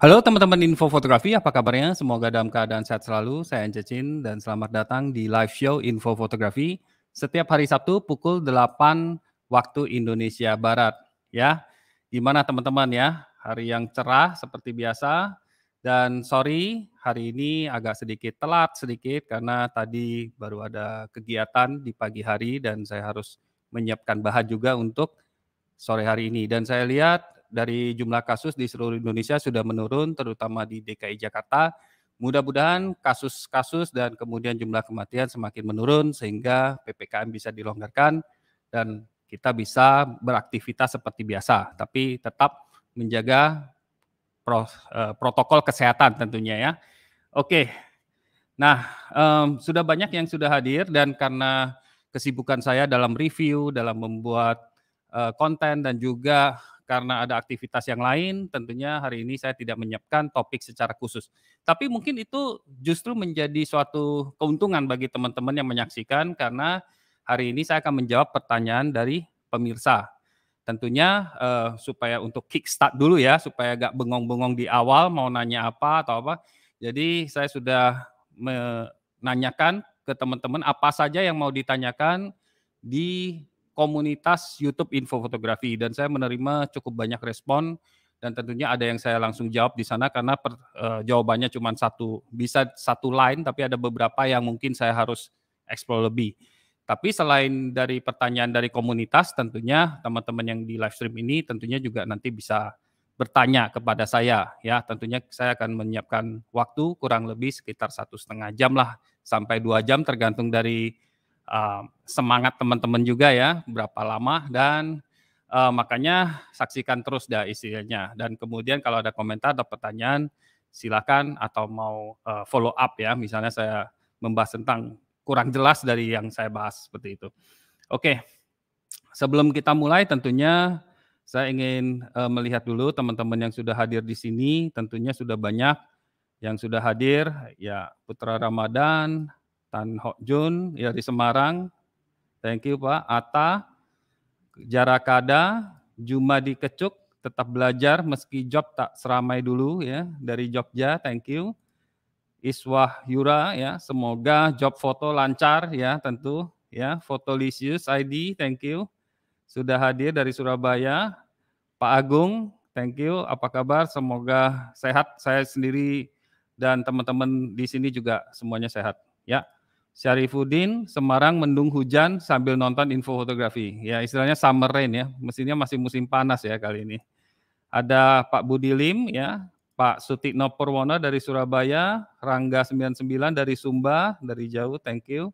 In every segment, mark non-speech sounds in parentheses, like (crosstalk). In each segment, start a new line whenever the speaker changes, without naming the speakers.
Halo teman-teman Info Fotografi, apa kabarnya? Semoga dalam keadaan sehat selalu. Saya Encecin dan selamat datang di live show Info Fotografi setiap hari Sabtu pukul 8 waktu Indonesia Barat. Ya, gimana teman-teman ya? Hari yang cerah seperti biasa. Dan sorry, hari ini agak sedikit telat sedikit karena tadi baru ada kegiatan di pagi hari dan saya harus menyiapkan bahan juga untuk sore hari ini. Dan saya lihat dari jumlah kasus di seluruh Indonesia sudah menurun, terutama di DKI Jakarta. Mudah-mudahan kasus-kasus dan kemudian jumlah kematian semakin menurun sehingga PPKM bisa dilonggarkan dan kita bisa beraktivitas seperti biasa, tapi tetap menjaga pro, eh, protokol kesehatan tentunya ya. Oke, nah um, sudah banyak yang sudah hadir dan karena kesibukan saya dalam review, dalam membuat uh, konten dan juga karena ada aktivitas yang lain, tentunya hari ini saya tidak menyiapkan topik secara khusus. Tapi mungkin itu justru menjadi suatu keuntungan bagi teman-teman yang menyaksikan karena hari ini saya akan menjawab pertanyaan dari pemirsa. Tentunya eh, supaya untuk kickstart dulu ya, supaya gak bengong-bengong di awal mau nanya apa atau apa. Jadi saya sudah menanyakan ke teman-teman apa saja yang mau ditanyakan di komunitas YouTube Info Fotografi dan saya menerima cukup banyak respon dan tentunya ada yang saya langsung jawab di sana karena per, uh, jawabannya cuma satu bisa satu line tapi ada beberapa yang mungkin saya harus explore lebih. Tapi selain dari pertanyaan dari komunitas tentunya teman-teman yang di live stream ini tentunya juga nanti bisa bertanya kepada saya ya tentunya saya akan menyiapkan waktu kurang lebih sekitar satu setengah jam lah sampai dua jam tergantung dari Um, semangat teman-teman juga ya berapa lama dan uh, makanya saksikan terus dah isinya dan kemudian kalau ada komentar atau pertanyaan silakan atau mau uh, follow up ya misalnya saya membahas tentang kurang jelas dari yang saya bahas seperti itu. Oke. Sebelum kita mulai tentunya saya ingin uh, melihat dulu teman-teman yang sudah hadir di sini tentunya sudah banyak yang sudah hadir ya Putra Ramadan, Tan Hok Jun ya di Semarang. Thank you Pak. Ata Jarakada Jumadi Kecuk tetap belajar meski job tak seramai dulu ya dari Jogja. Thank you. Iswah Yura ya, semoga job foto lancar ya tentu ya. Foto Fotolisius ID, thank you. Sudah hadir dari Surabaya. Pak Agung, thank you. Apa kabar? Semoga sehat saya sendiri dan teman-teman di sini juga semuanya sehat ya. Syarifuddin, Semarang mendung hujan sambil nonton info fotografi. Ya, istilahnya summer rain ya. Mesinnya masih musim panas ya kali ini. Ada Pak Budi Lim ya, Pak Sutikno Purwono dari Surabaya, Rangga 99 dari Sumba, dari jauh, thank you.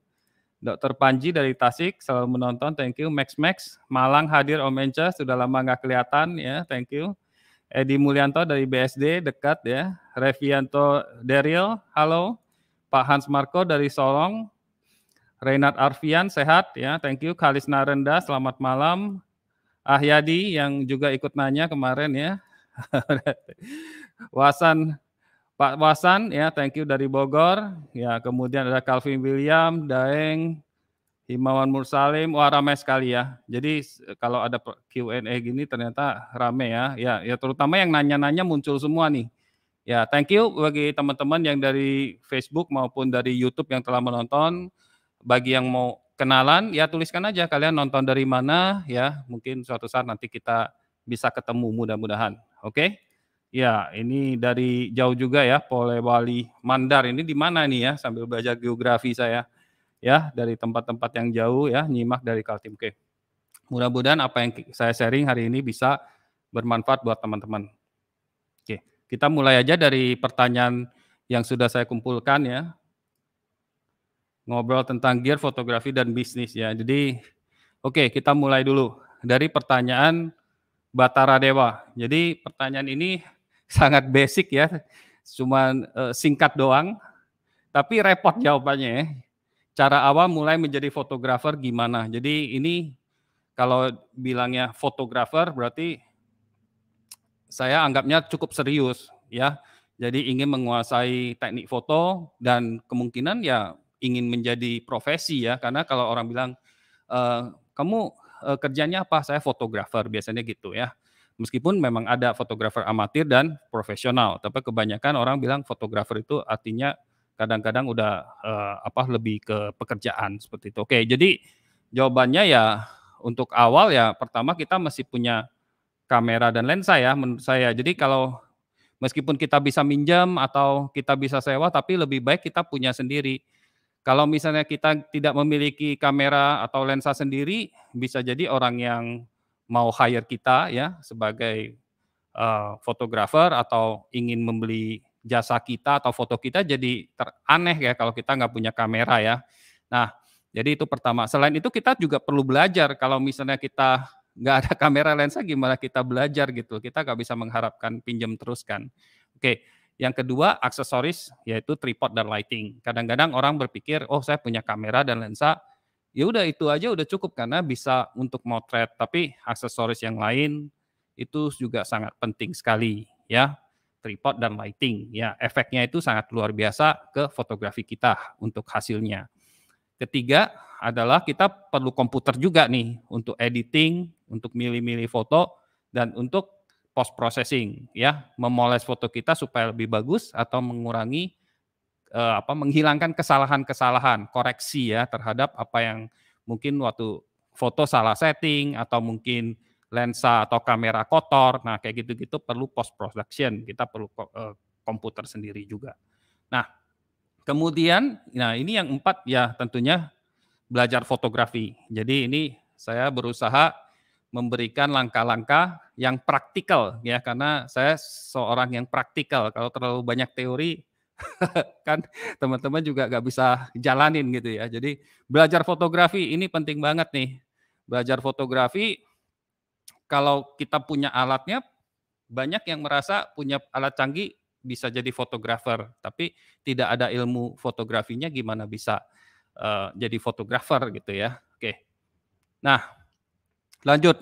Dokter Panji dari Tasik selalu menonton, thank you. Max Max, Malang hadir Om Enca, sudah lama nggak kelihatan ya, thank you. Edi Mulyanto dari BSD dekat ya. Revianto Daryl, halo. Pak Hans Marco dari Sorong, Renat Arfian sehat ya, thank you. Kalis Narenda selamat malam. Ahyadi yang juga ikut nanya kemarin ya. (laughs) Wasan Pak Wasan ya, thank you dari Bogor. Ya, kemudian ada Calvin William, Daeng, Himawan Mursalim, wah rame sekali ya. Jadi kalau ada Q&A gini ternyata rame ya. Ya, ya terutama yang nanya-nanya muncul semua nih. Ya, thank you bagi teman-teman yang dari Facebook maupun dari YouTube yang telah menonton. Bagi yang mau kenalan, ya tuliskan aja kalian nonton dari mana ya. Mungkin suatu saat nanti kita bisa ketemu mudah-mudahan. Oke? Okay? Ya, ini dari jauh juga ya, Polewali Mandar. Ini di mana nih ya sambil belajar geografi saya. Ya, dari tempat-tempat yang jauh ya, nyimak dari Kaltim. Oke. Mudah-mudahan apa yang saya sharing hari ini bisa bermanfaat buat teman-teman. Kita mulai aja dari pertanyaan yang sudah saya kumpulkan ya. Ngobrol tentang gear, fotografi, dan bisnis ya. Jadi oke okay, kita mulai dulu dari pertanyaan Batara Dewa. Jadi pertanyaan ini (laughs) sangat basic ya, cuma eh, singkat doang, tapi repot hmm. jawabannya ya. Cara awal mulai menjadi fotografer gimana? Jadi ini kalau bilangnya fotografer berarti saya anggapnya cukup serius ya. Jadi ingin menguasai teknik foto dan kemungkinan ya ingin menjadi profesi ya karena kalau orang bilang e, kamu e, kerjanya apa? Saya fotografer biasanya gitu ya. Meskipun memang ada fotografer amatir dan profesional, tapi kebanyakan orang bilang fotografer itu artinya kadang-kadang udah e, apa lebih ke pekerjaan seperti itu. Oke, jadi jawabannya ya untuk awal ya pertama kita masih punya kamera dan lensa ya menurut saya. Jadi kalau meskipun kita bisa minjam atau kita bisa sewa tapi lebih baik kita punya sendiri. Kalau misalnya kita tidak memiliki kamera atau lensa sendiri bisa jadi orang yang mau hire kita ya sebagai eh, fotografer uh, atau ingin membeli jasa kita atau foto kita jadi ter aneh ya kalau kita nggak punya kamera ya. Nah, jadi itu pertama. Selain itu kita juga perlu belajar kalau misalnya kita nggak ada (laughs) kamera lensa gimana kita belajar gitu. Kita nggak bisa mengharapkan pinjam terus kan. Oke, yang kedua aksesoris yaitu tripod dan lighting. Kadang-kadang orang berpikir, oh saya punya kamera dan lensa, ya udah itu aja udah cukup karena bisa untuk motret. Tapi aksesoris yang lain itu juga sangat penting sekali ya tripod dan lighting ya efeknya itu sangat luar biasa ke fotografi kita untuk hasilnya Ketiga adalah kita perlu komputer juga nih untuk editing, untuk milih-milih foto dan untuk post processing ya, memoles foto kita supaya lebih bagus atau mengurangi eh, apa menghilangkan kesalahan-kesalahan, koreksi ya terhadap apa yang mungkin waktu foto salah setting atau mungkin lensa atau kamera kotor. Nah, kayak gitu-gitu perlu post production, kita perlu eh, komputer sendiri juga. Nah, Kemudian, nah ini yang empat ya tentunya belajar fotografi. Jadi ini saya berusaha memberikan langkah-langkah yang praktikal ya karena saya seorang yang praktikal. Kalau terlalu banyak teori (laughs) kan teman-teman juga gak bisa jalanin gitu ya. Jadi belajar fotografi ini penting banget nih. Belajar fotografi kalau kita punya alatnya banyak yang merasa punya alat canggih bisa jadi fotografer, tapi tidak ada ilmu fotografinya gimana bisa uh, jadi fotografer gitu ya. Oke. Nah, lanjut.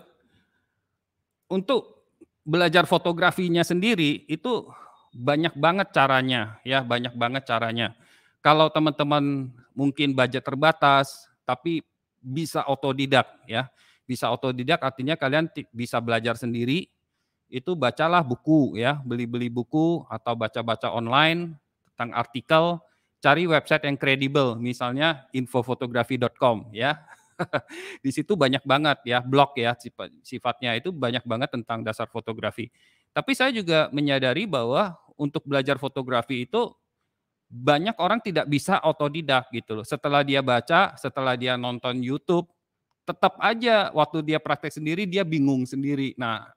Untuk belajar fotografinya sendiri itu banyak banget caranya ya, banyak banget caranya. Kalau teman-teman mungkin budget terbatas tapi bisa otodidak ya. Bisa otodidak artinya kalian bisa belajar sendiri itu bacalah buku ya, beli-beli buku atau baca-baca online tentang artikel, cari website yang kredibel, misalnya infofotografi.com ya. (laughs) di situ banyak banget ya blog ya sifatnya itu banyak banget tentang dasar fotografi. Tapi saya juga menyadari bahwa untuk belajar fotografi itu banyak orang tidak bisa otodidak gitu loh. Setelah dia baca, setelah dia nonton YouTube, tetap aja waktu dia praktek sendiri dia bingung sendiri. Nah,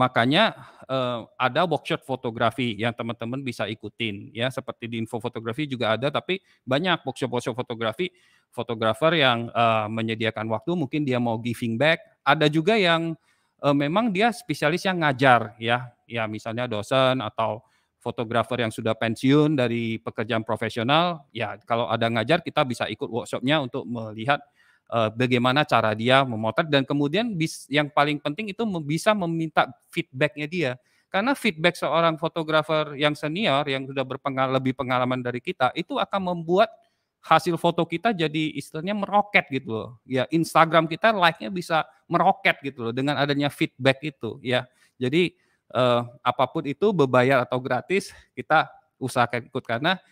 Makanya eh, ada workshop fotografi yang teman-teman bisa ikutin ya seperti di info fotografi juga ada tapi banyak workshop-workshop fotografi fotografer yang eh, menyediakan waktu mungkin dia mau giving back, ada juga yang eh, memang dia spesialis yang ngajar ya. Ya misalnya dosen atau fotografer yang sudah pensiun dari pekerjaan profesional, ya kalau ada ngajar kita bisa ikut workshopnya untuk melihat Eh, bagaimana cara dia memotret dan kemudian yang paling penting itu bisa meminta feedbacknya dia karena feedback seorang fotografer yang senior yang sudah berpengal lebih pengalaman dari kita itu akan membuat hasil foto kita jadi istilahnya meroket gitu loh. Ya Instagram kita like-nya bisa meroket gitu loh dengan adanya feedback itu ya. Jadi eh, apapun itu berbayar atau gratis kita usahakan ikut karena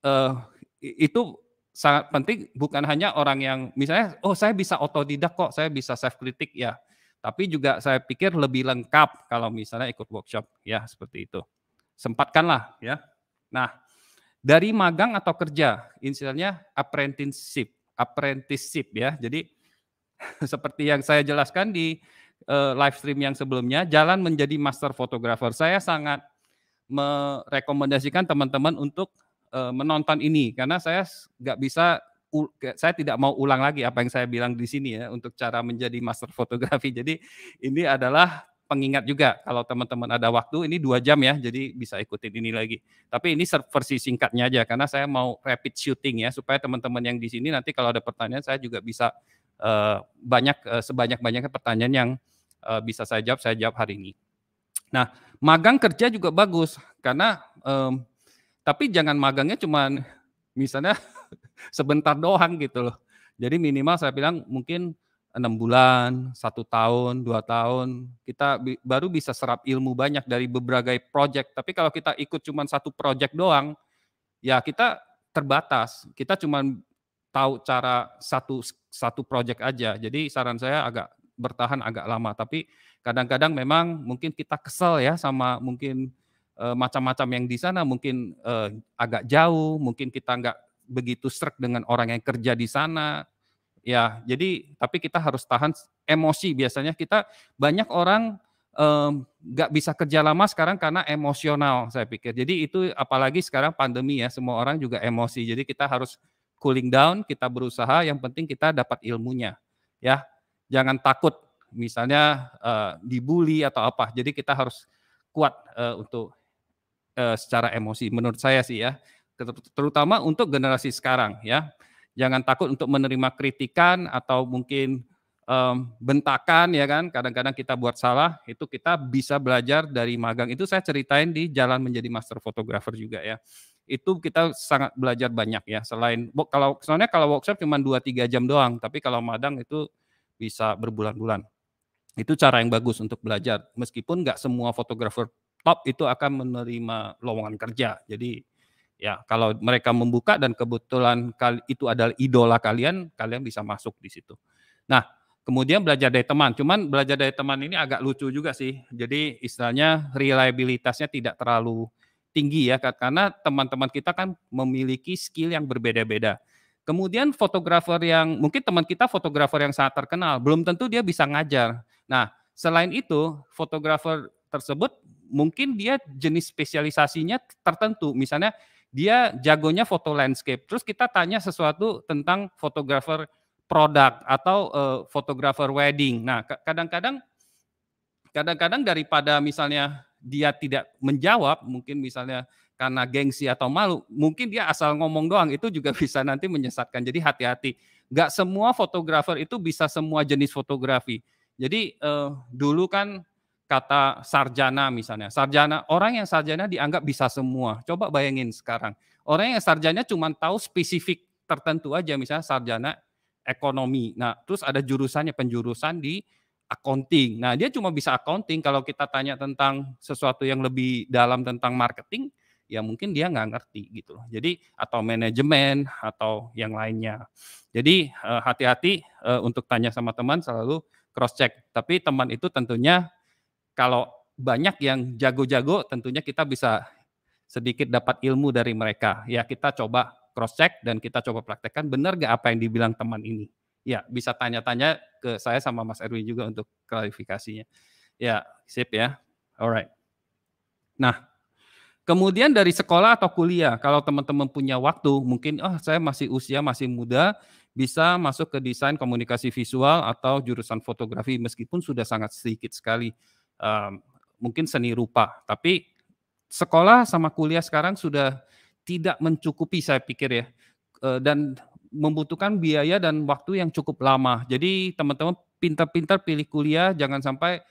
eh, itu sangat penting bukan hanya orang yang misalnya oh saya bisa otodidak kok, saya bisa self kritik ya. Tapi juga saya pikir lebih lengkap kalau misalnya ikut workshop ya seperti itu. Sempatkanlah ya. Nah, dari magang atau kerja, istilahnya apprenticeship, apprenticeship ya. Jadi (laughs) seperti yang saya jelaskan di uh, live stream yang sebelumnya, jalan menjadi master fotografer. Saya sangat merekomendasikan teman-teman untuk uh, menonton ini karena saya nggak bisa saya tidak mau ulang lagi apa yang saya bilang di sini ya untuk cara menjadi master fotografi. Jadi ini adalah pengingat juga kalau teman-teman ada waktu ini dua jam ya jadi bisa ikutin ini lagi tapi ini versi singkatnya aja karena saya mau rapid shooting ya supaya teman-teman yang di sini nanti kalau ada pertanyaan saya juga bisa uh, banyak uh, sebanyak-banyaknya pertanyaan yang uh, bisa saya jawab saya jawab hari ini nah magang kerja juga bagus karena um, tapi jangan magangnya cuman misalnya (laughs) sebentar doang gitu loh. Jadi minimal saya bilang mungkin enam bulan, satu tahun, dua tahun, kita bi baru bisa serap ilmu banyak dari beberapa project. Tapi kalau kita ikut cuma satu project doang, ya kita terbatas. Kita cuma tahu cara satu satu project aja. Jadi saran saya agak bertahan agak lama. Tapi kadang-kadang memang mungkin kita kesel ya sama mungkin Eh, macam-macam yang di sana mungkin uh, agak jauh, mungkin kita nggak begitu serak dengan orang yang kerja di sana. Ya, jadi tapi kita harus tahan emosi. Biasanya kita banyak orang nggak um, bisa kerja lama sekarang karena emosional saya pikir. Jadi itu apalagi sekarang pandemi ya, semua orang juga emosi. Jadi kita harus cooling down, kita berusaha. Yang penting kita dapat ilmunya, ya. Jangan takut misalnya uh, dibully atau apa. Jadi kita harus kuat uh, untuk uh, secara emosi menurut saya sih ya terutama untuk generasi sekarang ya jangan takut untuk menerima kritikan atau mungkin um, bentakan ya kan kadang-kadang kita buat salah itu kita bisa belajar dari magang itu saya ceritain di jalan menjadi master fotografer juga ya itu kita sangat belajar banyak ya selain kalau soalnya kalau workshop cuma 2-3 jam doang tapi kalau magang itu bisa berbulan-bulan itu cara yang bagus untuk belajar meskipun nggak semua fotografer top itu akan menerima lowongan kerja. Jadi ya kalau mereka membuka dan kebetulan itu adalah idola kalian, kalian bisa masuk di situ. Nah, kemudian belajar dari teman. Cuman belajar dari teman ini agak lucu juga sih. Jadi istilahnya reliabilitasnya tidak terlalu tinggi ya karena teman-teman kita kan memiliki skill yang berbeda-beda. Kemudian fotografer yang mungkin teman kita fotografer yang sangat terkenal, belum tentu dia bisa ngajar. Nah, selain itu fotografer tersebut mungkin dia jenis spesialisasinya tertentu. Misalnya dia jagonya foto landscape. Terus kita tanya sesuatu tentang fotografer produk atau eh, fotografer uh, wedding. Nah, kadang-kadang kadang-kadang daripada misalnya dia tidak menjawab, mungkin misalnya karena gengsi atau malu, mungkin dia asal ngomong doang itu juga (laughs) bisa nanti menyesatkan. Jadi hati-hati. Gak semua fotografer itu bisa semua jenis fotografi. Jadi uh, dulu kan kata sarjana misalnya. Sarjana orang yang sarjana dianggap bisa semua. Coba bayangin sekarang. Orang yang sarjana cuma tahu spesifik tertentu aja misalnya sarjana ekonomi. Nah, terus ada jurusannya penjurusan di accounting. Nah, dia cuma bisa accounting kalau kita tanya tentang sesuatu yang lebih dalam tentang marketing, ya mungkin dia nggak ngerti gitu loh. Jadi atau manajemen atau yang lainnya. Jadi eh, hati-hati eh, untuk tanya sama teman selalu cross check. Tapi teman itu tentunya kalau banyak yang jago-jago tentunya kita bisa sedikit dapat ilmu dari mereka. Ya kita coba cross check dan kita coba praktekkan benar nggak apa yang dibilang teman ini. Ya bisa tanya-tanya ke saya sama Mas Erwin juga untuk klarifikasinya. Ya sip ya. Alright. Nah kemudian dari sekolah atau kuliah kalau teman-teman punya waktu mungkin oh saya masih usia masih muda bisa masuk ke desain komunikasi visual atau jurusan fotografi meskipun sudah sangat sedikit sekali um, mungkin seni rupa. Tapi sekolah sama kuliah sekarang sudah tidak mencukupi saya pikir ya. Uh, dan membutuhkan biaya dan waktu yang cukup lama. Jadi teman-teman pintar-pintar pilih kuliah, jangan sampai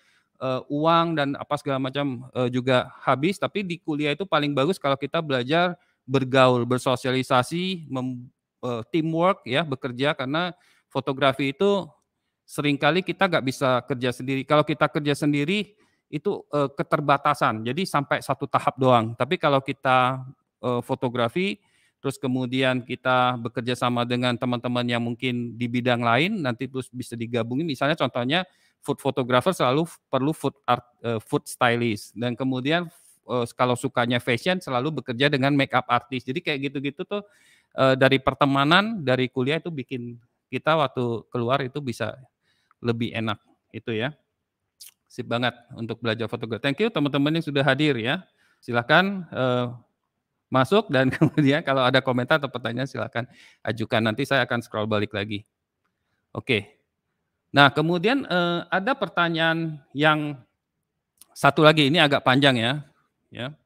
uh, uang dan apa segala macam uh, juga habis. Tapi di kuliah itu paling bagus kalau kita belajar bergaul, bersosialisasi, mem, uh, teamwork ya, bekerja karena fotografi itu seringkali kita nggak bisa kerja sendiri. Kalau kita kerja sendiri itu uh, keterbatasan. Jadi sampai satu tahap doang. Tapi kalau kita uh, fotografi terus kemudian kita bekerja sama dengan teman-teman yang mungkin di bidang lain nanti terus bisa digabungin misalnya contohnya food photographer selalu perlu food art uh, food stylist dan kemudian uh, kalau sukanya fashion selalu bekerja dengan makeup artist jadi kayak gitu-gitu tuh uh, dari pertemanan dari kuliah itu bikin kita waktu keluar itu bisa lebih enak itu ya Sip banget untuk belajar fotografi. Thank you teman-teman yang sudah hadir ya. Silahkan uh, eh, masuk dan (laughs) kemudian kalau ada komentar atau pertanyaan silahkan ajukan. Nanti saya akan scroll balik lagi. Oke. Nah kemudian uh, ada pertanyaan yang satu lagi ini agak panjang ya. Ya.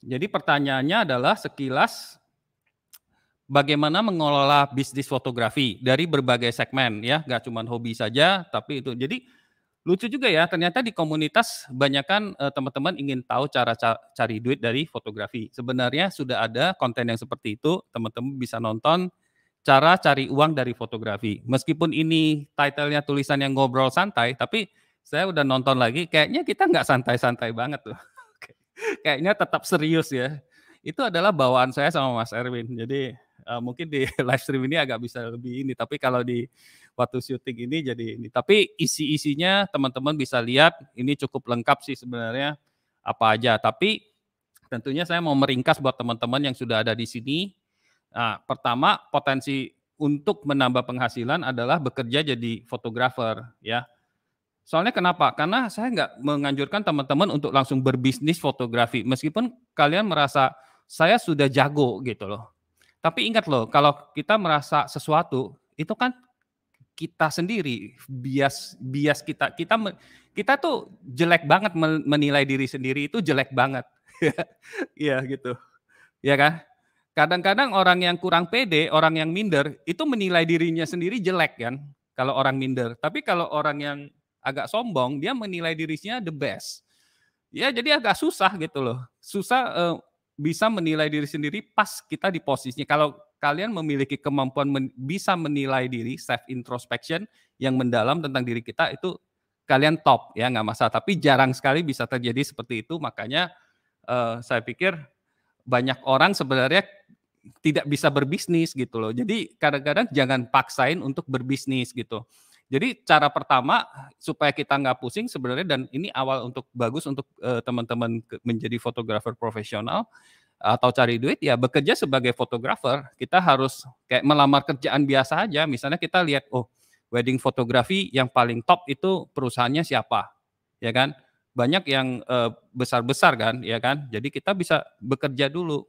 Jadi pertanyaannya adalah sekilas bagaimana mengelola bisnis fotografi dari berbagai segmen ya, nggak cuma hobi saja, tapi itu jadi lucu juga ya ternyata di komunitas banyakkan eh, teman-teman ingin tahu cara cari duit dari fotografi. Sebenarnya sudah ada konten yang seperti itu, teman-teman bisa nonton cara cari uang dari fotografi. Meskipun ini titlenya tulisan yang ngobrol santai, tapi saya udah nonton lagi, kayaknya kita nggak santai-santai banget tuh. (laughs) kayaknya tetap serius ya. Itu adalah bawaan saya sama Mas Erwin. Jadi Uh, mungkin di (laughs) live stream ini agak bisa lebih ini, tapi kalau di waktu syuting ini jadi ini. Tapi isi-isinya teman-teman bisa lihat ini cukup lengkap sih sebenarnya apa aja. Tapi tentunya saya mau meringkas buat teman-teman yang sudah ada di sini. Nah, pertama potensi untuk menambah penghasilan adalah bekerja jadi fotografer ya. Soalnya kenapa? Karena saya nggak menganjurkan teman-teman untuk langsung berbisnis fotografi. Meskipun kalian merasa saya sudah jago gitu loh. Tapi ingat loh, kalau kita merasa sesuatu, itu kan kita sendiri bias bias kita kita kita tuh jelek banget menilai diri sendiri itu jelek banget (laughs) Iya gitu ya kan kadang-kadang orang yang kurang pede orang yang minder itu menilai dirinya sendiri jelek kan kalau orang minder tapi kalau orang yang agak sombong dia menilai dirinya the best ya jadi agak susah gitu loh susah uh, bisa menilai diri sendiri pas kita di posisinya. Kalau kalian memiliki kemampuan men bisa menilai diri, self introspection yang mendalam tentang diri kita itu kalian top ya nggak masalah. Tapi jarang sekali bisa terjadi seperti itu. Makanya uh, saya pikir banyak orang sebenarnya tidak bisa berbisnis gitu loh. Jadi kadang-kadang jangan paksain untuk berbisnis gitu. Jadi cara pertama supaya kita nggak pusing sebenarnya dan ini awal untuk bagus untuk eh, teman-teman menjadi fotografer profesional atau cari duit ya bekerja sebagai fotografer kita harus kayak melamar kerjaan biasa aja misalnya kita lihat oh wedding fotografi yang paling top itu perusahaannya siapa ya kan banyak yang eh, besar-besar kan ya kan jadi kita bisa bekerja dulu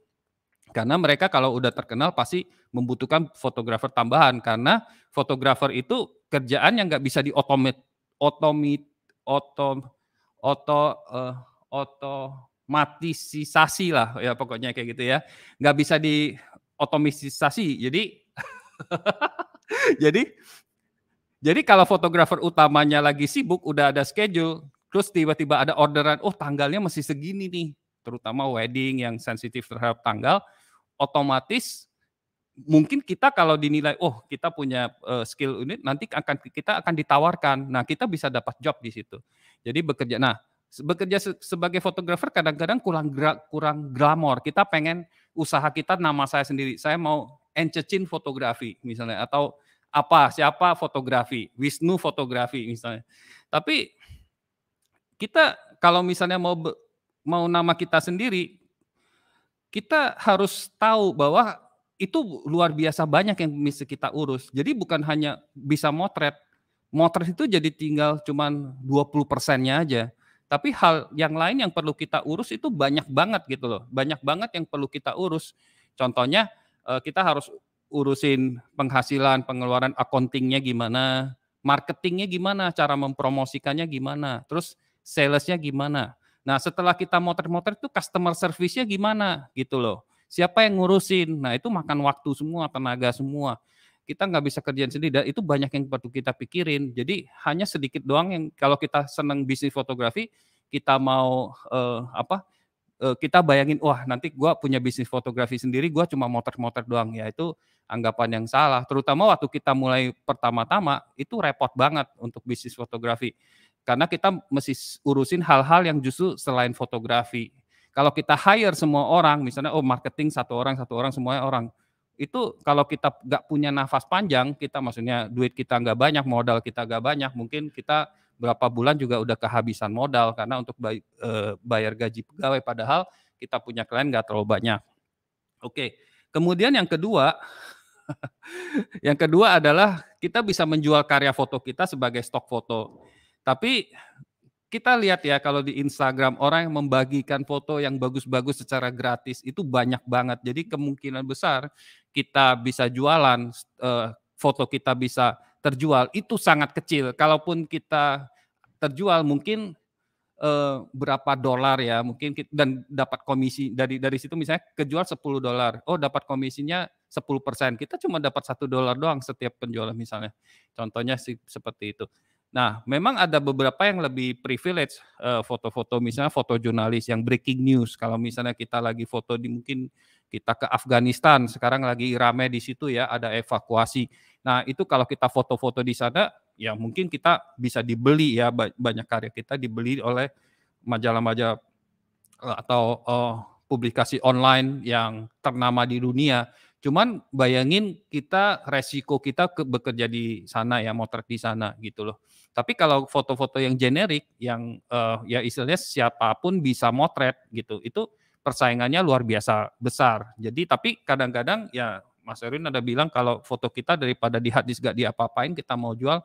karena mereka kalau udah terkenal pasti membutuhkan fotografer tambahan karena fotografer itu kerjaan yang nggak bisa diotomit otomit, oto oto, uh, eh, otomatisasi lah ya pokoknya kayak gitu ya. Nggak bisa di Jadi (laughs) jadi jadi kalau fotografer utamanya lagi sibuk, udah ada schedule, terus tiba-tiba ada orderan, oh tanggalnya masih segini nih, terutama wedding yang sensitif terhadap tanggal, otomatis mungkin kita kalau dinilai oh kita punya uh, skill unit nanti akan kita akan ditawarkan. Nah, kita bisa dapat job di situ. Jadi bekerja. Nah, bekerja se sebagai fotografer kadang-kadang kurang gra kurang glamor. Kita pengen usaha kita nama saya sendiri. Saya mau encecin fotografi misalnya atau apa siapa fotografi, Wisnu fotografi misalnya. Tapi kita kalau misalnya mau mau nama kita sendiri kita harus tahu bahwa itu luar biasa banyak yang bisa kita urus. Jadi bukan hanya bisa motret. Motret itu jadi tinggal cuman 20 persennya aja. Tapi hal yang lain yang perlu kita urus itu banyak banget gitu loh. Banyak banget yang perlu kita urus. Contohnya eh, kita harus urusin penghasilan, pengeluaran, accountingnya gimana, marketingnya gimana, cara mempromosikannya gimana, terus salesnya gimana. Nah setelah kita motret-motret itu customer service-nya gimana gitu loh. Siapa yang ngurusin? Nah itu makan waktu semua, tenaga semua. Kita nggak bisa kerjaan sendiri dan itu banyak yang perlu kita pikirin. Jadi hanya sedikit doang yang kalau kita senang bisnis fotografi, kita mau eh, apa eh, kita bayangin, wah nanti gue punya bisnis fotografi sendiri, gue cuma motor-motor doang. Ya itu anggapan yang salah. Terutama waktu kita mulai pertama-tama, itu repot banget untuk bisnis fotografi karena kita mesti urusin hal-hal yang justru selain fotografi. Kalau kita hire semua orang, misalnya oh marketing satu orang, satu orang, semuanya orang. Itu kalau kita nggak punya nafas panjang, kita maksudnya duit kita nggak banyak, modal kita nggak banyak, mungkin kita berapa bulan juga udah kehabisan modal karena untuk eh, bayar gaji pegawai padahal kita punya klien nggak terlalu banyak. Oke, kemudian yang kedua, (laughs) yang kedua adalah kita bisa menjual karya foto kita sebagai stok foto. Tapi kita lihat ya kalau di Instagram orang yang membagikan foto yang bagus-bagus secara gratis itu banyak banget. Jadi kemungkinan besar kita bisa jualan, eh, foto kita bisa terjual itu sangat kecil. Kalaupun kita terjual mungkin eh, berapa dolar ya mungkin dan dapat komisi dari dari situ misalnya kejual 10 dolar oh dapat komisinya 10 persen kita cuma dapat satu dolar doang setiap penjualan misalnya contohnya sih seperti itu Nah, memang ada beberapa yang lebih privilege foto eh, foto-foto misalnya foto jurnalis yang breaking news. Kalau misalnya kita lagi foto di mungkin kita ke Afghanistan, sekarang lagi rame di situ ya, ada evakuasi. Nah, itu kalau kita foto-foto di sana ya mungkin kita bisa dibeli ya banyak karya kita dibeli oleh majalah-majalah eh, atau uh, publikasi online yang ternama di dunia. Cuman bayangin kita resiko kita ke, bekerja di sana ya, motret di sana gitu loh. Tapi kalau foto-foto yang generik, yang uh, ya istilahnya siapapun bisa motret gitu, itu persaingannya luar biasa besar. Jadi tapi kadang-kadang ya Mas Erwin ada bilang kalau foto kita daripada di hadis gak diapa-apain kita mau jual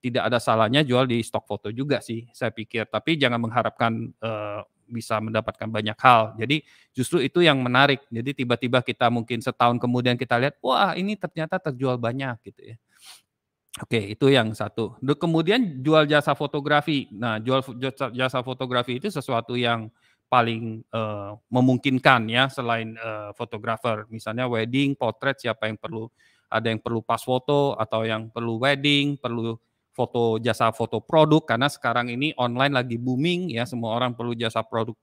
tidak ada salahnya jual di stok foto juga sih saya pikir tapi jangan mengharapkan uh, bisa mendapatkan banyak hal. Jadi justru itu yang menarik. Jadi tiba-tiba kita mungkin setahun kemudian kita lihat, wah ini ternyata terjual banyak gitu ya. Oke, itu yang satu. Kemudian jual jasa fotografi. Nah, jual jasa fotografi itu sesuatu yang paling uh, memungkinkan ya selain eh, fotografer. misalnya wedding, potret siapa yang perlu ada yang perlu pas foto atau yang perlu wedding, perlu foto jasa foto produk karena sekarang ini online lagi booming ya semua orang perlu jasa produk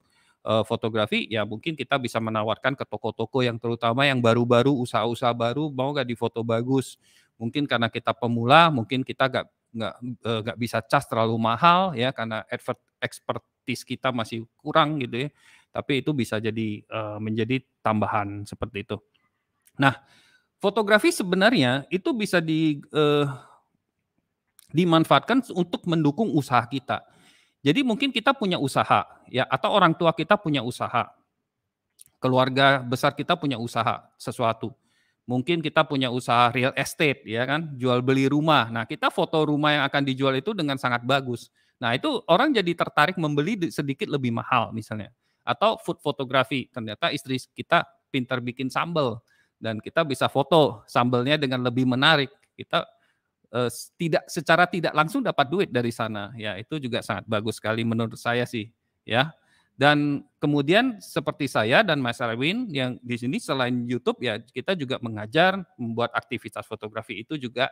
e, fotografi ya mungkin kita bisa menawarkan ke toko-toko yang terutama yang baru-baru usaha-usaha baru mau nggak foto bagus mungkin karena kita pemula mungkin kita nggak nggak eh, nggak bisa cas terlalu mahal ya karena advert expertise kita masih kurang gitu ya tapi itu bisa jadi e, menjadi tambahan seperti itu nah fotografi sebenarnya itu bisa di e, dimanfaatkan untuk mendukung usaha kita. Jadi mungkin kita punya usaha ya atau orang tua kita punya usaha. Keluarga besar kita punya usaha sesuatu. Mungkin kita punya usaha real estate ya kan, jual beli rumah. Nah, kita foto rumah yang akan dijual itu dengan sangat bagus. Nah, itu orang jadi tertarik membeli sedikit lebih mahal misalnya. Atau food photography, ternyata istri kita pintar bikin sambal dan kita bisa foto sambalnya dengan lebih menarik. Kita Eh, tidak secara tidak langsung dapat duit dari sana. Ya, itu juga sangat bagus sekali menurut saya sih, ya. Dan kemudian seperti saya dan Mas Erwin yang di sini selain YouTube ya kita juga mengajar membuat aktivitas fotografi itu juga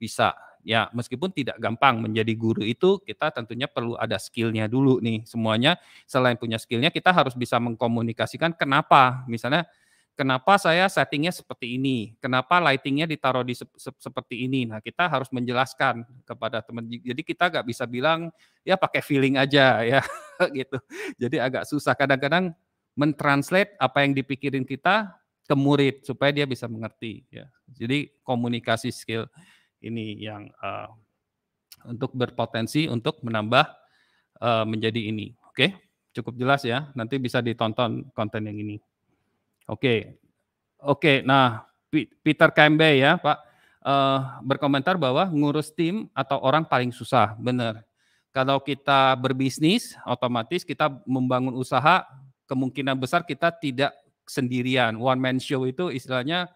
bisa. Ya meskipun tidak gampang menjadi guru itu kita tentunya perlu ada skillnya dulu nih semuanya. Selain punya skillnya kita harus bisa mengkomunikasikan kenapa misalnya kenapa saya settingnya seperti ini, kenapa lightingnya ditaruh di se se seperti ini. Nah kita harus menjelaskan kepada teman. Jadi kita nggak bisa bilang ya pakai feeling aja ya (laughs) gitu. Jadi agak susah kadang-kadang mentranslate apa yang dipikirin kita ke murid supaya dia bisa mengerti ya. Jadi komunikasi skill ini yang uh, untuk berpotensi untuk menambah uh, menjadi ini. Oke, cukup jelas ya. Nanti bisa ditonton konten yang ini. Oke, oke. Nah, Peter Kembe ya, Pak, uh, berkomentar bahwa ngurus tim atau orang paling susah, benar. Kalau kita berbisnis, otomatis kita membangun usaha, kemungkinan besar kita tidak sendirian. One man show itu istilahnya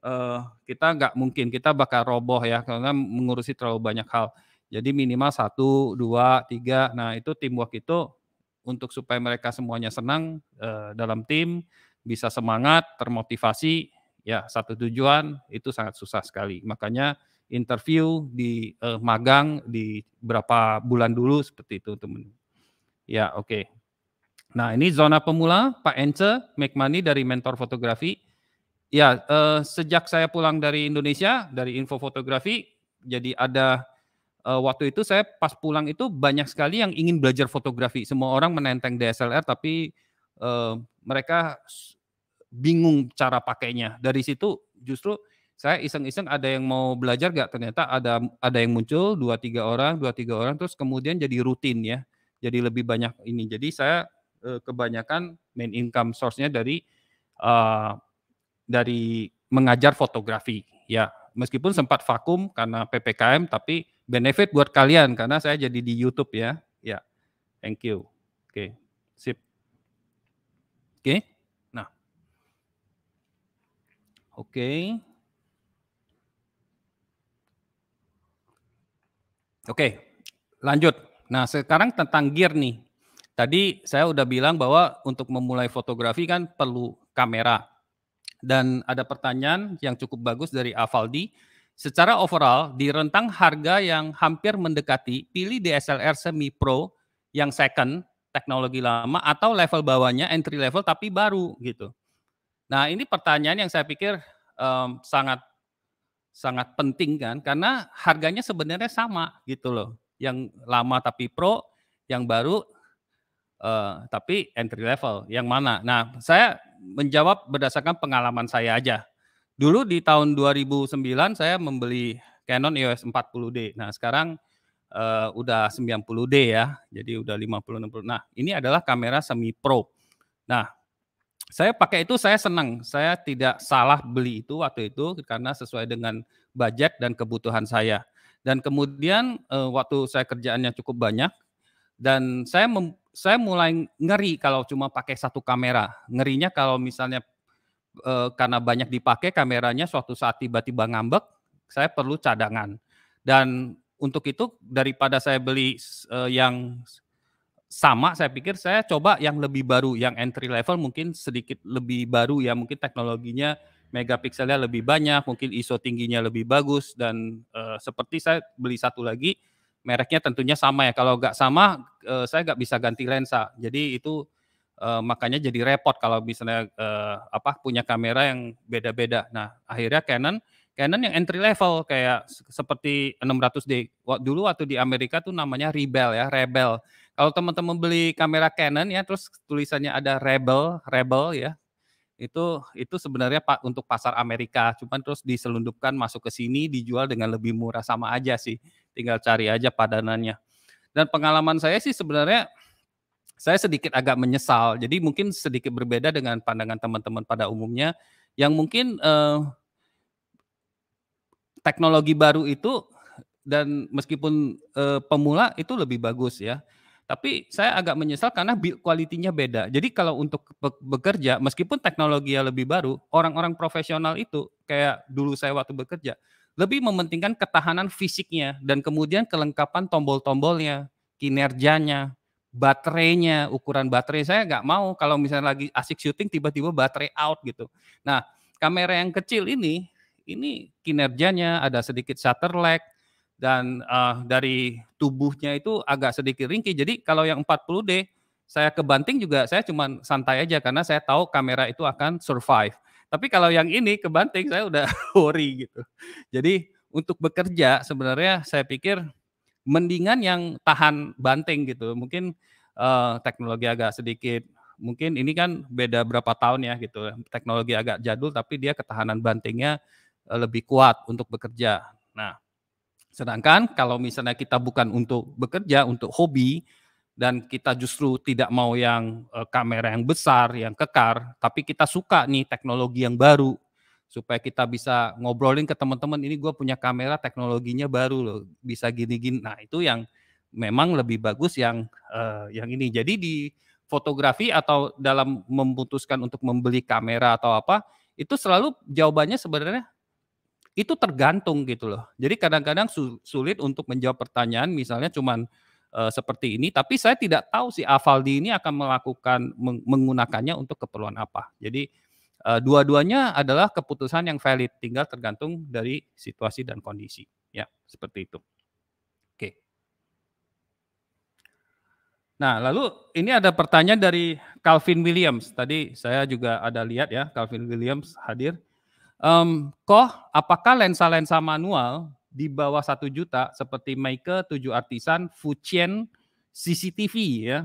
uh, kita nggak mungkin, kita bakal roboh ya, karena mengurusi terlalu banyak hal. Jadi minimal satu, dua, tiga. Nah itu teamwork itu untuk supaya mereka semuanya senang uh, dalam tim bisa semangat, termotivasi, ya satu tujuan itu sangat susah sekali. Makanya interview di eh, magang di berapa bulan dulu seperti itu teman. Ya oke. Okay. Nah ini zona pemula Pak Ence make money dari mentor fotografi. Ya eh, sejak saya pulang dari Indonesia dari info fotografi jadi ada eh, waktu itu saya pas pulang itu banyak sekali yang ingin belajar fotografi. Semua orang menenteng DSLR tapi uh, mereka bingung cara pakainya. Dari situ justru saya iseng-iseng ada yang mau belajar gak ternyata ada ada yang muncul dua tiga orang dua tiga orang terus kemudian jadi rutin ya jadi lebih banyak ini jadi saya eh, kebanyakan main income source-nya dari uh, dari mengajar fotografi ya meskipun sempat vakum karena ppkm tapi benefit buat kalian karena saya jadi di YouTube ya ya thank you oke okay. Okay? Oke. Nah. Okay. Oke, lanjut. Nah, sekarang tentang gear nih. Tadi saya udah bilang bahwa untuk memulai fotografi kan perlu kamera. Dan ada pertanyaan yang cukup bagus dari Avaldi. Secara overall, di rentang harga yang hampir mendekati, pilih DSLR semi-pro yang second teknologi lama atau level bawahnya entry level tapi baru gitu. Nah ini pertanyaan yang saya pikir um, sangat sangat penting kan karena harganya sebenarnya sama gitu loh. Yang lama tapi pro, yang baru uh, tapi entry level. Yang mana? Nah saya menjawab berdasarkan pengalaman saya aja. Dulu di tahun 2009 saya membeli Canon EOS 40D. Nah sekarang uh, udah 90D ya. Jadi udah 50 60. Nah, ini adalah kamera semi pro. Nah, saya pakai itu saya senang. Saya tidak salah beli itu waktu itu karena sesuai dengan budget dan kebutuhan saya. Dan kemudian uh, waktu saya kerjaannya cukup banyak dan saya mem, saya mulai ngeri kalau cuma pakai satu kamera. Ngerinya kalau misalnya e, karena banyak dipakai kameranya suatu saat tiba-tiba ngambek, saya perlu cadangan. Dan untuk itu daripada saya beli uh, yang sama saya pikir saya coba yang lebih baru yang entry level mungkin sedikit lebih baru ya mungkin teknologinya megapikselnya lebih banyak mungkin ISO tingginya lebih bagus dan uh, seperti saya beli satu lagi mereknya tentunya sama ya kalau nggak sama uh, saya nggak bisa ganti lensa jadi itu uh, makanya jadi repot kalau misalnya apa punya kamera yang beda-beda nah akhirnya Canon Canon yang entry level kayak seperti 600D. Dulu waktu di Amerika tuh namanya Rebel ya, Rebel. Kalau teman-teman beli kamera Canon ya terus tulisannya ada Rebel, Rebel ya. Itu itu sebenarnya Pak untuk pasar Amerika, cuman terus diselundupkan masuk ke sini dijual dengan lebih murah sama aja sih. Tinggal cari aja padanannya. Dan pengalaman saya sih sebenarnya saya sedikit agak menyesal. Jadi mungkin sedikit berbeda dengan pandangan teman-teman pada umumnya yang mungkin eh, teknologi baru itu dan meskipun eh, pemula itu lebih bagus ya. Tapi saya agak menyesal karena build quality-nya beda. Jadi kalau untuk bekerja, meskipun teknologi yang lebih baru, orang-orang profesional itu kayak dulu saya waktu bekerja, lebih mementingkan ketahanan fisiknya dan kemudian kelengkapan tombol-tombolnya, kinerjanya, baterainya, ukuran baterai. Saya nggak mau kalau misalnya lagi asik syuting tiba-tiba baterai out gitu. Nah, kamera yang kecil ini ini kinerjanya ada sedikit shutter lag dan uh, dari tubuhnya itu agak sedikit ringkih. Jadi kalau yang 40D saya kebanting juga saya cuma santai aja karena saya tahu kamera itu akan survive. Tapi kalau yang ini kebanting saya udah (laughs) worry gitu. Jadi untuk bekerja sebenarnya saya pikir mendingan yang tahan banting gitu. Mungkin uh, teknologi agak sedikit mungkin ini kan beda berapa tahun ya gitu. Teknologi agak jadul tapi dia ketahanan bantingnya Eh, lebih kuat untuk bekerja. Nah, sedangkan kalau misalnya kita bukan untuk bekerja, untuk hobi, dan kita justru tidak mau yang eh, kamera yang besar, yang kekar, tapi kita suka nih teknologi yang baru supaya kita bisa ngobrolin ke teman-teman ini gue punya kamera teknologinya baru loh bisa gini-gini. Nah itu yang memang lebih bagus yang uh, yang ini. Jadi di fotografi atau dalam memutuskan untuk membeli kamera atau apa itu selalu jawabannya sebenarnya itu tergantung gitu loh. Jadi kadang-kadang sulit untuk menjawab pertanyaan misalnya cuman uh, seperti ini tapi saya tidak tahu si Avaldi ini akan melakukan meng menggunakannya untuk keperluan apa. Jadi uh, dua-duanya adalah keputusan yang valid tinggal tergantung dari situasi dan kondisi. Ya, seperti itu. Oke. Nah, lalu ini ada pertanyaan dari Calvin Williams. Tadi saya juga ada lihat ya Calvin Williams hadir. Um, Koh, apakah lensa-lensa manual di bawah satu juta seperti Meike, tujuh artisan, Fujian, CCTV ya.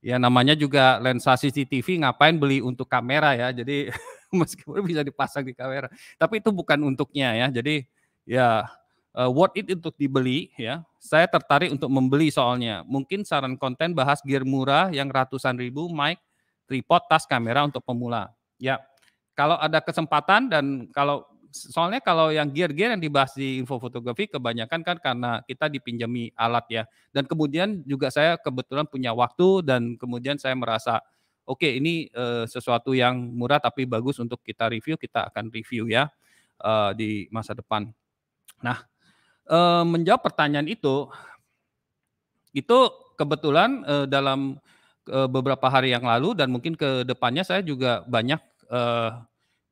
Ya namanya juga lensa CCTV ngapain beli untuk kamera ya. Jadi (laughs) meskipun bisa dipasang di kamera, tapi itu bukan untuknya ya. Jadi ya uh, worth it untuk dibeli ya. Saya tertarik untuk membeli soalnya. Mungkin saran konten bahas gear murah yang ratusan ribu mic, tripod, tas, kamera untuk pemula. Ya kalau ada kesempatan dan kalau soalnya kalau yang gear-gear yang dibahas di info fotografi kebanyakan kan karena kita dipinjami alat ya. Dan kemudian juga saya kebetulan punya waktu dan kemudian saya merasa oke okay, ini uh, sesuatu yang murah tapi bagus untuk kita review, kita akan review ya uh, di masa depan. Nah, uh, menjawab pertanyaan itu itu kebetulan uh, dalam uh, beberapa hari yang lalu dan mungkin ke depannya saya juga banyak uh,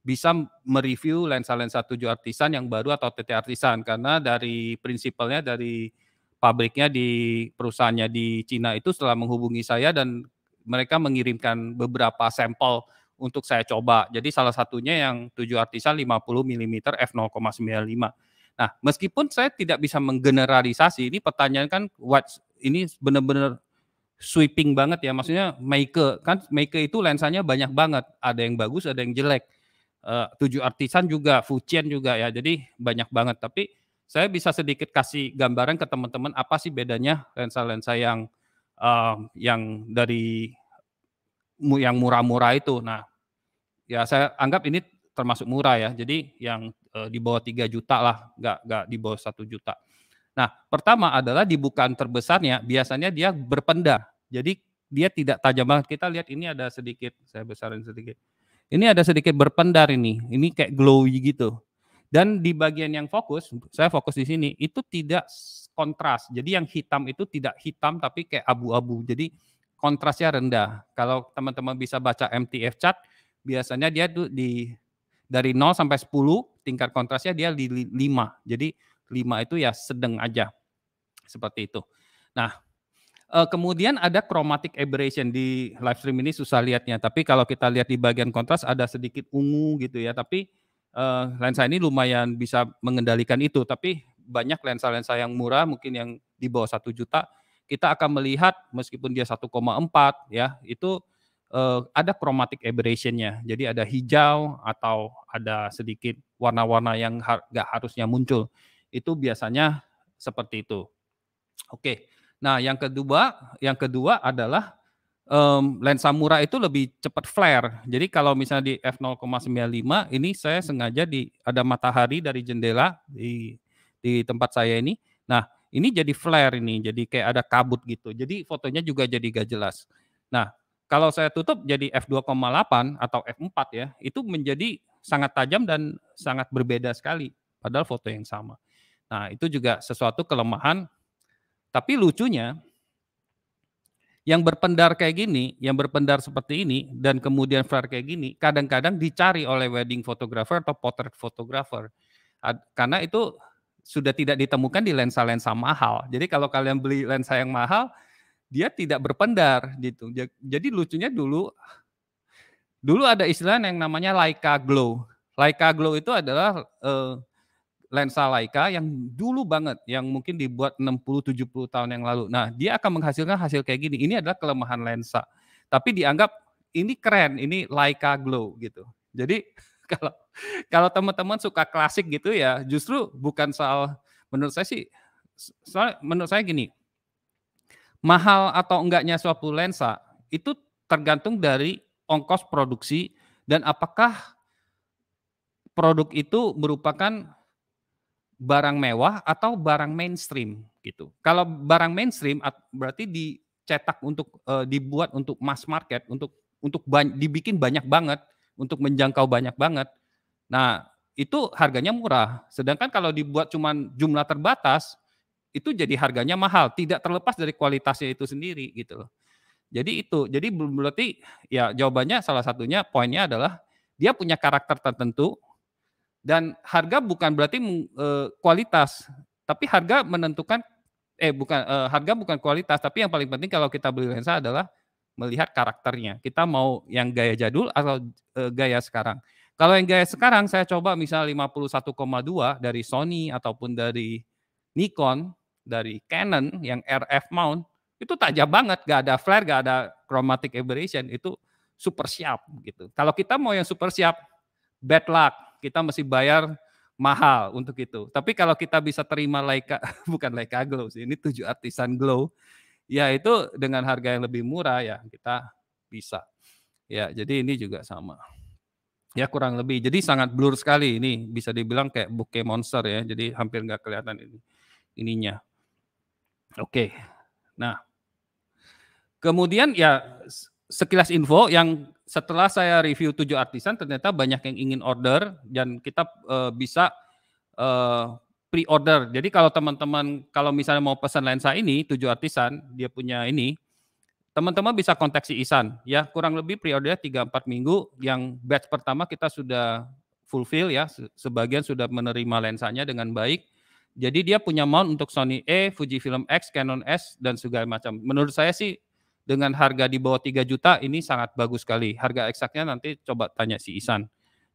bisa mereview lensa-lensa tujuh artisan yang baru atau TT artisan karena dari prinsipalnya dari pabriknya di perusahaannya di Cina itu setelah menghubungi saya dan mereka mengirimkan beberapa sampel untuk saya coba. Jadi salah satunya yang 7 artisan 50 mm f0,95. Nah, meskipun saya tidak bisa menggeneralisasi, ini pertanyaan kan what ini benar-benar sweeping banget ya. Maksudnya Meike kan Meike itu lensanya banyak banget, ada yang bagus, ada yang jelek uh, tujuh artisan juga, Fujian juga ya. Jadi banyak banget. Tapi saya bisa sedikit kasih gambaran ke teman-teman apa sih bedanya lensa-lensa yang uh, yang dari yang murah-murah itu. Nah, ya saya anggap ini termasuk murah ya. Jadi yang uh, di bawah 3 juta lah, nggak nggak di bawah satu juta. Nah, pertama adalah di bukaan terbesarnya biasanya dia berpenda. Jadi dia tidak tajam banget. Kita lihat ini ada sedikit, saya besarin sedikit. Ini ada sedikit berpendar ini. Ini kayak glowy gitu. Dan di bagian yang fokus, saya fokus di sini, itu tidak kontras. Jadi yang hitam itu tidak hitam tapi kayak abu-abu. Jadi kontrasnya rendah. Kalau teman-teman bisa baca MTF chart, biasanya dia tuh di dari 0 sampai 10 tingkat kontrasnya dia di 5. Jadi 5 itu ya sedang aja. Seperti itu. Nah, Uh, kemudian ada chromatic aberration di live stream ini susah lihatnya, tapi kalau kita lihat di bagian kontras ada sedikit ungu gitu ya, tapi uh, lensa ini lumayan bisa mengendalikan itu, tapi banyak lensa-lensa yang murah mungkin yang di bawah satu juta kita akan melihat meskipun dia 1,4 ya itu uh, ada chromatic aberrationnya jadi ada hijau atau ada sedikit warna-warna yang har gak harusnya muncul itu biasanya seperti itu oke okay. Nah, yang kedua, yang kedua adalah um, lensa murah itu lebih cepat flare. Jadi kalau misalnya di f0,95 ini saya sengaja di ada matahari dari jendela di di tempat saya ini. Nah, ini jadi flare ini, jadi kayak ada kabut gitu. Jadi fotonya juga jadi gak jelas. Nah, kalau saya tutup jadi f2,8 atau f4 ya, itu menjadi sangat tajam dan sangat berbeda sekali padahal foto yang sama. Nah, itu juga sesuatu kelemahan tapi lucunya yang berpendar kayak gini, yang berpendar seperti ini dan kemudian flare kayak gini, kadang-kadang dicari oleh wedding photographer atau portrait photographer. Karena itu sudah tidak ditemukan di lensa-lensa mahal. Jadi kalau kalian beli lensa yang mahal, dia tidak berpendar gitu. Jadi lucunya dulu dulu ada istilah yang namanya Leica glow. Leica glow itu adalah Uh, lensa Leica yang dulu banget yang mungkin dibuat 60 70 tahun yang lalu. Nah, dia akan menghasilkan hasil kayak gini. Ini adalah kelemahan lensa. Tapi dianggap ini keren, ini Leica glow gitu. Jadi (laughs) kalau kalau teman-teman suka klasik gitu ya, justru bukan soal menurut saya sih soal menurut saya gini. Mahal atau enggaknya suatu lensa itu tergantung dari ongkos produksi dan apakah produk itu merupakan barang mewah atau barang mainstream gitu. Kalau barang mainstream berarti dicetak untuk uh, dibuat untuk mass market, untuk untuk ba dibikin banyak banget, untuk menjangkau banyak banget. Nah, itu harganya murah. Sedangkan kalau dibuat cuman jumlah terbatas, itu jadi harganya mahal, tidak terlepas dari kualitasnya itu sendiri gitu loh. Jadi itu, jadi belum berarti ya jawabannya salah satunya poinnya adalah dia punya karakter tertentu, dan harga bukan berarti e, kualitas, tapi harga menentukan eh bukan e, harga bukan kualitas, tapi yang paling penting kalau kita beli lensa adalah melihat karakternya. Kita mau yang gaya jadul atau e, gaya sekarang. Kalau yang gaya sekarang saya coba misalnya 51,2 dari Sony ataupun dari Nikon, dari Canon yang RF mount itu tajam banget, gak ada flare, gak ada chromatic aberration, itu super siap gitu. Kalau kita mau yang super siap, bad luck kita mesti bayar mahal untuk itu. Tapi kalau kita bisa terima Leica, (laughs) bukan Leica Glow sih, ini tujuh artisan glow, ya itu dengan harga yang lebih murah ya kita bisa. Ya, jadi ini juga sama. Ya kurang lebih. Jadi sangat blur sekali ini, bisa dibilang kayak bokeh monster ya. Jadi hampir nggak kelihatan ini ininya. Oke. Nah, kemudian ya sekilas info yang setelah saya review tujuh artisan ternyata banyak yang ingin order dan kita uh, bisa uh, pre-order. Jadi kalau teman-teman kalau misalnya mau pesan lensa ini tujuh artisan dia punya ini teman-teman bisa kontak si Isan ya kurang lebih pre order 3 4 minggu yang batch pertama kita sudah fulfill ya sebagian sudah menerima lensanya dengan baik. Jadi dia punya mount untuk Sony E, Fujifilm X, Canon S dan segala macam. Menurut saya sih dengan harga di bawah 3 juta ini sangat bagus sekali. Harga eksaknya nanti coba tanya si Isan.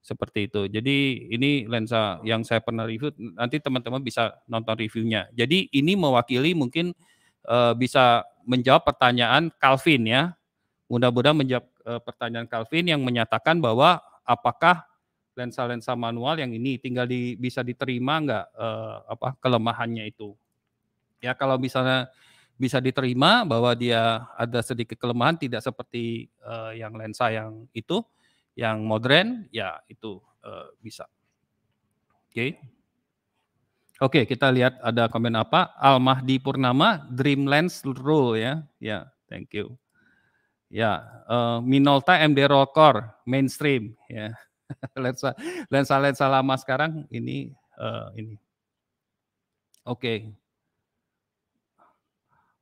Seperti itu. Jadi ini lensa yang saya pernah review, nanti teman-teman bisa nonton reviewnya. Jadi ini mewakili mungkin uh, bisa menjawab pertanyaan Calvin ya. Mudah-mudahan menjawab uh, pertanyaan Calvin yang menyatakan bahwa apakah lensa-lensa manual yang ini tinggal di, bisa diterima enggak uh, eh, apa kelemahannya itu. Ya kalau misalnya bisa diterima bahwa dia ada sedikit kelemahan tidak seperti uh, yang lensa yang itu yang modern ya itu uh, bisa. Oke. Okay. Oke, okay, kita lihat ada komen apa? Al Mahdi Purnama Dream Lens Rule ya. Ya, yeah, thank you. Ya, yeah, uh, Minolta MD rokor mainstream ya. Yeah. (laughs) lensa lensa lensa lama sekarang ini uh, ini. Oke. Okay.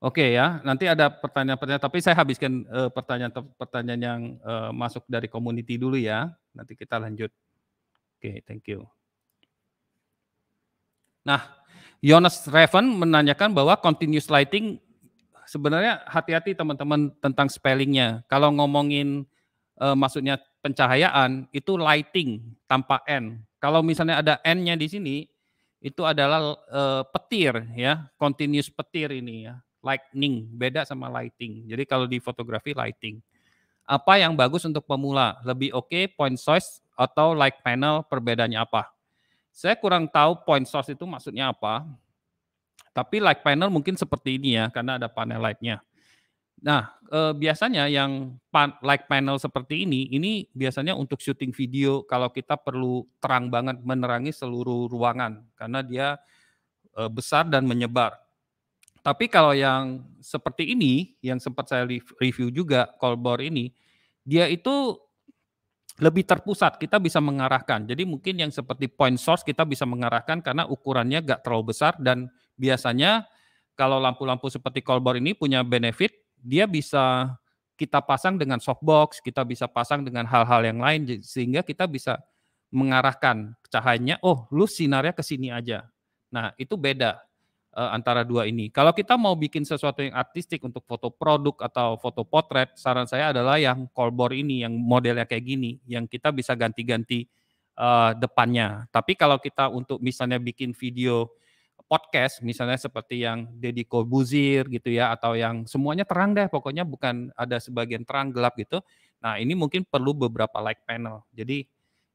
Oke ya, nanti ada pertanyaan-pertanyaan, tapi saya habiskan pertanyaan-pertanyaan eh, uh, yang uh, masuk dari community dulu ya. Nanti kita lanjut. Oke, okay, thank you. Nah, Jonas Raven menanyakan bahwa continuous lighting sebenarnya hati-hati teman-teman tentang spellingnya. Kalau ngomongin uh, maksudnya pencahayaan itu lighting tanpa n. Kalau misalnya ada n-nya di sini itu adalah petir ya, continuous petir ini ya lightning, beda sama lighting. Jadi kalau di fotografi lighting. Apa yang bagus untuk pemula? Lebih oke okay, point source atau light panel perbedaannya apa? Saya kurang tahu point source itu maksudnya apa. Tapi light panel mungkin seperti ini ya karena ada panel lightnya. Nah, eh, biasanya yang pan, light panel seperti ini, ini biasanya untuk syuting video kalau kita perlu terang banget menerangi seluruh ruangan karena dia eh, besar dan menyebar. Tapi kalau yang seperti ini, yang sempat saya review juga, Colbor ini, dia itu lebih terpusat, kita bisa mengarahkan. Jadi mungkin yang seperti point source kita bisa mengarahkan karena ukurannya gak terlalu besar dan biasanya kalau lampu-lampu seperti Colbor ini punya benefit, dia bisa kita pasang dengan softbox, kita bisa pasang dengan hal-hal yang lain sehingga kita bisa mengarahkan cahayanya, oh lu sinarnya ke sini aja. Nah itu beda. Eh, antara dua ini. Kalau kita mau bikin sesuatu yang artistik untuk foto produk atau foto potret, saran saya adalah yang kolbor ini, yang modelnya kayak gini, yang kita bisa ganti-ganti uh, depannya. Tapi kalau kita untuk misalnya bikin video podcast, misalnya seperti yang Deddy Corbuzier gitu ya, atau yang semuanya terang deh, pokoknya bukan ada sebagian terang gelap gitu. Nah ini mungkin perlu beberapa light panel. Jadi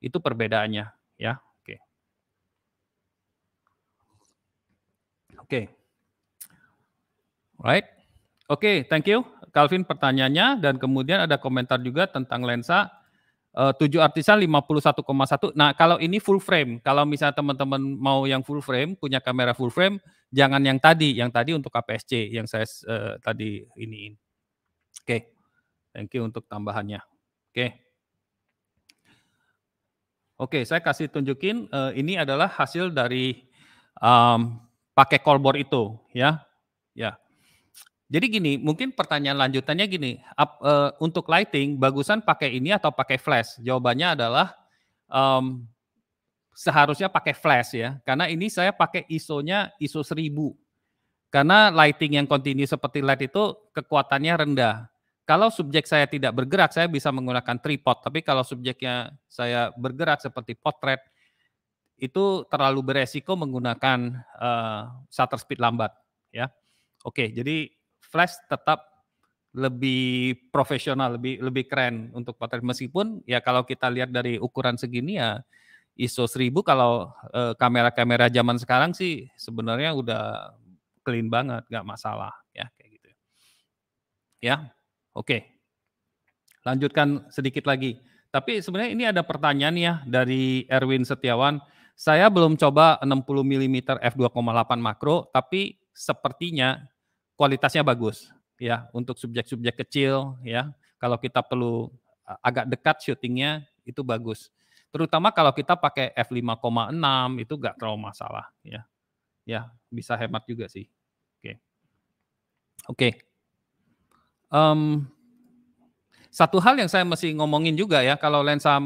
itu perbedaannya ya. Oke. Okay. Right. Oke, okay, thank you. Calvin pertanyaannya dan kemudian ada komentar juga tentang lensa eh, uh, 7 artisan 51,1. Nah, kalau ini full frame, kalau misalnya teman-teman mau yang full frame, punya kamera full frame, jangan yang tadi, yang tadi untuk APS-C yang saya uh, tadi iniin. Oke. Okay. Thank you untuk tambahannya. Oke. Okay. Oke, okay, saya kasih tunjukin uh, ini adalah hasil dari um, pakai kolbor itu ya ya jadi gini mungkin pertanyaan lanjutannya gini up, uh, eh, untuk lighting bagusan pakai ini atau pakai flash jawabannya adalah um, seharusnya pakai flash ya karena ini saya pakai ISO-nya ISO 1000 karena lighting yang kontinu seperti LED itu kekuatannya rendah kalau subjek saya tidak bergerak saya bisa menggunakan tripod tapi kalau subjeknya saya bergerak seperti potret itu terlalu beresiko menggunakan uh, shutter speed lambat ya. Oke, jadi flash tetap lebih profesional, lebih lebih keren untuk potret meskipun ya kalau kita lihat dari ukuran segini ya ISO 1000 kalau eh, kamera-kamera uh, zaman sekarang sih sebenarnya udah clean banget, nggak masalah ya kayak gitu. Ya. Oke. Lanjutkan sedikit lagi. Tapi sebenarnya ini ada pertanyaan ya dari Erwin Setiawan saya belum coba 60 mm f2,8 makro, tapi sepertinya kualitasnya bagus ya untuk subjek-subjek kecil ya. Kalau kita perlu agak dekat syutingnya itu bagus. Terutama kalau kita pakai f5,6 itu nggak terlalu masalah ya. Ya, bisa hemat juga sih. Oke. Okay. Oke. Okay. Um, satu hal yang saya mesti ngomongin juga ya, kalau lensa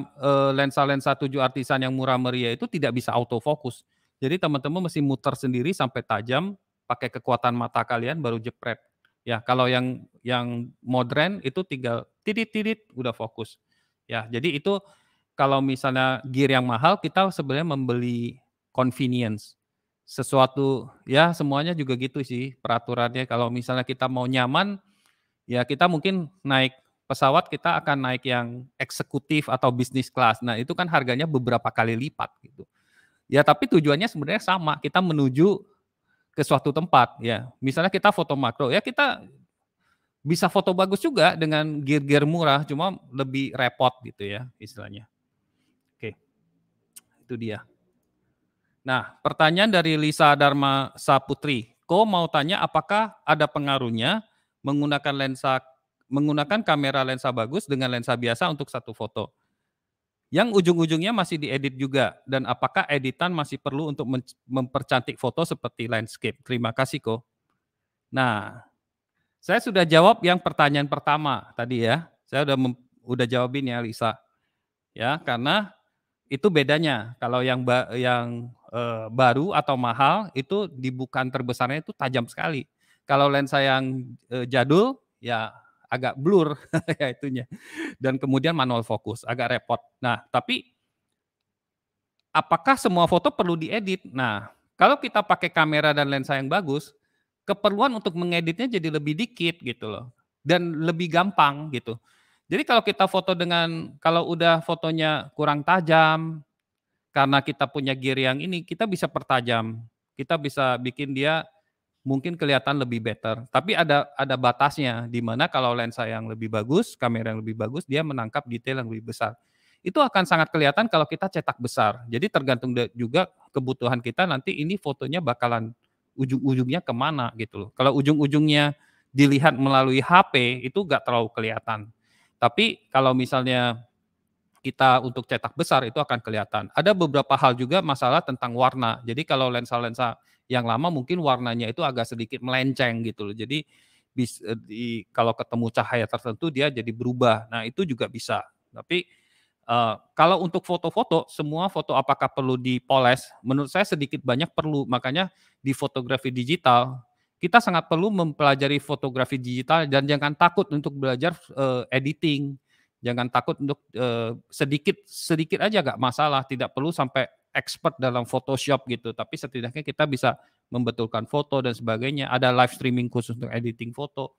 lensa lensa 7 artisan yang murah meriah itu tidak bisa autofokus, Jadi teman-teman mesti muter sendiri sampai tajam pakai kekuatan mata kalian baru jepret. Ya, kalau yang yang modern itu tinggal titit-titit udah fokus. Ya, jadi itu kalau misalnya gear yang mahal kita sebenarnya membeli convenience sesuatu ya semuanya juga gitu sih peraturannya kalau misalnya kita mau nyaman ya kita mungkin naik pesawat kita akan naik yang eksekutif atau bisnis kelas. Nah, itu kan harganya beberapa kali lipat gitu. Ya, tapi tujuannya sebenarnya sama, kita menuju ke suatu tempat ya. Misalnya kita foto makro, ya kita bisa foto bagus juga dengan gear-gear murah, cuma lebih repot gitu ya istilahnya. Oke. Itu dia. Nah, pertanyaan dari Lisa Dharma Saputri. Ko mau tanya apakah ada pengaruhnya menggunakan lensa menggunakan kamera lensa bagus dengan lensa biasa untuk satu foto. Yang ujung-ujungnya masih diedit juga dan apakah editan masih perlu untuk mempercantik foto seperti landscape? Terima kasih kok Nah, saya sudah jawab yang pertanyaan pertama tadi ya. Saya sudah udah jawabin ya Lisa. Ya, karena itu bedanya kalau yang ba yang e, baru atau mahal itu di terbesarnya itu tajam sekali. Kalau lensa yang e, jadul ya agak blur (laughs) ya itunya. Dan kemudian manual fokus, agak repot. Nah, tapi apakah semua foto perlu diedit? Nah, kalau kita pakai kamera dan lensa yang bagus, keperluan untuk mengeditnya jadi lebih dikit gitu loh. Dan lebih gampang gitu. Jadi kalau kita foto dengan kalau udah fotonya kurang tajam karena kita punya gear yang ini, kita bisa pertajam. Kita bisa bikin dia mungkin kelihatan lebih better. Tapi ada ada batasnya di mana kalau lensa yang lebih bagus, kamera yang lebih bagus, dia menangkap detail yang lebih besar. Itu akan sangat kelihatan kalau kita cetak besar. Jadi tergantung juga kebutuhan kita nanti ini fotonya bakalan ujung-ujungnya kemana gitu loh. Kalau ujung-ujungnya dilihat melalui HP itu gak terlalu kelihatan. Tapi kalau misalnya kita untuk cetak besar itu akan kelihatan. Ada beberapa hal juga masalah tentang warna. Jadi kalau lensa-lensa yang lama mungkin warnanya itu agak sedikit melenceng gitu loh. Jadi bis, eh, di, kalau ketemu cahaya tertentu dia jadi berubah. Nah itu juga bisa. Tapi uh, kalau untuk foto-foto, semua foto apakah perlu dipoles? Menurut saya sedikit banyak perlu. Makanya di fotografi digital kita sangat perlu mempelajari fotografi digital dan jangan takut untuk belajar uh, editing. Jangan takut untuk uh, sedikit sedikit aja gak masalah, tidak perlu sampai expert dalam Photoshop gitu, tapi setidaknya kita bisa membetulkan foto dan sebagainya. Ada live streaming khusus untuk editing foto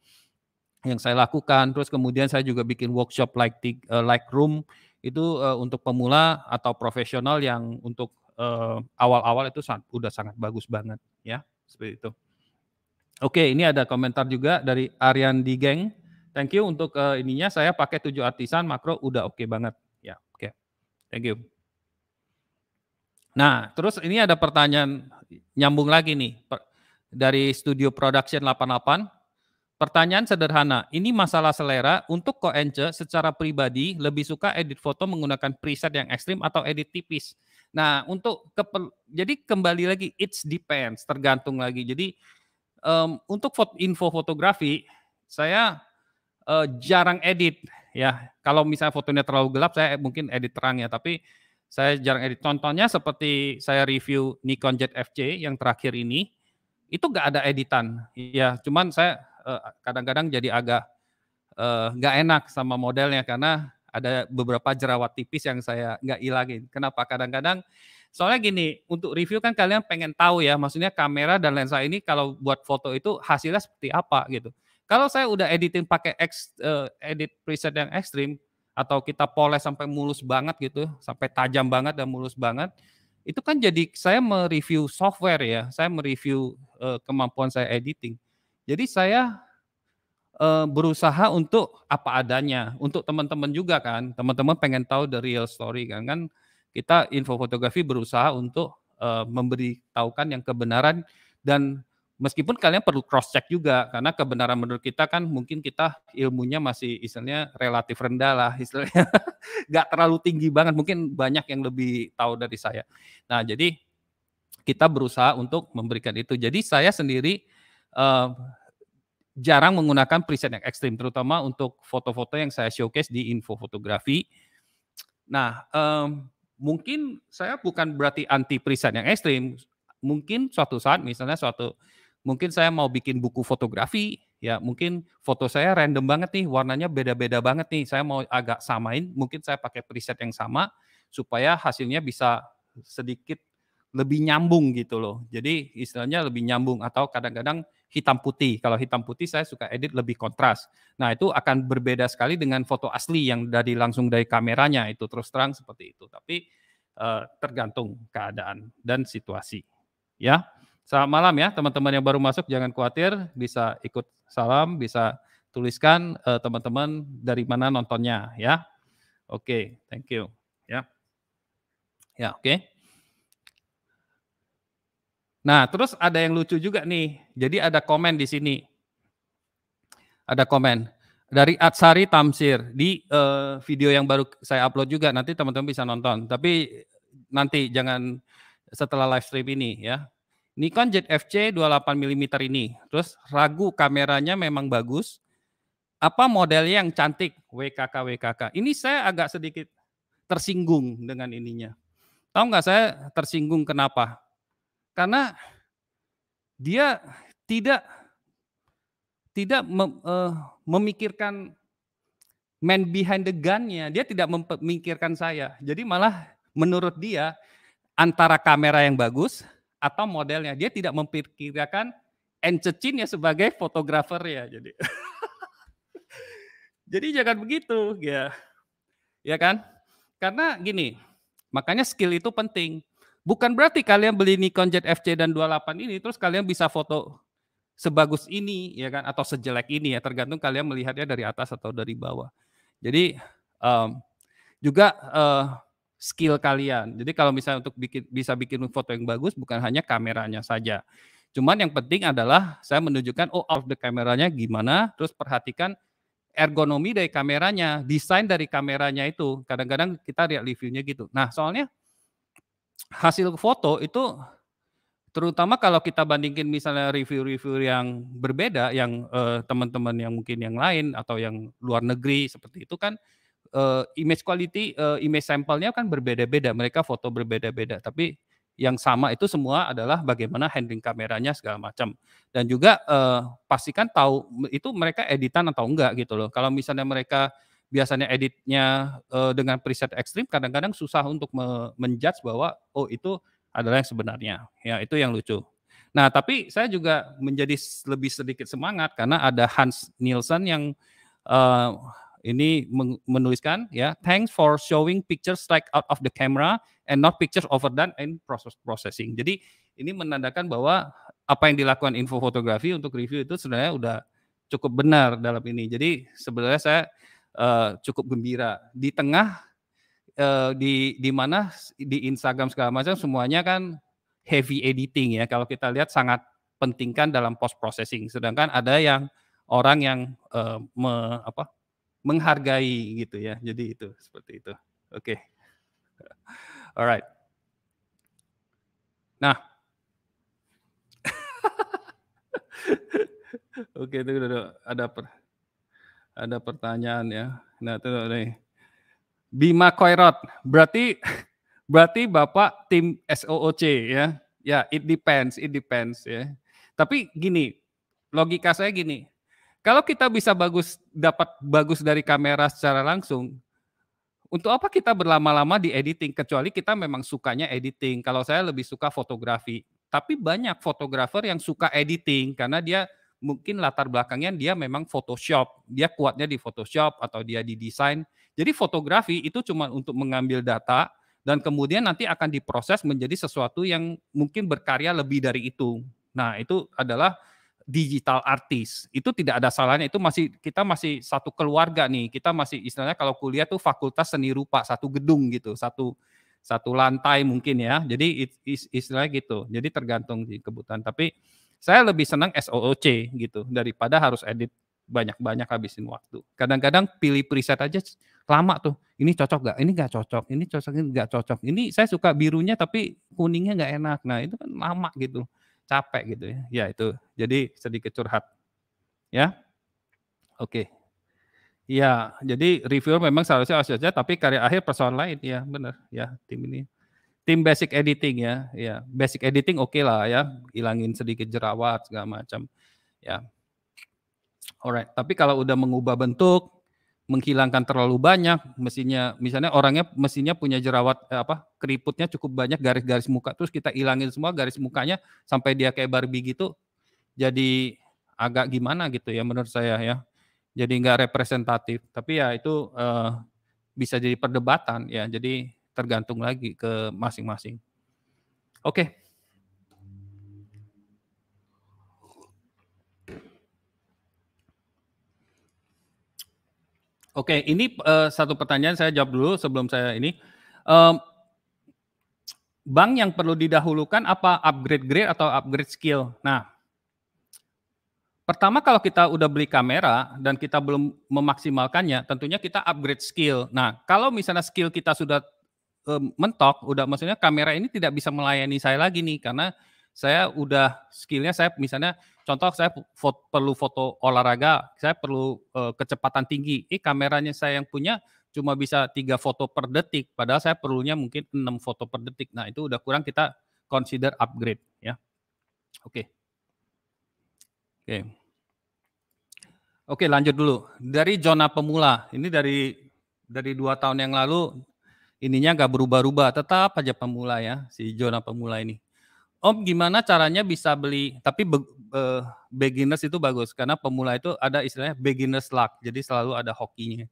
yang saya lakukan. Terus kemudian saya juga bikin workshop like, uh, eh, Lightroom itu uh, untuk pemula atau profesional yang untuk eh, awal-awal uh, itu sangat, udah sangat bagus banget ya seperti itu. Oke, ini ada komentar juga dari Aryan di Thank you untuk uh, ininya. Saya pakai tujuh artisan makro udah oke okay banget. Ya, oke. Okay. Thank you. Nah, terus ini ada pertanyaan nyambung lagi nih per, dari Studio Production 88. Pertanyaan sederhana, ini masalah selera. Untuk Koence secara pribadi lebih suka edit foto menggunakan preset yang ekstrim atau edit tipis. Nah, untuk ke, jadi kembali lagi it's depends, tergantung lagi. Jadi um, untuk foto, info fotografi saya uh, jarang edit ya. Kalau misalnya fotonya terlalu gelap saya mungkin edit terang ya, tapi saya jarang edit. Contohnya seperti saya review Nikon ZFC yang terakhir ini, itu nggak ada editan. Ya, cuman saya eh, kadang-kadang uh, jadi agak eh, nggak uh, enak sama modelnya karena ada beberapa jerawat tipis yang saya nggak ilangin. Kenapa? Kadang-kadang soalnya gini, untuk review kan kalian pengen tahu ya, maksudnya kamera dan lensa ini kalau buat foto itu hasilnya seperti apa gitu. Kalau saya udah editing pakai ex, uh, eh, edit preset yang ekstrim, atau kita poles sampai mulus banget gitu, sampai tajam banget dan mulus banget, itu kan jadi saya mereview software ya, saya mereview uh, kemampuan saya editing. Jadi saya uh, berusaha untuk apa adanya, untuk teman-teman juga kan, teman-teman pengen tahu the real story kan kan kita info fotografi berusaha untuk uh, memberitahukan yang kebenaran dan meskipun kalian perlu cross check juga karena kebenaran menurut kita kan mungkin kita ilmunya masih istilahnya relatif rendah lah istilahnya (laughs) nggak terlalu tinggi banget mungkin banyak yang lebih tahu dari saya nah jadi kita berusaha untuk memberikan itu jadi saya sendiri uh, jarang menggunakan preset yang ekstrim terutama untuk foto-foto yang saya showcase di info fotografi nah um, mungkin saya bukan berarti anti preset yang ekstrim mungkin suatu saat misalnya suatu mungkin saya mau bikin buku fotografi, ya mungkin foto saya random banget nih, warnanya beda-beda banget nih. Saya mau agak samain, mungkin saya pakai preset yang sama supaya hasilnya bisa sedikit lebih nyambung gitu loh. Jadi istilahnya lebih nyambung atau kadang-kadang hitam putih. Kalau hitam putih saya suka edit lebih kontras. Nah, itu akan berbeda sekali dengan foto asli yang dari langsung dari kameranya itu terus terang seperti itu. Tapi eh, tergantung keadaan dan situasi. Ya. Selamat malam ya teman-teman yang baru masuk jangan khawatir bisa ikut salam, bisa tuliskan eh, teman-teman dari mana nontonnya ya. Oke, okay, thank you ya. Ya, oke. Okay. Nah, terus ada yang lucu juga nih. Jadi ada komen di sini. Ada komen dari Atsari Tamsir di uh, video yang baru saya upload juga nanti teman-teman bisa nonton. Tapi nanti jangan setelah live stream ini ya. Nikon ZFC 28mm ini, terus ragu kameranya memang bagus, apa model yang cantik WKK WKK. Ini saya agak sedikit tersinggung dengan ininya. Tahu nggak saya tersinggung kenapa? Karena dia tidak tidak mem, uh, memikirkan man behind the gun-nya. Dia tidak memikirkan saya. Jadi malah menurut dia antara kamera yang bagus atau modelnya. Dia tidak memperkirakan Encecin ya sebagai fotografer ya. Jadi (laughs) Jadi jangan begitu ya. Ya kan? Karena gini, makanya skill itu penting. Bukan berarti kalian beli Nikon Z FC dan 28 ini terus kalian bisa foto sebagus ini ya kan atau sejelek ini ya tergantung kalian melihatnya dari atas atau dari bawah. Jadi um, juga uh, skill kalian. Jadi kalau misalnya untuk bikin, bisa bikin foto yang bagus bukan hanya kameranya saja. Cuman yang penting adalah saya menunjukkan oh out of the kameranya gimana, terus perhatikan ergonomi dari kameranya, desain dari kameranya itu. Kadang-kadang kita lihat reviewnya gitu. Nah, soalnya hasil foto itu terutama kalau kita bandingin misalnya review-review yang berbeda yang eh, teman-teman eh, yang mungkin yang lain atau yang luar negeri seperti itu kan uh, image quality, uh, image sampelnya kan berbeda-beda. Mereka foto berbeda-beda, tapi yang sama itu semua adalah bagaimana handling kameranya segala macam. Dan juga uh, pastikan tahu itu mereka editan atau enggak gitu loh. Kalau misalnya mereka biasanya editnya uh, dengan preset ekstrim, kadang-kadang susah untuk me menjudge bahwa oh itu adalah yang sebenarnya. Ya itu yang lucu. Nah tapi saya juga menjadi lebih sedikit semangat karena ada Hans Nielsen yang uh, ini menuliskan ya thanks for showing pictures like out of the camera and not pictures overdone and process processing. Jadi ini menandakan bahwa apa yang dilakukan info fotografi untuk review itu sebenarnya udah cukup benar dalam ini. Jadi sebenarnya saya uh, cukup gembira di tengah uh, di di mana di Instagram segala macam semuanya kan heavy editing ya. Kalau kita lihat sangat pentingkan dalam post processing. Sedangkan ada yang orang yang uh, me, apa menghargai gitu ya. Jadi itu seperti itu. Oke. Okay. (laughs) Alright. Nah. (laughs) Oke, okay, itu ada ada per, ada pertanyaan ya. Nah, itu nih. Bima Koirot. Berarti (laughs) berarti Bapak tim SOOC ya. Ya, it depends, it depends ya. Tapi gini, logika saya gini, kalau kita bisa bagus dapat bagus dari kamera secara langsung, untuk apa kita berlama-lama di editing kecuali kita memang sukanya editing. Kalau saya lebih suka fotografi, tapi banyak fotografer yang suka editing karena dia mungkin latar belakangnya dia memang Photoshop, dia kuatnya di Photoshop atau dia di desain. Jadi fotografi itu cuma untuk mengambil data dan kemudian nanti akan diproses menjadi sesuatu yang mungkin berkarya lebih dari itu. Nah, itu adalah digital artis itu tidak ada salahnya itu masih kita masih satu keluarga nih kita masih istilahnya kalau kuliah tuh fakultas seni rupa satu gedung gitu satu satu lantai mungkin ya jadi istilahnya gitu jadi tergantung di kebutuhan tapi saya lebih senang SOOC gitu daripada harus edit banyak-banyak habisin waktu kadang-kadang pilih preset aja lama tuh ini cocok gak ini gak cocok ini cocok ini gak cocok ini saya suka birunya tapi kuningnya gak enak nah itu kan lama gitu capek gitu ya. Ya itu. Jadi sedikit curhat. Ya. Oke. Okay. Ya, jadi review memang seharusnya asosiasi tapi karya akhir persoalan lain ya, benar ya tim ini. Tim basic editing ya, ya. Basic editing oke okay lah ya, hilangin sedikit jerawat segala macam. Ya. Alright, tapi kalau udah mengubah bentuk, menghilangkan terlalu banyak mesinnya misalnya orangnya mesinnya punya jerawat eh, apa keriputnya cukup banyak garis-garis muka terus kita ilangin semua garis mukanya sampai dia kayak Barbie gitu jadi agak gimana gitu ya menurut saya ya jadi nggak representatif tapi ya itu eh, bisa jadi perdebatan ya jadi tergantung lagi ke masing-masing oke okay. Oke, ini uh, satu pertanyaan saya jawab dulu sebelum saya ini. Um, bank yang perlu didahulukan apa upgrade grade atau upgrade skill? Nah, pertama kalau kita udah beli kamera dan kita belum memaksimalkannya, tentunya kita upgrade skill. Nah, kalau misalnya skill kita sudah um, mentok, udah maksudnya kamera ini tidak bisa melayani saya lagi nih karena saya udah skillnya saya misalnya contoh saya foto, perlu foto olahraga, saya perlu uh, kecepatan tinggi. Eh kameranya saya yang punya cuma bisa tiga foto per detik, padahal saya perlunya mungkin enam foto per detik. Nah itu udah kurang kita consider upgrade ya. Oke. Okay. Oke. Okay. Oke, lanjut dulu. Dari zona pemula, ini dari dari dua tahun yang lalu ininya nggak berubah-ubah, tetap aja pemula ya si zona pemula ini. Om, gimana caranya bisa beli? Tapi uh, beginners itu bagus karena pemula itu ada istilahnya beginners luck. Jadi selalu ada hokinya.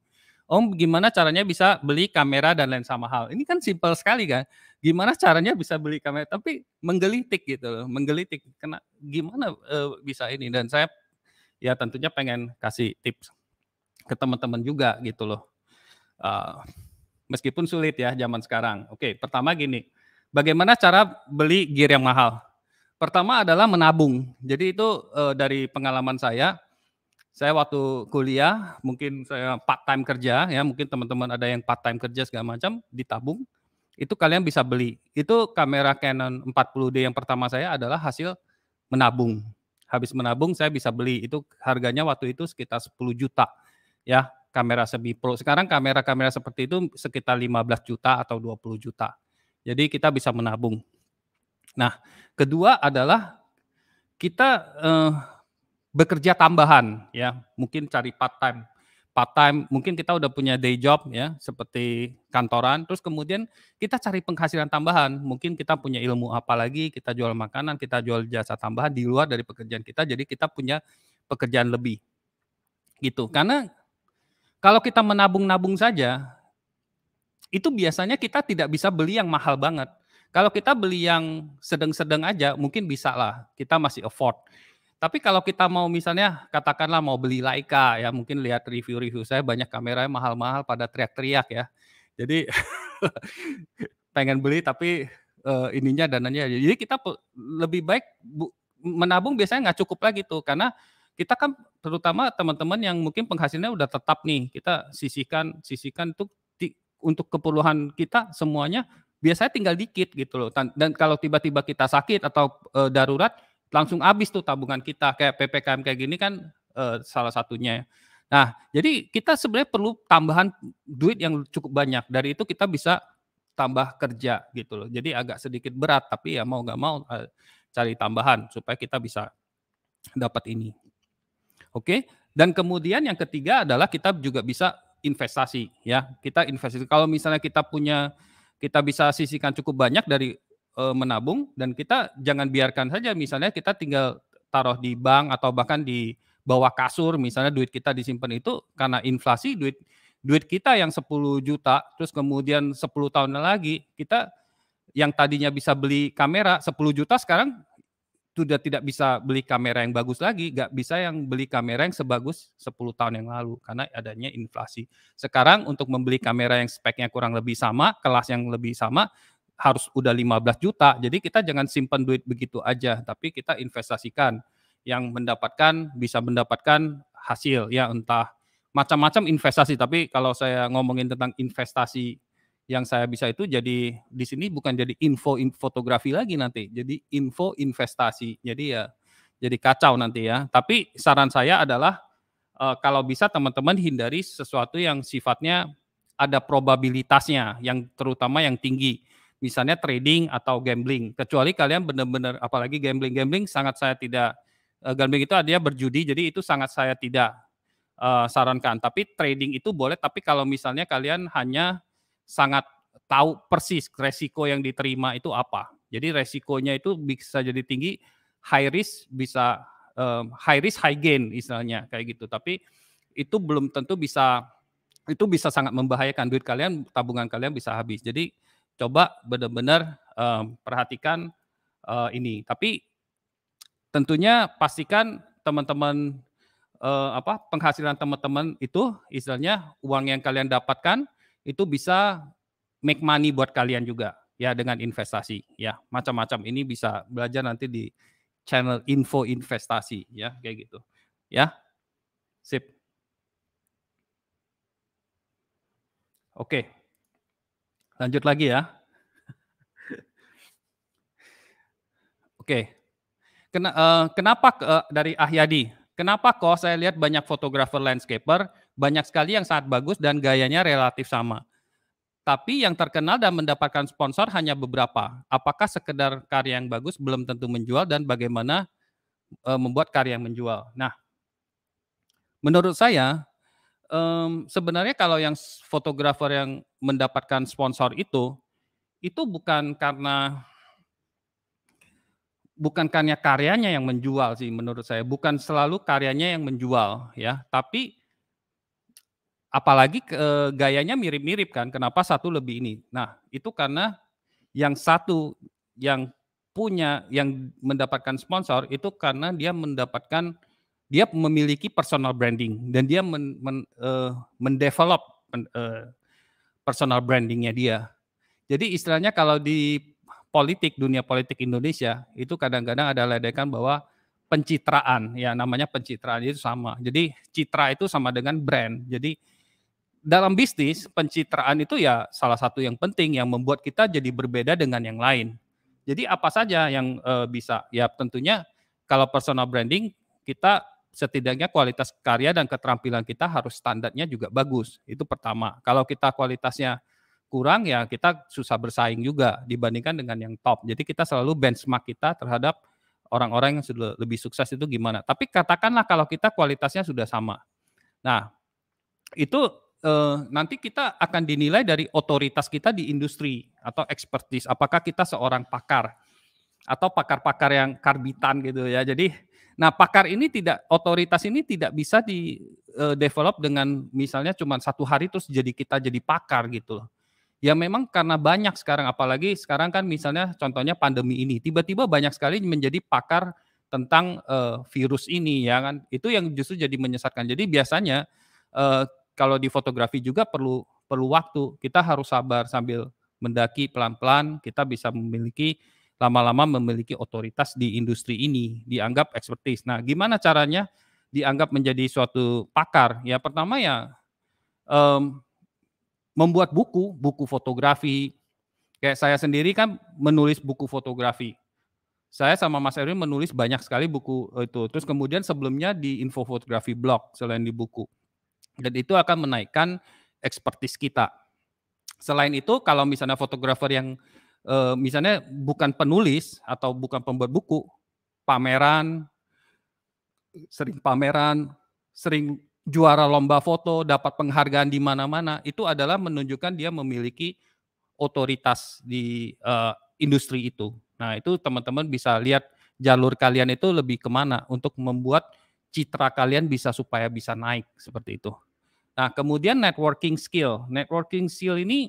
Om gimana caranya bisa beli kamera dan lensa mahal? Ini kan simple sekali kan. Gimana caranya bisa beli kamera tapi menggelitik gitu loh, menggelitik. Kena gimana uh, bisa ini dan saya ya tentunya pengen kasih tips ke teman-teman juga gitu loh. Uh, meskipun sulit ya zaman sekarang. Oke, pertama gini, bagaimana cara beli gear yang mahal? Pertama adalah menabung. Jadi itu e, dari pengalaman saya. Saya waktu kuliah, mungkin saya part time kerja ya, mungkin teman-teman ada yang part time kerja segala macam ditabung. Itu kalian bisa beli. Itu kamera Canon 40D yang pertama saya adalah hasil menabung. Habis menabung saya bisa beli. Itu harganya waktu itu sekitar 10 juta. Ya, kamera semi pro. Sekarang kamera-kamera seperti itu sekitar 15 juta atau 20 juta. Jadi kita bisa menabung. Nah, kedua adalah kita eh, bekerja tambahan ya, mungkin cari part time. Part time mungkin kita udah punya day job ya seperti kantoran, terus kemudian kita cari penghasilan tambahan. Mungkin kita punya ilmu apa lagi, kita jual makanan, kita jual jasa tambahan di luar dari pekerjaan kita jadi kita punya pekerjaan lebih. Gitu. Karena kalau kita menabung-nabung saja itu biasanya kita tidak bisa beli yang mahal banget kalau kita beli yang sedang-sedang aja mungkin bisa lah, kita masih afford. Tapi kalau kita mau misalnya katakanlah mau beli Leica ya mungkin lihat review-review saya banyak kameranya mahal-mahal pada teriak-teriak ya. Jadi (laughs) pengen beli tapi uh, ininya dananya. Jadi kita lebih baik bu, menabung biasanya nggak cukup lagi tuh karena kita kan terutama teman-teman yang mungkin penghasilnya udah tetap nih kita sisihkan sisihkan tuh untuk keperluan kita semuanya biasanya tinggal dikit gitu loh. Dan kalau tiba-tiba kita sakit atau e, darurat, langsung habis tuh tabungan kita kayak ppkm kayak gini kan e, salah satunya. Nah, jadi kita sebenarnya perlu tambahan duit yang cukup banyak. Dari itu kita bisa tambah kerja gitu loh. Jadi agak sedikit berat, tapi ya mau nggak mau e, cari tambahan supaya kita bisa dapat ini. Oke, dan kemudian yang ketiga adalah kita juga bisa investasi ya. Kita investasi. Kalau misalnya kita punya kita bisa sisihkan cukup banyak dari e, menabung dan kita jangan biarkan saja misalnya kita tinggal taruh di bank atau bahkan di bawah kasur misalnya duit kita disimpan itu karena inflasi duit duit kita yang 10 juta terus kemudian 10 tahun lagi kita yang tadinya bisa beli kamera 10 juta sekarang sudah tidak bisa beli kamera yang bagus lagi, nggak bisa yang beli kamera yang sebagus 10 tahun yang lalu karena adanya inflasi. Sekarang untuk membeli kamera yang speknya kurang lebih sama, kelas yang lebih sama harus udah 15 juta. Jadi kita jangan simpan duit begitu aja, tapi kita investasikan yang mendapatkan bisa mendapatkan hasil ya entah macam-macam investasi tapi kalau saya ngomongin tentang investasi yang saya bisa itu jadi di sini bukan jadi info in, fotografi lagi nanti, jadi info investasi. Jadi ya jadi kacau nanti ya. Tapi saran saya adalah uh, kalau bisa teman-teman hindari sesuatu yang sifatnya ada probabilitasnya yang terutama yang tinggi. Misalnya trading atau gambling. Kecuali kalian benar-benar apalagi gambling gambling sangat saya tidak uh, gambling itu artinya berjudi jadi itu sangat saya tidak uh, sarankan. Tapi trading itu boleh tapi kalau misalnya kalian hanya sangat tahu persis resiko yang diterima itu apa. Jadi resikonya itu bisa jadi tinggi, high risk bisa um, high risk high gain misalnya kayak gitu. Tapi itu belum tentu bisa itu bisa sangat membahayakan duit kalian, tabungan kalian bisa habis. Jadi coba benar-benar um, perhatikan uh, ini. Tapi tentunya pastikan teman-teman uh, apa penghasilan teman-teman itu istilahnya uang yang kalian dapatkan itu bisa make money buat kalian juga ya dengan investasi ya macam-macam ini bisa belajar nanti di channel info investasi ya kayak gitu ya sip oke lanjut lagi ya (laughs) oke eh, kenapa eh, dari Ahyadi kenapa kok saya lihat banyak fotografer landscaper banyak sekali yang sangat bagus dan gayanya relatif sama. Tapi yang terkenal dan mendapatkan sponsor hanya beberapa. Apakah sekedar karya yang bagus belum tentu menjual dan bagaimana eh, membuat karya yang menjual. Nah, menurut saya sebenarnya kalau yang fotografer yang mendapatkan sponsor itu itu bukan karena bukan karena karyanya yang menjual sih menurut saya bukan selalu karyanya yang menjual ya tapi apalagi e, gayanya mirip-mirip kan. Kenapa satu lebih ini? Nah, itu karena yang satu yang punya yang mendapatkan sponsor itu karena dia mendapatkan dia memiliki personal branding dan dia men, men, e, mendevelop men, e, personal brandingnya dia. Jadi istilahnya kalau di politik dunia politik Indonesia itu kadang-kadang ada ledekan bahwa pencitraan ya namanya pencitraan itu sama. Jadi citra itu sama dengan brand. Jadi dalam bisnis pencitraan itu ya salah satu yang penting yang membuat kita jadi berbeda dengan yang lain. Jadi apa saja yang e, bisa? Ya tentunya kalau personal branding kita setidaknya kualitas karya dan keterampilan kita harus standarnya juga bagus. Itu pertama. Kalau kita kualitasnya kurang ya kita susah bersaing juga dibandingkan dengan yang top. Jadi kita selalu benchmark kita terhadap orang-orang yang sudah lebih sukses itu gimana. Tapi katakanlah kalau kita kualitasnya sudah sama. Nah, itu eh, nanti kita akan dinilai dari otoritas kita di industri atau ekspertis. Apakah kita seorang pakar atau pakar-pakar yang karbitan gitu ya. Jadi, nah pakar ini tidak otoritas ini tidak bisa di eh, develop dengan misalnya cuma satu hari terus jadi kita jadi pakar gitu Ya memang karena banyak sekarang, apalagi sekarang kan misalnya contohnya pandemi ini, tiba-tiba banyak sekali menjadi pakar tentang uh, virus ini ya kan. Itu yang justru jadi menyesatkan. Jadi biasanya uh, kalau di fotografi juga perlu perlu waktu. Kita harus sabar sambil mendaki pelan-pelan, kita bisa memiliki lama-lama memiliki otoritas di industri ini, dianggap ekspertis. Nah, gimana caranya dianggap menjadi suatu pakar? Ya, pertama ya um, membuat buku, buku fotografi. Kayak saya sendiri kan menulis buku fotografi. Saya sama Mas Erwin menulis banyak sekali buku e, itu. Terus kemudian sebelumnya di info fotografi blog selain di buku. Dan itu akan menaikkan ekspertis kita. Selain itu, kalau misalnya fotografer yang eh, misalnya bukan penulis atau bukan pembuat buku, pameran, sering pameran, sering juara lomba foto, dapat penghargaan di mana-mana, itu adalah menunjukkan dia memiliki otoritas di uh, industri itu. Nah, itu teman-teman bisa lihat jalur kalian itu lebih kemana untuk membuat citra kalian bisa supaya bisa naik seperti itu. Nah, kemudian networking skill. Networking skill ini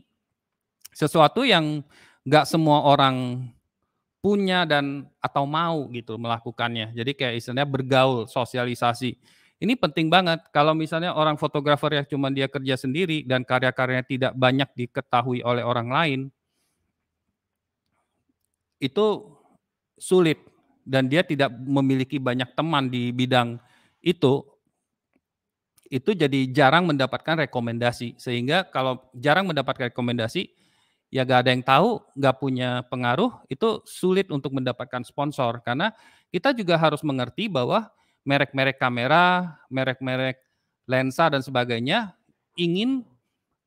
sesuatu yang nggak semua orang punya dan atau mau gitu melakukannya. Jadi kayak istilahnya bergaul, sosialisasi. Ini penting banget kalau misalnya orang fotografer yang cuma dia kerja sendiri dan karya-karyanya tidak banyak diketahui oleh orang lain, itu sulit dan dia tidak memiliki banyak teman di bidang itu itu jadi jarang mendapatkan rekomendasi sehingga kalau jarang mendapatkan rekomendasi ya gak ada yang tahu gak punya pengaruh itu sulit untuk mendapatkan sponsor karena kita juga harus mengerti bahwa merek-merek kamera merek-merek lensa dan sebagainya ingin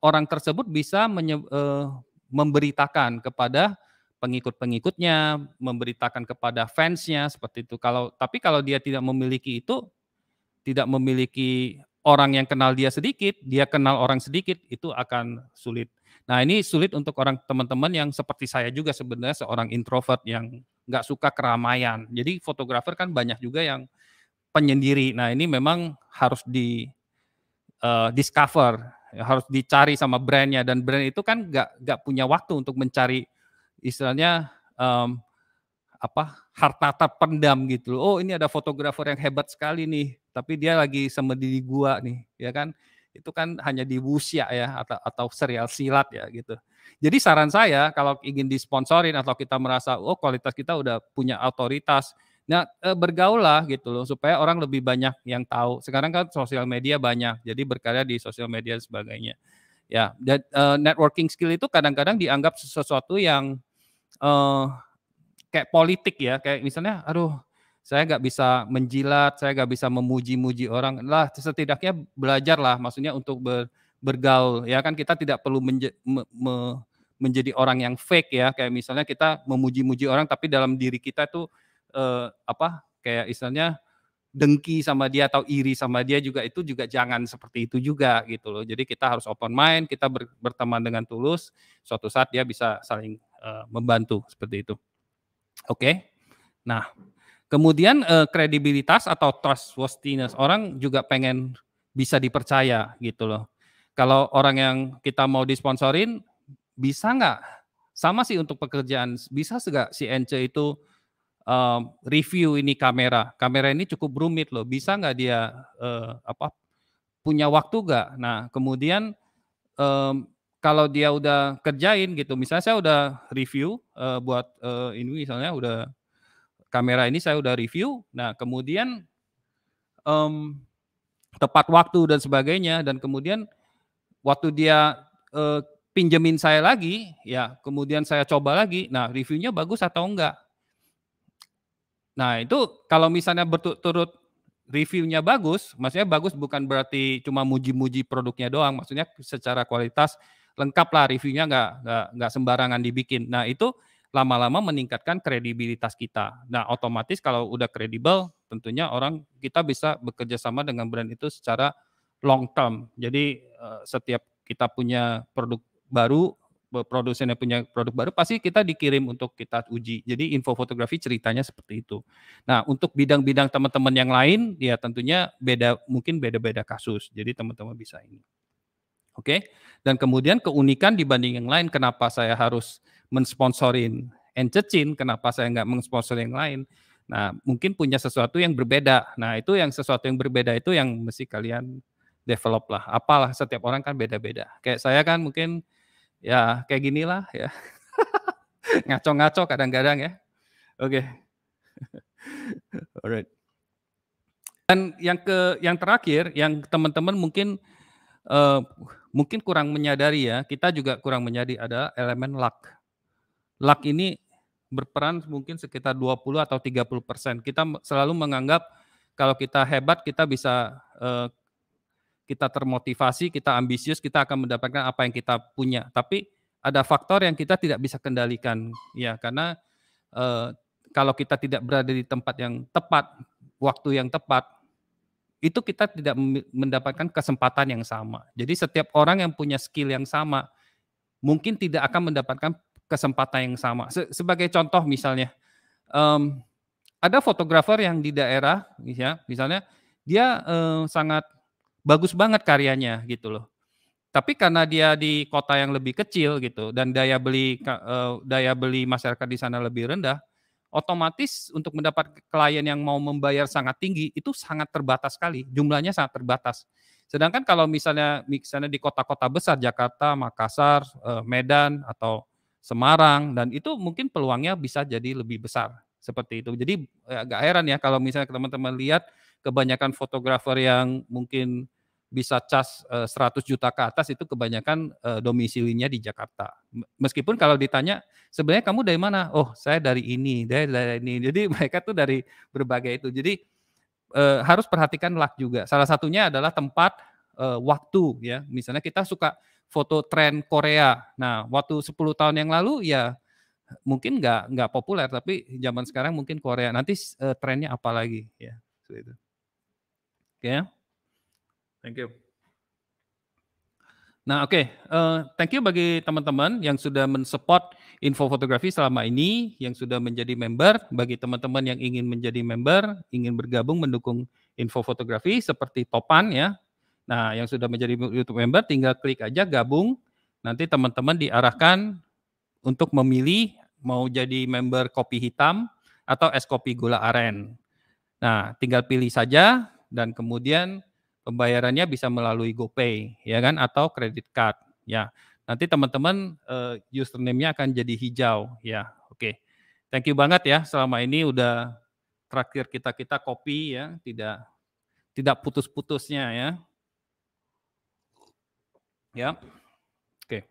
orang tersebut bisa menye- eh, memberitakan kepada pengikut-pengikutnya memberitakan kepada fansnya seperti itu kalau tapi kalau dia tidak memiliki itu tidak memiliki orang yang kenal dia sedikit, dia kenal orang sedikit, itu akan sulit. Nah ini sulit untuk orang teman-teman yang seperti saya juga sebenarnya seorang introvert yang nggak suka keramaian. Jadi fotografer kan banyak juga yang penyendiri. Nah ini memang harus di uh, discover, harus dicari sama brandnya dan brand itu kan nggak nggak punya waktu untuk mencari istilahnya um, apa harta terpendam gitu. Oh ini ada fotografer yang hebat sekali nih tapi dia lagi semedi di gua nih, ya kan? Itu kan hanya di Wuxia ya atau atau serial silat ya gitu. Jadi saran saya kalau ingin disponsorin atau kita merasa oh kualitas kita udah punya otoritas, nah e, bergaul lah gitu loh supaya orang lebih banyak yang tahu. Sekarang kan sosial media banyak, jadi berkarya di sosial media dan sebagainya. Ya, dan uh, networking skill itu kadang-kadang dianggap sesuatu yang uh, kayak politik ya, kayak misalnya aduh saya nggak bisa menjilat, saya nggak bisa memuji-muji orang. Lah setidaknya belajarlah, maksudnya untuk bergaul ya kan kita tidak perlu menje, me, me, menjadi orang yang fake ya. Kayak misalnya kita memuji-muji orang tapi dalam diri kita tuh eh, apa kayak misalnya dengki sama dia atau iri sama dia juga itu juga jangan seperti itu juga gitu loh. Jadi kita harus open mind, kita ber, berteman dengan tulus, suatu saat dia bisa saling eh, membantu seperti itu. Oke. Okay? Nah, Kemudian eh, kredibilitas atau trustworthiness orang juga pengen bisa dipercaya gitu loh. Kalau orang yang kita mau disponsorin bisa nggak? Sama sih untuk pekerjaan bisa nggak si Ence itu eh, review ini kamera. Kamera ini cukup rumit loh. Bisa nggak dia eh, apa punya waktu nggak? Nah kemudian kalau dia udah kerjain gitu, misalnya saya udah review eh, buat eh, ini misalnya udah kamera ini saya udah review. Nah, kemudian um, tepat waktu dan sebagainya dan kemudian waktu dia uh, pinjemin saya lagi, ya kemudian saya coba lagi. Nah, reviewnya bagus atau enggak? Nah, itu kalau misalnya berturut-turut reviewnya bagus, maksudnya bagus bukan berarti cuma muji-muji produknya doang, maksudnya secara kualitas lengkap lah reviewnya enggak enggak sembarangan dibikin. Nah, itu lama-lama meningkatkan kredibilitas kita. Nah, otomatis kalau udah kredibel, tentunya orang kita bisa bekerja sama dengan brand itu secara long term. Jadi eh, setiap kita punya produk baru, produsen yang punya produk baru, pasti kita dikirim untuk kita uji. Jadi info fotografi ceritanya seperti itu. Nah, untuk bidang-bidang teman-teman yang lain, ya tentunya beda mungkin beda-beda kasus. Jadi teman-teman bisa ini. Oke, okay? dan kemudian keunikan dibanding yang lain, kenapa saya harus mensponsorin Encecin, kenapa saya nggak mensponsor yang lain? Nah, mungkin punya sesuatu yang berbeda. Nah, itu yang sesuatu yang berbeda itu yang mesti kalian develop lah. Apalah setiap orang kan beda-beda. Kayak saya kan mungkin ya kayak ginilah ya. (laughs) Ngaco-ngaco kadang-kadang ya. Oke. Okay. (laughs) Alright. Dan yang ke yang terakhir yang teman-teman mungkin uh, mungkin kurang menyadari ya, kita juga kurang menyadari ada elemen luck luck ini berperan mungkin sekitar 20 atau 30 persen. Kita selalu menganggap kalau kita hebat, kita bisa eh, kita termotivasi, kita ambisius, kita akan mendapatkan apa yang kita punya. Tapi ada faktor yang kita tidak bisa kendalikan, ya karena eh, kalau kita tidak berada di tempat yang tepat, waktu yang tepat, itu kita tidak mendapatkan kesempatan yang sama. Jadi setiap orang yang punya skill yang sama mungkin tidak akan mendapatkan kesempatan yang sama. Se sebagai contoh misalnya, um, ada fotografer yang di daerah, ya, misalnya dia um, sangat bagus banget karyanya gitu loh. Tapi karena dia di kota yang lebih kecil gitu dan daya beli uh, daya beli masyarakat di sana lebih rendah, otomatis untuk mendapat klien yang mau membayar sangat tinggi itu sangat terbatas sekali, jumlahnya sangat terbatas. Sedangkan kalau misalnya misalnya di kota-kota besar Jakarta, Makassar, eh, Medan atau Semarang dan itu mungkin peluangnya bisa jadi lebih besar seperti itu. Jadi eh, agak heran ya kalau misalnya teman-teman lihat kebanyakan fotografer yang mungkin bisa cas 100 eh, juta ke atas itu kebanyakan eh, domisilinya di Jakarta. Meskipun kalau ditanya sebenarnya kamu dari mana? Oh, saya dari ini, dari, ini. Jadi (laughs) mereka tuh dari berbagai itu. Jadi harus perhatikan luck juga. Salah satunya adalah tempat waktu ya. Misalnya kita suka foto tren Korea. Nah, waktu 10 tahun yang lalu ya mungkin nggak nggak populer, tapi zaman sekarang mungkin Korea. Nanti uh, eh, trennya apa lagi ya seperti Oke, okay. Ya? thank you. Nah, oke, okay. uh, eh, thank you bagi teman-teman yang sudah mensupport info fotografi selama ini, yang sudah menjadi member. Bagi teman-teman yang ingin menjadi member, ingin bergabung mendukung info fotografi seperti Topan ya, Nah, yang sudah menjadi YouTube member tinggal klik aja gabung. Nanti teman-teman diarahkan untuk memilih mau jadi member kopi hitam atau es kopi gula aren. Nah, tinggal pilih saja dan kemudian pembayarannya bisa melalui GoPay ya kan atau kredit card ya. Nanti teman-teman uh, username-nya akan jadi hijau ya. Oke. Okay. Thank you banget ya selama ini udah terakhir kita-kita kopi ya, tidak tidak putus-putusnya ya. Ya. Oke.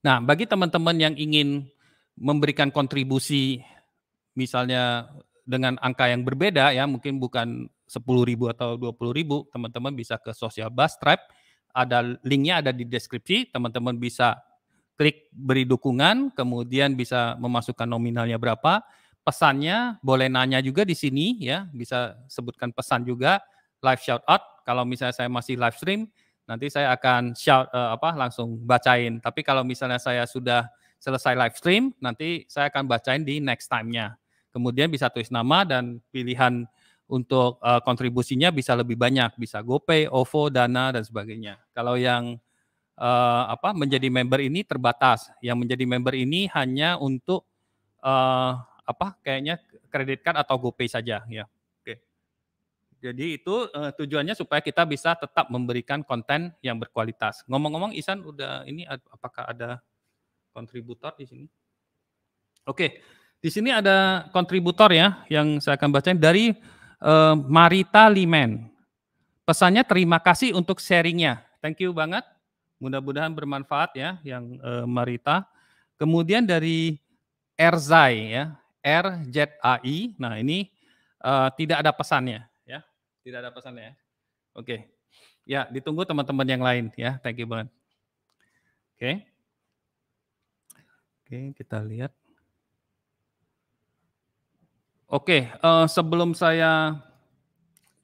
Nah, bagi teman-teman yang ingin memberikan kontribusi misalnya dengan angka yang berbeda ya, mungkin bukan 10.000 atau 20.000, teman-teman bisa ke Social Bus Tribe. Ada linknya ada di deskripsi, teman-teman bisa klik beri dukungan, kemudian bisa memasukkan nominalnya berapa. Pesannya boleh nanya juga di sini ya, bisa sebutkan pesan juga live shout out. Kalau misalnya saya masih live stream, nanti saya akan shout uh, apa langsung bacain. Tapi kalau misalnya saya sudah selesai live stream, nanti saya akan bacain di next time-nya. Kemudian bisa tulis nama dan pilihan untuk uh, kontribusinya bisa lebih banyak, bisa GoPay, OVO, Dana dan sebagainya. Kalau yang uh, apa menjadi member ini terbatas. Yang menjadi member ini hanya untuk uh, apa kayaknya kredit card atau GoPay saja ya. Jadi itu uh, tujuannya supaya kita bisa tetap memberikan konten yang berkualitas. Ngomong-ngomong Isan udah ini apakah ada kontributor di sini? Oke, di sini ada kontributor ya yang saya akan bacain dari uh, Marita Limen. Pesannya terima kasih untuk sharingnya. Thank you banget. Mudah-mudahan bermanfaat ya yang uh, Marita. Kemudian dari Erzai ya, R Z A I. Nah, ini uh, tidak ada pesannya. Tidak ada pesan ya. Oke. Okay. Ya, ditunggu teman-teman yang lain ya. Thank you banget. Oke. Okay. Oke, okay, kita lihat. Oke, okay, uh, eh, sebelum saya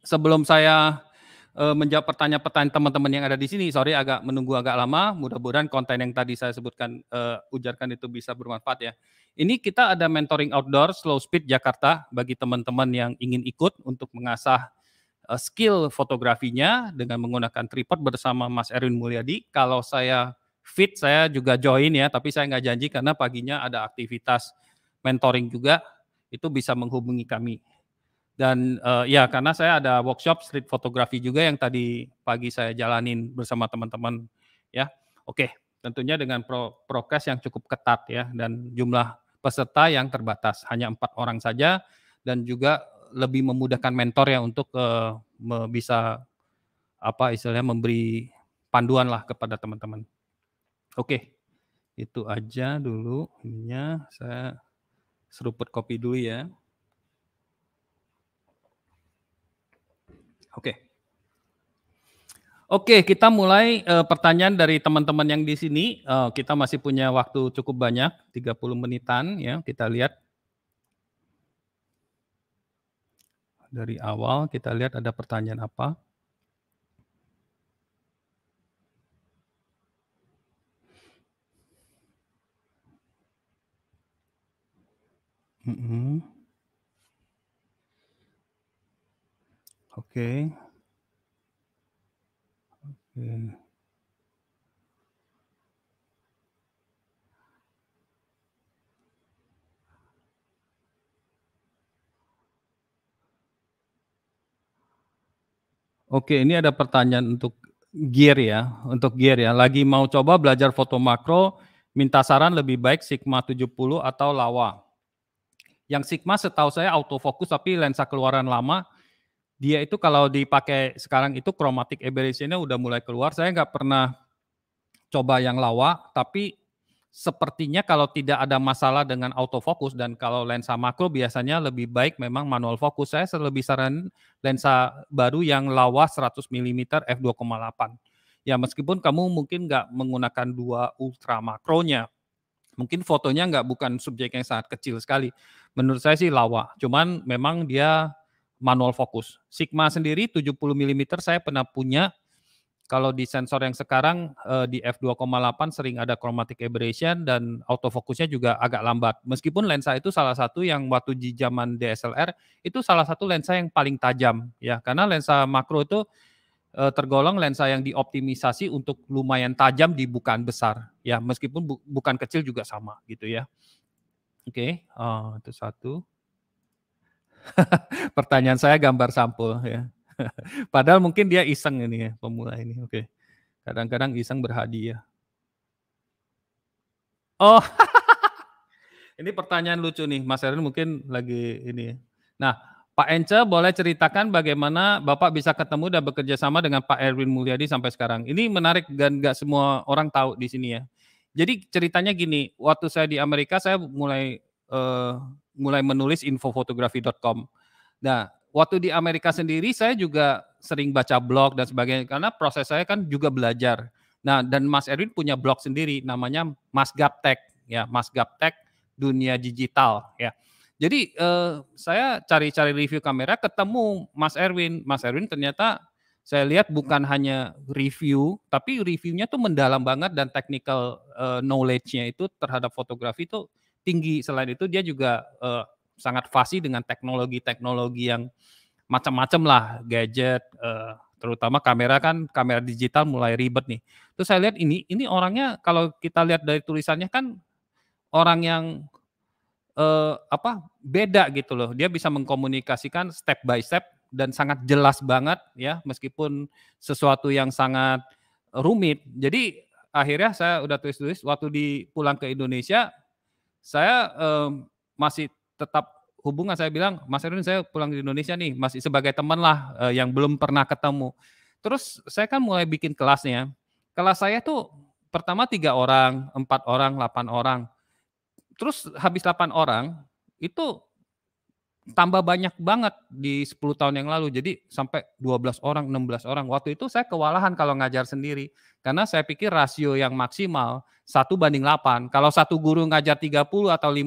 sebelum saya uh, menjawab pertanyaan-pertanyaan teman-teman yang ada di sini, sorry agak menunggu agak lama. Mudah-mudahan konten yang tadi saya sebutkan uh, ujarkan itu bisa bermanfaat ya. Ini kita ada mentoring outdoor slow speed Jakarta bagi teman-teman yang ingin ikut untuk mengasah Eh, skill fotografinya dengan menggunakan tripod bersama Mas Erwin Mulyadi. Kalau saya fit saya juga join ya, tapi saya nggak janji karena paginya ada aktivitas mentoring juga. Itu bisa menghubungi kami. Dan uh, ya karena saya ada workshop street fotografi juga yang tadi pagi saya jalanin bersama teman-teman ya. Oke, tentunya dengan pro prokes yang cukup ketat ya dan jumlah peserta yang terbatas hanya empat orang saja dan juga lebih memudahkan mentor ya untuk uh, bisa apa istilahnya memberi panduan lah kepada teman-teman. Oke, itu aja dulu ininya saya seruput kopi dulu ya. Oke. Oke, kita mulai e, pertanyaan dari teman-teman yang di sini. E, kita masih punya waktu cukup banyak, 30 menitan ya. Kita lihat dari awal kita lihat ada pertanyaan apa. Mm -hmm. Oke. Okay. Oke. Okay. Oke, ini ada pertanyaan untuk gear ya, untuk gear ya. Lagi mau coba belajar foto makro, minta saran lebih baik Sigma 70 atau Lawa. Yang Sigma setahu saya autofokus tapi lensa keluaran lama. Dia itu kalau dipakai sekarang itu chromatic aberration-nya udah mulai keluar. Saya nggak pernah coba yang Lawa, tapi sepertinya kalau tidak ada masalah dengan autofocus dan kalau lensa makro biasanya lebih baik memang manual fokus. Saya lebih saran lensa baru yang lawas 100 mm f2,8. Ya meskipun kamu mungkin nggak menggunakan dua ultra makronya, mungkin fotonya nggak bukan subjek yang sangat kecil sekali. Menurut saya sih lawa, cuman memang dia manual fokus. Sigma sendiri 70 mm saya pernah punya kalau di sensor yang sekarang uh, di f2,8 sering ada chromatic aberration dan autofocusnya juga agak lambat. Meskipun lensa itu salah satu yang waktu di zaman DSLR itu salah satu lensa yang paling tajam ya karena lensa makro itu eh, tergolong lensa yang dioptimisasi untuk lumayan tajam di bukaan besar ya meskipun bu bukan kecil juga sama gitu ya. Oke, okay. oh, eh, itu satu. (laughs) Pertanyaan saya gambar sampul ya. (laughs) Padahal mungkin dia iseng ini ya, pemula ini. Oke. Okay. Kadang-kadang iseng berhadiah. Oh. (laughs) ini pertanyaan lucu nih, Mas Erin mungkin lagi ini ya. Nah, Pak Ence boleh ceritakan bagaimana Bapak bisa ketemu dan bekerja sama dengan Pak Erwin Mulyadi sampai sekarang. Ini menarik dan nggak semua orang tahu di sini ya. Jadi ceritanya gini, waktu saya di Amerika saya mulai uh, mulai menulis infofotografi.com. Nah, waktu di Amerika sendiri saya juga sering baca blog dan sebagainya karena proses saya kan juga belajar. Nah, dan Mas Erwin punya blog sendiri namanya Mas Gaptek ya, Mas Gaptek dunia digital ya. Jadi eh, saya cari-cari review kamera ketemu Mas Erwin. Mas Erwin ternyata saya lihat bukan hanya review tapi reviewnya tuh mendalam banget dan technical eh, knowledge-nya itu terhadap fotografi itu tinggi selain itu dia juga eh, sangat fasih dengan teknologi-teknologi yang macam-macam lah gadget uh, terutama kamera kan kamera digital mulai ribet nih. Terus saya lihat ini ini orangnya kalau kita lihat dari tulisannya kan orang yang uh, apa beda gitu loh. Dia bisa mengkomunikasikan step by step dan sangat jelas banget ya meskipun sesuatu yang sangat rumit. Jadi akhirnya saya udah tulis-tulis waktu di pulang ke Indonesia saya eh, masih tetap hubungan saya bilang Mas Erwin saya pulang di Indonesia nih masih sebagai teman lah uh, yang belum pernah ketemu terus saya kan mulai bikin kelasnya ya. kelas saya tuh pertama tiga orang empat orang delapan orang terus habis delapan orang itu tambah banyak banget di 10 tahun yang lalu. Jadi sampai 12 orang, 16 orang. Waktu itu saya kewalahan kalau ngajar sendiri. Karena saya pikir rasio yang maksimal satu banding 8. Kalau satu guru ngajar 30 atau 50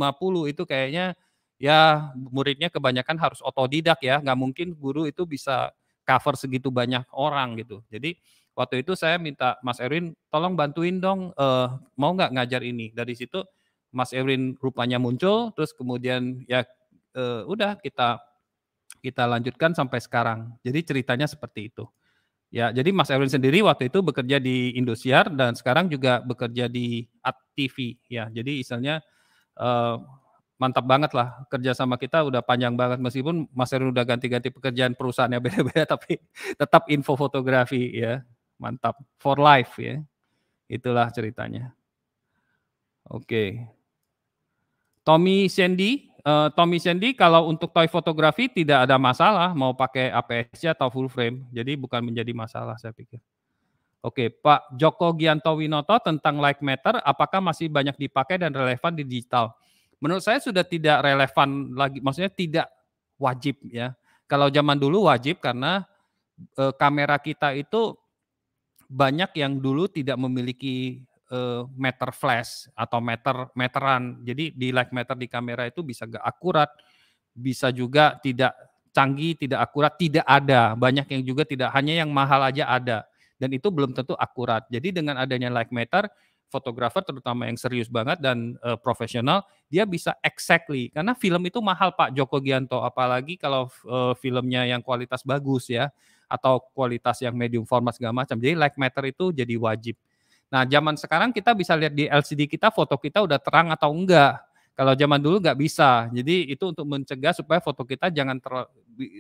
itu kayaknya ya muridnya kebanyakan harus otodidak ya nggak mungkin guru itu bisa cover segitu banyak orang gitu jadi waktu itu saya minta Mas Erwin tolong bantuin dong uh, mau nggak ngajar ini dari situ Mas Erwin rupanya muncul terus kemudian ya uh, udah kita kita lanjutkan sampai sekarang jadi ceritanya seperti itu ya jadi Mas Erwin sendiri waktu itu bekerja di Indosiar dan sekarang juga bekerja di TV ya jadi misalnya uh, mantap banget lah kerja sama kita udah panjang banget meskipun Mas Erwin udah ganti-ganti pekerjaan perusahaannya beda-beda (laughs) tapi tetap info fotografi ya mantap for life ya itulah ceritanya oke okay. Tommy Sandy uh, Tommy Sandy kalau untuk toy fotografi tidak ada masalah mau pakai APS-C atau full frame jadi bukan menjadi masalah saya pikir Oke, Pak Joko Gianto Winoto tentang light meter apakah masih banyak dipakai dan relevan di digital? menurut saya sudah tidak relevan lagi maksudnya tidak wajib ya kalau zaman dulu wajib karena e, kamera kita itu banyak yang dulu tidak memiliki e, meter flash atau meter meteran jadi di light meter di kamera itu bisa gak akurat bisa juga tidak canggih tidak akurat tidak ada banyak yang juga tidak hanya yang mahal aja ada dan itu belum tentu akurat jadi dengan adanya light meter fotografer terutama yang serius banget dan uh, profesional dia bisa exactly karena film itu mahal Pak Joko Gianto apalagi kalau uh, filmnya yang kualitas bagus ya atau kualitas yang medium format segala macam jadi light matter itu jadi wajib. Nah zaman sekarang kita bisa lihat di LCD kita foto kita udah terang atau enggak. Kalau zaman dulu nggak bisa, jadi itu untuk mencegah supaya foto kita jangan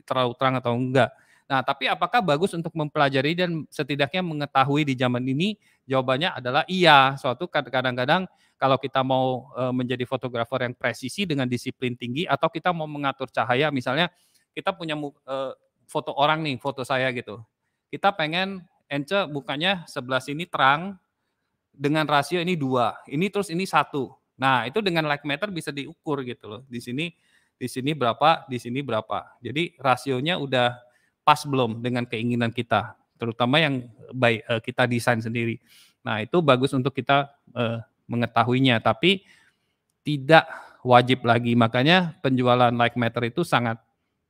terlalu terang atau enggak. Nah, tapi apakah bagus untuk mempelajari dan setidaknya mengetahui di zaman ini? Jawabannya adalah iya. Suatu kadang-kadang kalau kita mau eh, menjadi fotografer yang presisi dengan disiplin tinggi atau kita mau mengatur cahaya misalnya kita punya eh, foto orang nih, foto saya gitu. Kita pengen Ence bukannya sebelah sini terang dengan rasio ini dua, ini terus ini satu. Nah itu dengan light meter bisa diukur gitu loh. Di sini di sini berapa, di sini berapa. Jadi rasionya udah pas belum dengan keinginan kita, terutama yang baik uh, eh, kita desain sendiri. Nah, itu bagus untuk kita uh, mengetahuinya, tapi tidak wajib lagi. Makanya penjualan like meter itu sangat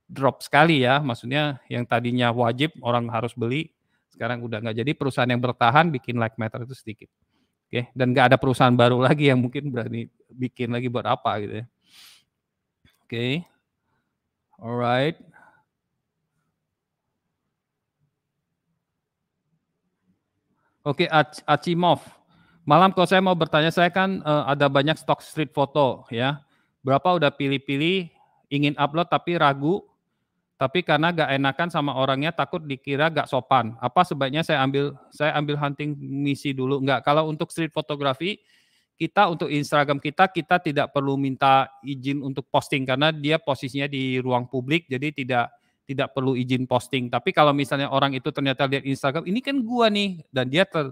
drop sekali ya. Maksudnya yang tadinya wajib orang harus beli, sekarang udah nggak. Jadi perusahaan yang bertahan bikin like meter itu sedikit. Oke, okay? dan nggak ada perusahaan baru lagi yang mungkin berani bikin lagi buat apa gitu ya. Oke. Okay. Alright. Oke, Acimov. Malam kalau saya mau bertanya, saya kan uh, ada banyak stok street foto ya. Berapa udah pilih-pilih, ingin upload tapi ragu, tapi karena gak enakan sama orangnya takut dikira gak sopan. Apa sebaiknya saya ambil saya ambil hunting misi dulu? Enggak, kalau untuk street fotografi kita untuk Instagram kita kita tidak perlu minta izin untuk posting karena dia posisinya di ruang publik jadi tidak tidak perlu izin posting. Tapi kalau misalnya orang itu ternyata lihat Instagram, ini kan gua nih dan dia ter,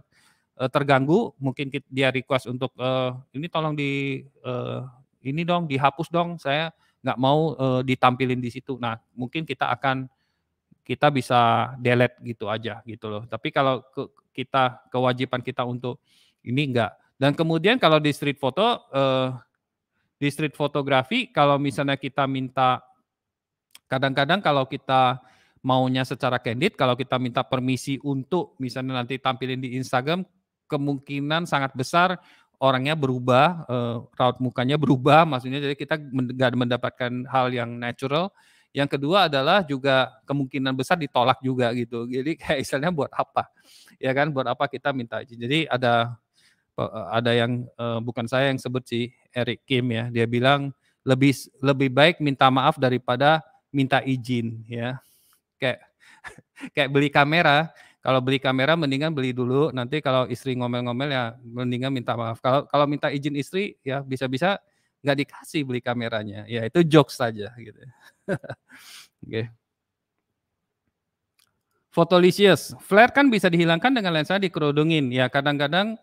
eh, terganggu, mungkin dia request untuk uh, ini tolong di uh, ini dong dihapus dong, saya nggak mau uh, ditampilin di situ. Nah, mungkin kita akan kita bisa delete gitu aja gitu loh. Tapi kalau ke, kita kewajiban kita untuk ini enggak. Dan kemudian kalau di street foto eh, di street fotografi kalau misalnya kita minta Kadang-kadang kalau kita maunya secara candid, kalau kita minta permisi untuk misalnya nanti tampilin di Instagram, kemungkinan sangat besar orangnya berubah, eh, raut mukanya berubah, (laughs) maksudnya jadi kita nggak mendapatkan hal yang natural. Yang kedua adalah juga kemungkinan besar ditolak juga gitu. (laughs) Jadi kayak misalnya buat apa? Ya kan buat apa kita minta izin. Jadi ada eh, ada yang eh, bukan saya yang sebut si Eric Kim ya. Dia bilang lebih lebih baik minta maaf daripada minta izin ya. Kayak kayak beli kamera, kalau beli kamera mendingan beli dulu, nanti kalau istri ngomel-ngomel ya mendingan minta maaf. Kalau kalau minta izin istri ya bisa-bisa nggak dikasih beli kameranya. Ya itu jokes saja gitu. (laughs) Oke. okay. Photolicious. Flare kan bisa dihilangkan dengan lensa dikerudungin. Ya kadang-kadang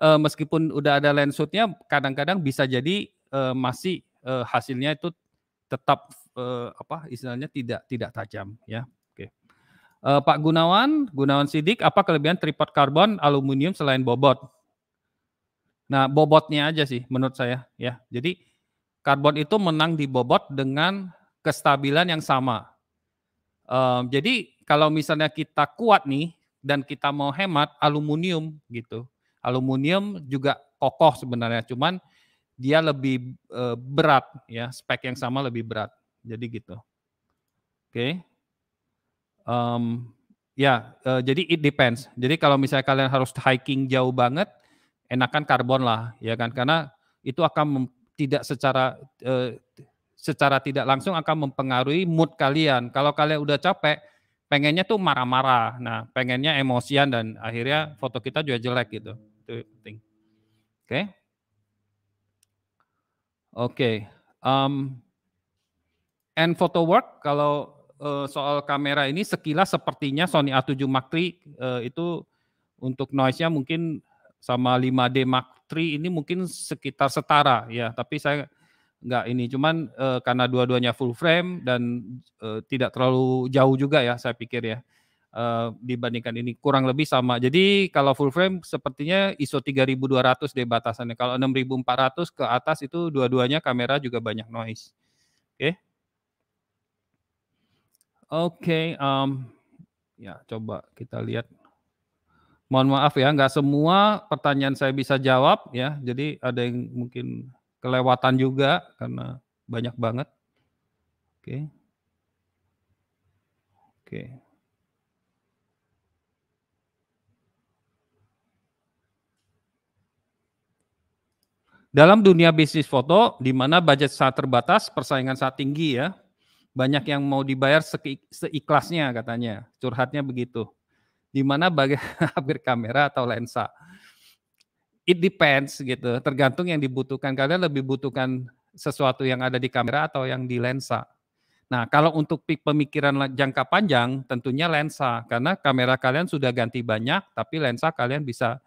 eh, meskipun udah ada lensutnya, kadang-kadang bisa jadi eh, masih eh, hasilnya itu tetap uh, apa istilahnya tidak tidak tajam ya. Oke. Uh, Pak Gunawan, Gunawan Sidik, apa kelebihan tripod karbon aluminium selain bobot? Nah, bobotnya aja sih menurut saya ya. Jadi karbon itu menang di bobot dengan kestabilan yang sama. Um, jadi kalau misalnya kita kuat nih dan kita mau hemat aluminium gitu. Aluminium juga kokoh sebenarnya, cuman dia lebih e, berat ya, spek yang sama lebih berat. Jadi gitu. Oke. Okay. Um, ya, uh, jadi it depends. Jadi kalau misalnya kalian harus hiking jauh banget, enakan karbon lah, ya kan? Karena itu akan tidak secara uh, secara tidak langsung akan mempengaruhi mood kalian. Kalau kalian udah capek, pengennya tuh marah-marah. Nah, pengennya emosian dan akhirnya foto kita juga jelek gitu. Itu penting. Oke. Okay. Oke. Okay. Um, And photo work kalau uh, soal kamera ini sekilas sepertinya Sony A7 Mark III uh, eh, itu untuk noise-nya mungkin sama 5D Mark III ini mungkin sekitar setara ya, tapi saya nggak ini cuman uh, karena dua-duanya full frame dan uh, tidak terlalu jauh juga ya saya pikir ya. Uh, dibandingkan ini kurang lebih sama. Jadi kalau full frame sepertinya ISO 3200 deh batasannya. Kalau 6400 ke atas itu dua-duanya kamera juga banyak noise. Oke. Okay. Oke, okay, um, ya coba kita lihat. Mohon maaf ya, nggak semua pertanyaan saya bisa jawab ya. Jadi ada yang mungkin kelewatan juga karena banyak banget. Oke, okay. oke. Okay. Dalam dunia bisnis foto, di mana budget sangat terbatas, persaingan sangat tinggi ya, banyak yang mau dibayar seikhlasnya katanya. Curhatnya begitu. Di mana bagi (laughs) upgrade kamera atau lensa. It depends gitu, tergantung yang dibutuhkan. Kalian lebih butuhkan sesuatu yang ada di kamera atau yang di lensa. Nah, kalau untuk pemikiran jangka panjang tentunya lensa karena kamera kalian sudah ganti banyak tapi lensa kalian bisa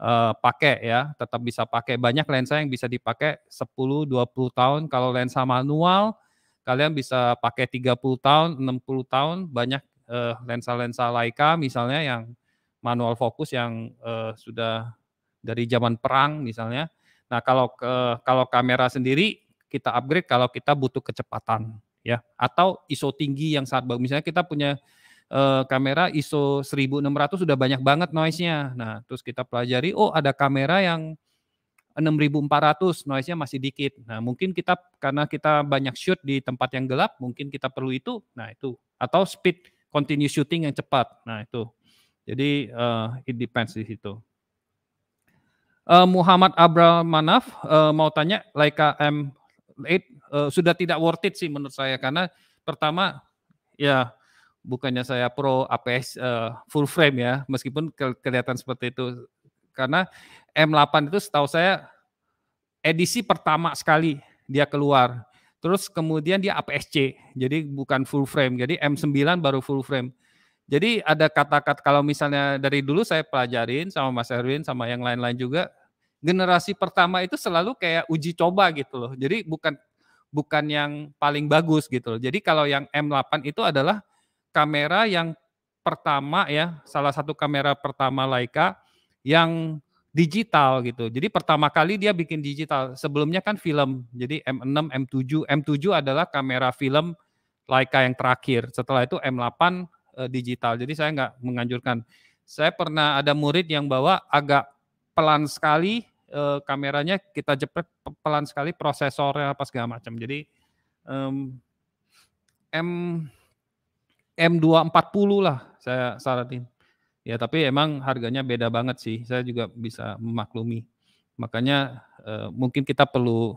uh, pakai ya, tetap bisa pakai. Banyak lensa yang bisa dipakai 10, 20 tahun. Kalau lensa manual kalian bisa pakai 30 tahun, 60 tahun, banyak eh, lensa-lensa Leica misalnya yang manual fokus yang uh, sudah dari zaman perang misalnya. Nah, kalau ke, kalau kamera sendiri kita upgrade kalau kita butuh kecepatan ya atau ISO tinggi yang saat bagus. Misalnya kita punya uh, kamera ISO 1600 sudah banyak banget noise-nya. Nah, terus kita pelajari oh ada kamera yang 6400 noise-nya masih dikit. Nah, mungkin kita karena kita banyak shoot di tempat yang gelap, mungkin kita perlu itu. Nah, itu atau speed continue shooting yang cepat. Nah, itu. Jadi uh, it depends di situ. Uh, Muhammad Abral Manaf uh, mau tanya Leica M8 uh, sudah tidak worth it sih menurut saya karena pertama ya bukannya saya pro APS uh, full frame ya meskipun kelihatan seperti itu karena M8 itu setahu saya edisi pertama sekali dia keluar. Terus kemudian dia APS-C, jadi bukan full frame. Jadi M9 baru full frame. Jadi ada kata-kata kalau misalnya dari dulu saya pelajarin sama Mas Erwin sama yang lain-lain juga, generasi pertama itu selalu kayak uji coba gitu loh. Jadi bukan bukan yang paling bagus gitu loh. Jadi kalau yang M8 itu adalah kamera yang pertama ya, salah satu kamera pertama Leica yang digital gitu. Jadi pertama kali dia bikin digital. Sebelumnya kan film. Jadi M6, M7, M7 adalah kamera film Leica yang terakhir. Setelah itu M8 uh, eh, digital. Jadi saya nggak menganjurkan. Saya pernah ada murid yang bawa agak pelan sekali uh, kameranya kita jepret pelan sekali prosesornya apa segala macam. Jadi um, M M240 lah saya saranin. Ya, tapi emang harganya beda banget sih. Saya juga bisa memaklumi. Makanya eh, mungkin kita perlu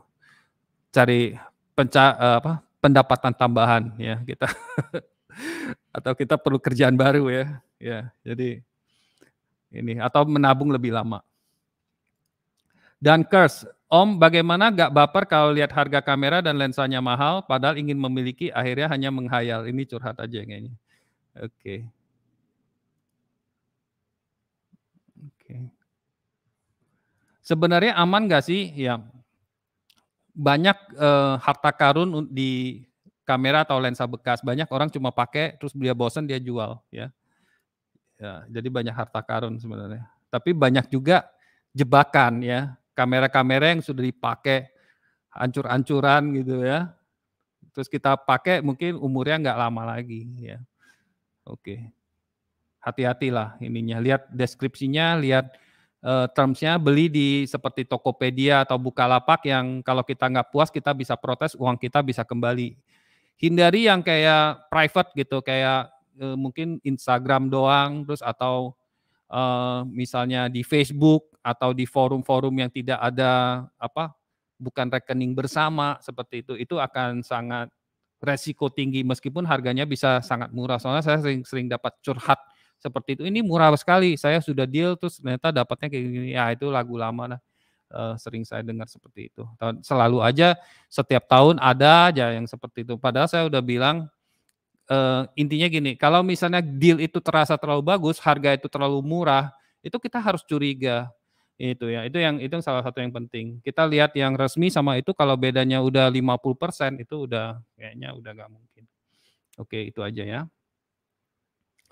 cari penca eh, apa? pendapatan tambahan ya kita (laughs) atau kita perlu kerjaan baru ya. Ya, jadi ini atau menabung lebih lama. Dan curse, Om bagaimana gak baper kalau lihat harga kamera dan lensanya mahal padahal ingin memiliki akhirnya hanya menghayal. Ini curhat aja yang Oke. Okay. Sebenarnya aman nggak sih? Ya banyak eh, harta karun di kamera atau lensa bekas. Banyak orang cuma pakai terus dia bosen dia jual ya. Ya, jadi banyak harta karun sebenarnya. Tapi banyak juga jebakan ya, kamera-kamera yang sudah dipakai hancur-hancuran gitu ya. Terus kita pakai mungkin umurnya nggak lama lagi ya. Oke. Hati-hatilah ininya, lihat deskripsinya, lihat uh, termsnya beli di seperti Tokopedia atau Bukalapak yang kalau kita nggak puas kita bisa protes uang kita bisa kembali. Hindari yang kayak private gitu kayak uh, mungkin Instagram doang terus atau uh, misalnya di Facebook atau di forum-forum yang tidak ada apa bukan rekening bersama seperti itu itu akan sangat resiko tinggi meskipun harganya bisa sangat murah soalnya saya sering, sering dapat curhat seperti itu. Ini murah sekali. Saya sudah deal terus ternyata dapatnya kayak gini. Ya itu lagu lama lah. Uh, sering saya dengar seperti itu. Selalu aja setiap tahun ada aja yang seperti itu. Padahal saya udah bilang uh, intinya gini, kalau misalnya deal itu terasa terlalu bagus, harga itu terlalu murah, itu kita harus curiga itu ya itu yang itu salah satu yang penting kita lihat yang resmi sama itu kalau bedanya udah 50% itu udah kayaknya udah gak mungkin oke itu aja ya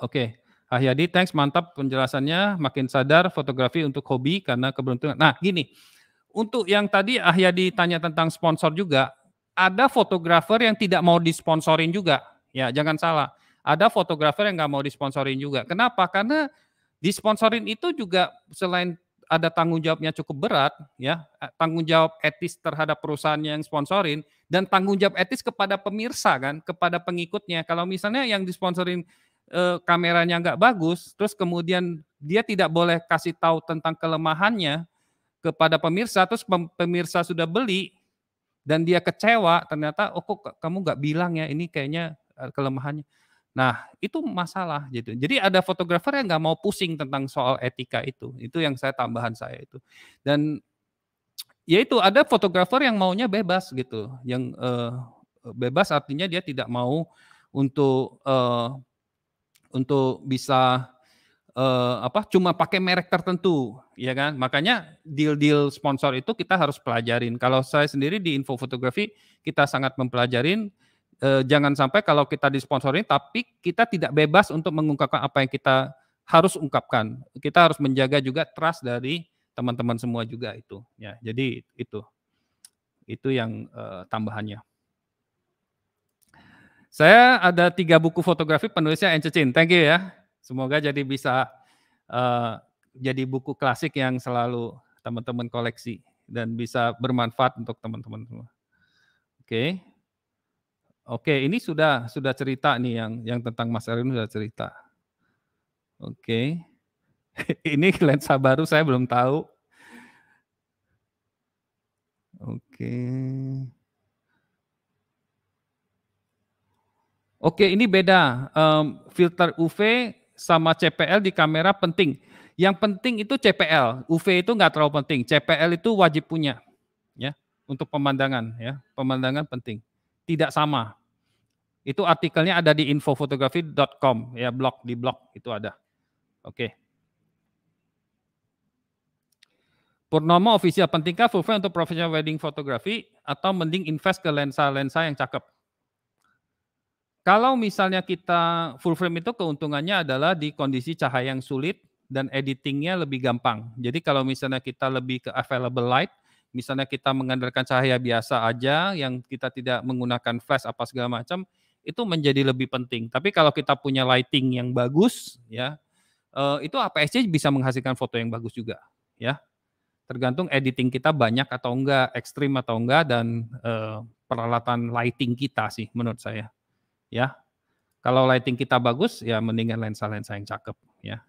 oke Ahyadi, thanks mantap penjelasannya. Makin sadar fotografi untuk hobi karena keberuntungan. Nah, gini. Untuk yang tadi Ahyadi tanya tentang sponsor juga, ada fotografer yang tidak mau disponsorin juga. Ya, jangan salah. Ada fotografer yang nggak mau disponsorin juga. Kenapa? Karena disponsorin itu juga selain ada tanggung jawabnya cukup berat ya eh, tanggung jawab etis terhadap perusahaan yang sponsorin dan tanggung jawab etis kepada pemirsa kan kepada pengikutnya kalau misalnya yang disponsorin Eh, kameranya nggak bagus, terus kemudian dia tidak boleh kasih tahu tentang kelemahannya kepada pemirsa, terus pemirsa sudah beli dan dia kecewa, ternyata oh kok kamu nggak bilang ya ini kayaknya eh, kelemahannya. Nah itu masalah gitu. Jadi ada fotografer yang nggak mau pusing tentang soal etika itu. Itu yang saya tambahan saya itu. Dan yaitu ada fotografer yang maunya bebas gitu, yang eh, bebas artinya dia tidak mau untuk uh, untuk bisa uh, apa cuma pakai merek tertentu ya kan makanya deal-deal sponsor itu kita harus pelajarin kalau saya sendiri di info fotografi kita sangat mempelajarin uh, jangan sampai kalau kita disponsorin tapi kita tidak bebas untuk mengungkapkan apa yang kita harus ungkapkan kita harus menjaga juga trust dari teman-teman semua juga itu ya jadi itu itu yang uh, tambahannya saya ada tiga buku fotografi penulisnya Encecin. Thank you ya. Semoga jadi bisa uh, jadi buku klasik yang selalu teman-teman koleksi dan bisa bermanfaat untuk teman-teman semua. Oke. Oke, ini sudah sudah cerita nih yang yang tentang Mas Erwin sudah cerita. Oke. (laughs) ini lensa baru saya belum tahu. Oke. Okay. Oke, ini beda. Um, filter UV sama CPL di kamera penting. Yang penting itu CPL. UV itu nggak terlalu penting. CPL itu wajib punya, ya, untuk pemandangan, ya, pemandangan penting. Tidak sama. Itu artikelnya ada di infofotografi.com, ya, blog di blog itu ada. Oke. Purnomo official pentingkah full frame untuk professional wedding photography atau mending invest ke lensa-lensa yang cakep? Kalau misalnya kita full frame itu keuntungannya adalah di kondisi cahaya yang sulit dan editingnya lebih gampang. Jadi kalau misalnya kita lebih ke available light, misalnya kita mengandalkan cahaya biasa aja yang kita tidak menggunakan flash apa segala macam, itu menjadi lebih penting. Tapi kalau kita punya lighting yang bagus, ya eh, itu APS-C bisa menghasilkan foto yang bagus juga, ya. Tergantung editing kita banyak atau enggak, ekstrim atau enggak, dan eh, peralatan lighting kita sih menurut saya ya. Kalau lighting kita bagus ya mendingan lensa-lensa yang cakep ya.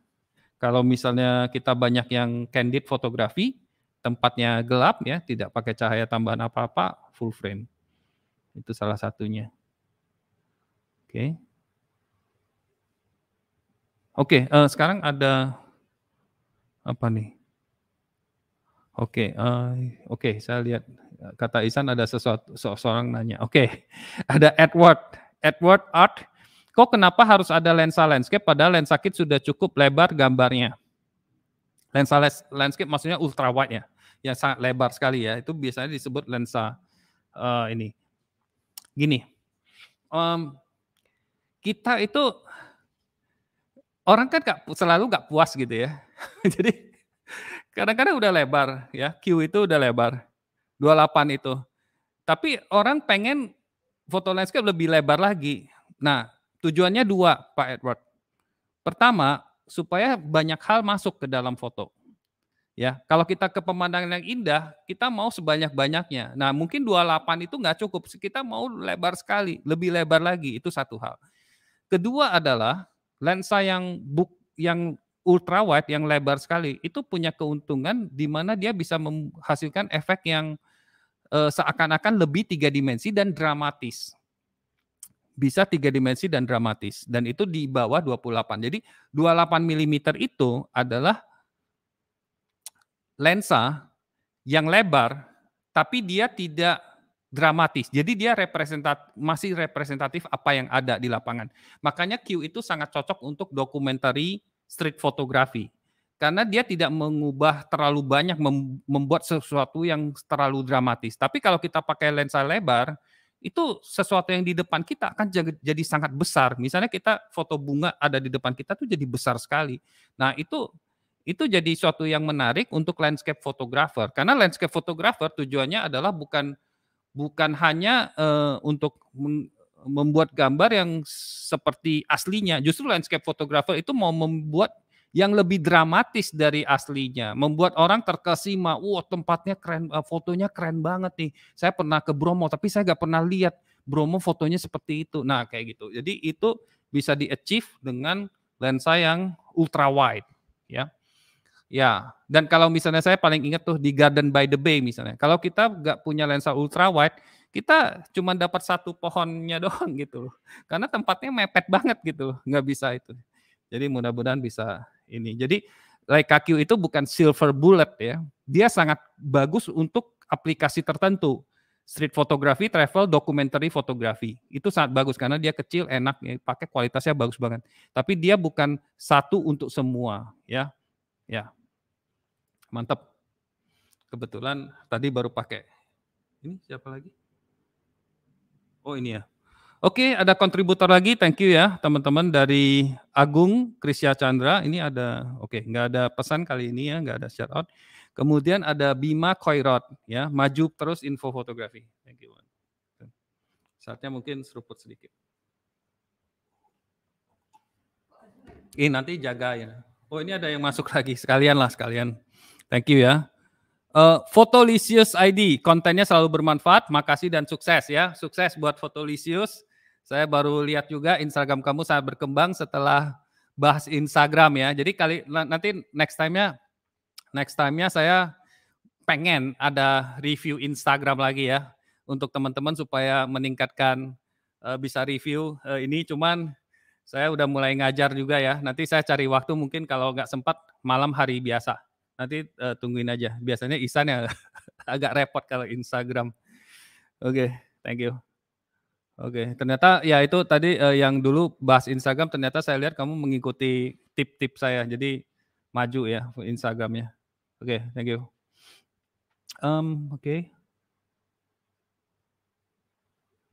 Kalau misalnya kita banyak yang candid fotografi, tempatnya gelap ya, tidak pakai cahaya tambahan apa-apa, full frame. Itu salah satunya. Oke. Oke, uh, sekarang ada apa nih? Oke, okay, uh, eh, oke, okay, saya lihat eh, kata Isan ada sesuatu seorang nanya. Oke, okay. (laughs) ada Edward. Edward Art, kok kenapa harus ada lensa landscape padahal lensa kit sudah cukup lebar gambarnya? Lensa landscape maksudnya ultra wide ya, yang sangat lebar sekali ya. Itu biasanya disebut lensa uh, ini. Gini, um, kita itu orang kan gak, selalu gak puas gitu ya. (laughs) Jadi kadang-kadang udah lebar ya, Q itu udah lebar, 28 itu. Tapi orang pengen foto landscape lebih lebar lagi. Nah, tujuannya dua, Pak Edward. Pertama, supaya banyak hal masuk ke dalam foto. Ya, kalau kita ke pemandangan yang indah, kita mau sebanyak-banyaknya. Nah, mungkin 28 itu nggak cukup. Kita mau lebar sekali, lebih lebar lagi. Itu satu hal. Kedua adalah lensa yang buk yang ultra wide yang lebar sekali itu punya keuntungan di mana dia bisa menghasilkan efek yang uh, seakan-akan lebih tiga dimensi dan dramatis. Bisa tiga dimensi dan dramatis. Dan itu di bawah 28. Jadi 28 mm itu adalah lensa yang lebar tapi dia tidak dramatis. Jadi dia representat masih representatif apa yang ada di lapangan. Makanya Q itu sangat cocok untuk dokumentari street photography karena dia tidak mengubah terlalu banyak membuat sesuatu yang terlalu dramatis. Tapi kalau kita pakai lensa lebar, itu sesuatu yang di depan kita akan jadi sangat besar. Misalnya kita foto bunga ada di depan kita tuh jadi besar sekali. Nah, itu itu jadi sesuatu yang menarik untuk landscape photographer karena landscape photographer tujuannya adalah bukan bukan hanya uh, untuk membuat gambar yang seperti aslinya. Justru landscape photographer itu mau membuat yang lebih dramatis dari aslinya, membuat orang terkesima. wow, tempatnya keren, eh, fotonya keren banget nih. Saya pernah ke Bromo, tapi saya nggak pernah lihat Bromo fotonya seperti itu. Nah, kayak gitu. Jadi itu bisa di-achieve dengan lensa yang ultra wide, ya. Ya, dan kalau misalnya saya paling ingat tuh di Garden by the Bay misalnya. Kalau kita nggak punya lensa ultra wide, kita cuma dapat satu pohonnya (laughs) doang gitu loh. Karena tempatnya mepet banget gitu, nggak bisa itu. Jadi mudah-mudahan bisa ini. Jadi Q itu bukan silver bullet ya. Dia sangat bagus untuk aplikasi tertentu. Street photography, travel, documentary photography. Itu sangat bagus karena dia kecil, enak, ya, pakai kualitasnya bagus banget. Tapi dia bukan satu untuk semua ya. Ya. Mantap. Kebetulan tadi baru pakai. Ini siapa lagi? Oh ini ya. Oke, ada kontributor lagi. Thank you ya, teman-teman dari Agung Krisya Chandra. Ini ada, oke, nggak ada pesan kali ini ya, nggak ada shout out. Kemudian ada Bima Koirot ya, maju terus info fotografi. Thank you. Saatnya mungkin seruput sedikit. Ini nanti jaga ya. Oh ini ada yang masuk lagi, sekalian lah sekalian. Thank you ya. Uh, eh, Fotolisius ID, kontennya selalu bermanfaat. Makasih dan sukses ya. Sukses buat Fotolisius. Saya baru lihat juga Instagram kamu sangat berkembang setelah bahas Instagram ya. Jadi kali nanti next time-nya next time-nya saya pengen ada review Instagram lagi ya untuk teman-teman supaya meningkatkan uh, bisa review uh, ini cuman saya udah mulai ngajar juga ya. Nanti saya cari waktu mungkin kalau nggak sempat malam hari biasa. Nanti uh, tungguin aja. Biasanya Isan ya (laughs) agak repot kalau Instagram. Oke, okay, thank you. Oke, okay. ternyata ya itu tadi uh, yang dulu bahas Instagram ternyata saya lihat kamu mengikuti tip-tip saya. Jadi maju ya Instagramnya. Oke, okay, thank you. Um, oke. Okay.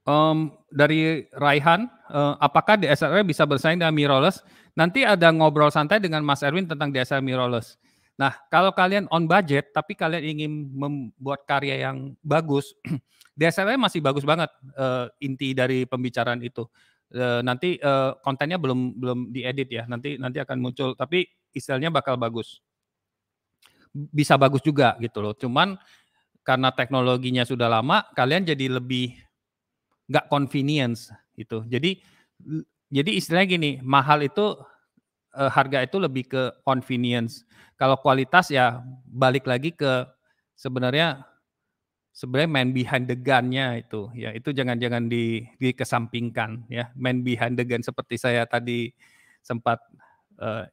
Um, dari Raihan, uh, apakah DSLR bisa bersaing dengan mirrorless? Nanti ada ngobrol santai dengan Mas Erwin tentang DSLR mirrorless. Nah, kalau kalian on budget tapi kalian ingin membuat karya yang bagus, (clears throat) DSLR masih bagus banget uh, inti dari pembicaraan itu. Uh, nanti uh, kontennya belum belum diedit ya. Nanti nanti akan muncul tapi istilahnya bakal bagus. Bisa bagus juga gitu loh. Cuman karena teknologinya sudah lama, kalian jadi lebih nggak convenience gitu. Jadi jadi istilahnya gini, mahal itu uh, harga itu lebih ke convenience. Kalau kualitas ya balik lagi ke sebenarnya sebenarnya main behind the gun-nya itu ya itu jangan-jangan di dikesampingkan ya main behind the gun seperti saya tadi sempat uh,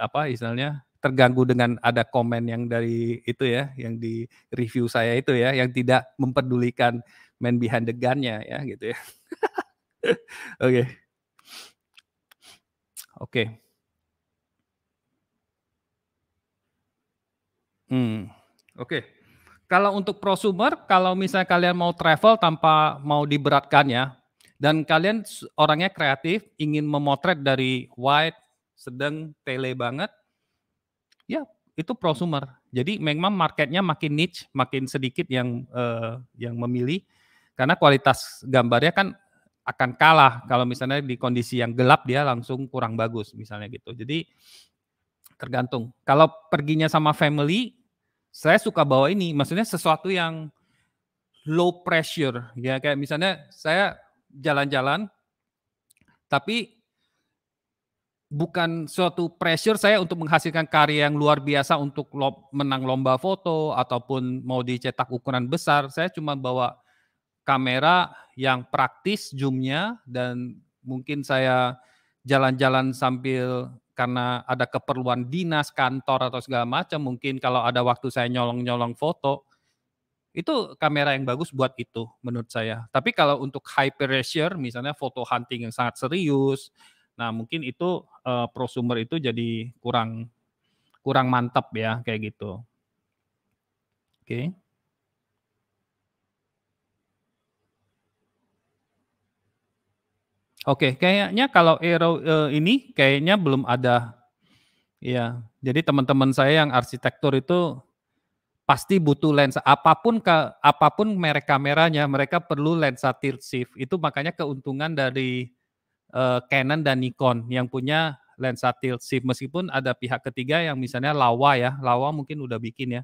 apa istilahnya terganggu dengan ada komen yang dari itu ya yang di review saya itu ya yang tidak memperdulikan main behind the gun-nya ya gitu ya. (laughs) Oke. Oke. Okay. okay. Hmm. Oke. Okay. Kalau untuk prosumer, kalau misalnya kalian mau travel tanpa mau diberatkan ya, dan kalian orangnya kreatif, ingin memotret dari wide, sedang, tele banget, ya itu prosumer. Jadi memang marketnya makin niche, makin sedikit yang uh, yang memilih, karena kualitas gambarnya kan akan kalah kalau misalnya di kondisi yang gelap dia langsung kurang bagus misalnya gitu. Jadi tergantung. Kalau perginya sama family, saya suka bawa ini. Maksudnya sesuatu yang low pressure. Ya kayak misalnya saya jalan-jalan, tapi bukan suatu pressure saya untuk menghasilkan karya yang luar biasa untuk menang lomba foto ataupun mau dicetak ukuran besar. Saya cuma bawa kamera yang praktis zoomnya dan mungkin saya jalan-jalan sambil karena ada keperluan dinas, kantor atau segala macam, mungkin kalau ada waktu saya nyolong-nyolong foto, itu kamera yang bagus buat itu menurut saya. Tapi kalau untuk high pressure, misalnya foto hunting yang sangat serius, nah mungkin itu uh, eh, prosumer itu jadi kurang kurang mantap ya kayak gitu. Oke. Okay. Oke, kayaknya kalau Aero uh, eh, ini kayaknya belum ada. Ya, jadi teman-teman saya yang arsitektur itu pasti butuh lensa apapun ke apapun merek kameranya, mereka perlu lensa tilt shift. Itu makanya keuntungan dari uh, Canon dan Nikon yang punya lensa tilt shift meskipun ada pihak ketiga yang misalnya Lawa ya, Lawa mungkin udah bikin ya.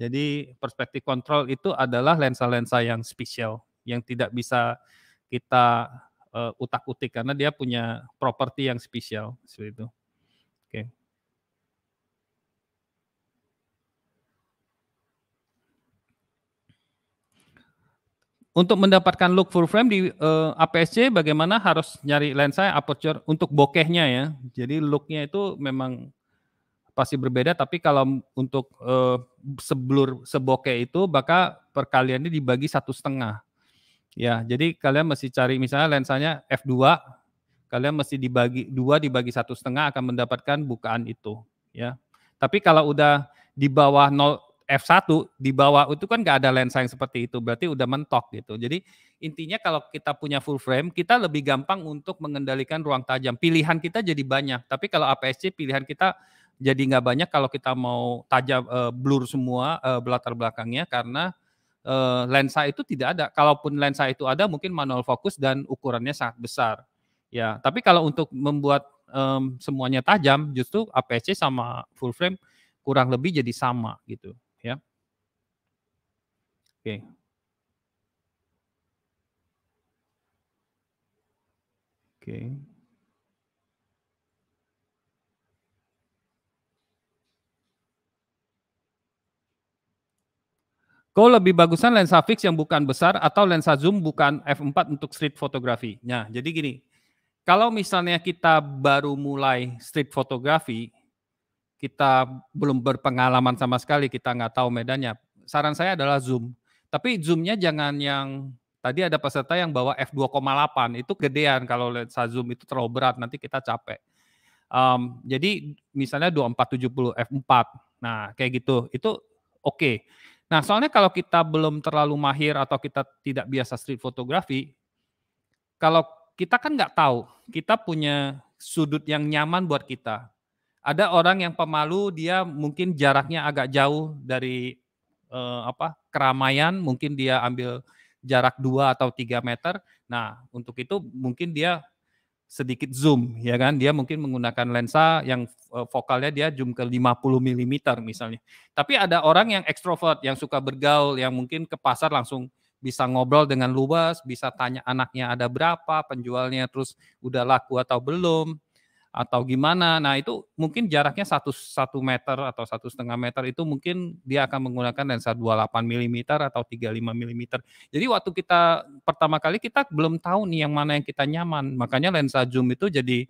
Jadi perspektif kontrol itu adalah lensa-lensa yang spesial yang tidak bisa kita uh, utak-utik karena dia punya properti yang spesial seperti itu. Oke. Okay. Untuk mendapatkan look full frame di uh, eh, APS-C bagaimana harus nyari lensa aperture untuk bokehnya ya. Jadi looknya itu memang pasti berbeda tapi kalau untuk uh, seblur sebokeh itu maka perkaliannya dibagi satu setengah Ya, jadi kalian mesti cari misalnya lensanya f2, kalian mesti dibagi dua dibagi satu setengah akan mendapatkan bukaan itu. Ya, tapi kalau udah di bawah 0 F1 di bawah itu kan nggak ada lensa yang seperti itu, berarti udah mentok gitu. Jadi intinya kalau kita punya full frame, kita lebih gampang untuk mengendalikan ruang tajam. Pilihan kita jadi banyak. Tapi kalau APS-C pilihan kita jadi nggak banyak kalau kita mau tajam eh, blur semua e, eh, latar belakangnya karena uh, lensa itu tidak ada. Kalaupun lensa itu ada, mungkin manual fokus dan ukurannya sangat besar. Ya, tapi kalau untuk membuat um, semuanya tajam, justru APS-C sama full frame kurang lebih jadi sama gitu. Ya. Oke. Okay. Oke. Okay. Kau lebih bagusan lensa fix yang bukan besar atau lensa zoom bukan f4 untuk street photography? Nah, jadi gini. Kalau misalnya kita baru mulai street fotografi, kita belum berpengalaman sama sekali, kita nggak tahu medannya. Saran saya adalah zoom. Tapi zoomnya jangan yang tadi ada peserta yang bawa f2,8 itu gedean kalau lensa zoom itu terlalu berat nanti kita capek. Um, jadi misalnya 2470 f4. Nah, kayak gitu. Itu oke. Okay. Nah, soalnya kalau kita belum terlalu mahir atau kita tidak biasa street photography, kalau kita kan nggak tahu, kita punya sudut yang nyaman buat kita. Ada orang yang pemalu, dia mungkin jaraknya agak jauh dari eh, apa keramaian, mungkin dia ambil jarak 2 atau 3 meter. Nah, untuk itu mungkin dia sedikit zoom ya kan dia mungkin menggunakan lensa yang eh, vokalnya dia zoom ke 50 mm misalnya tapi ada orang yang ekstrovert yang suka bergaul yang mungkin ke pasar langsung bisa ngobrol dengan luas bisa tanya anaknya ada berapa penjualnya terus udah laku atau belum atau gimana. Nah itu mungkin jaraknya satu satu meter atau satu setengah meter itu mungkin dia akan menggunakan lensa 28 mm atau 35 mm. Jadi waktu kita pertama kali kita belum tahu nih yang mana yang kita nyaman. Makanya lensa zoom itu jadi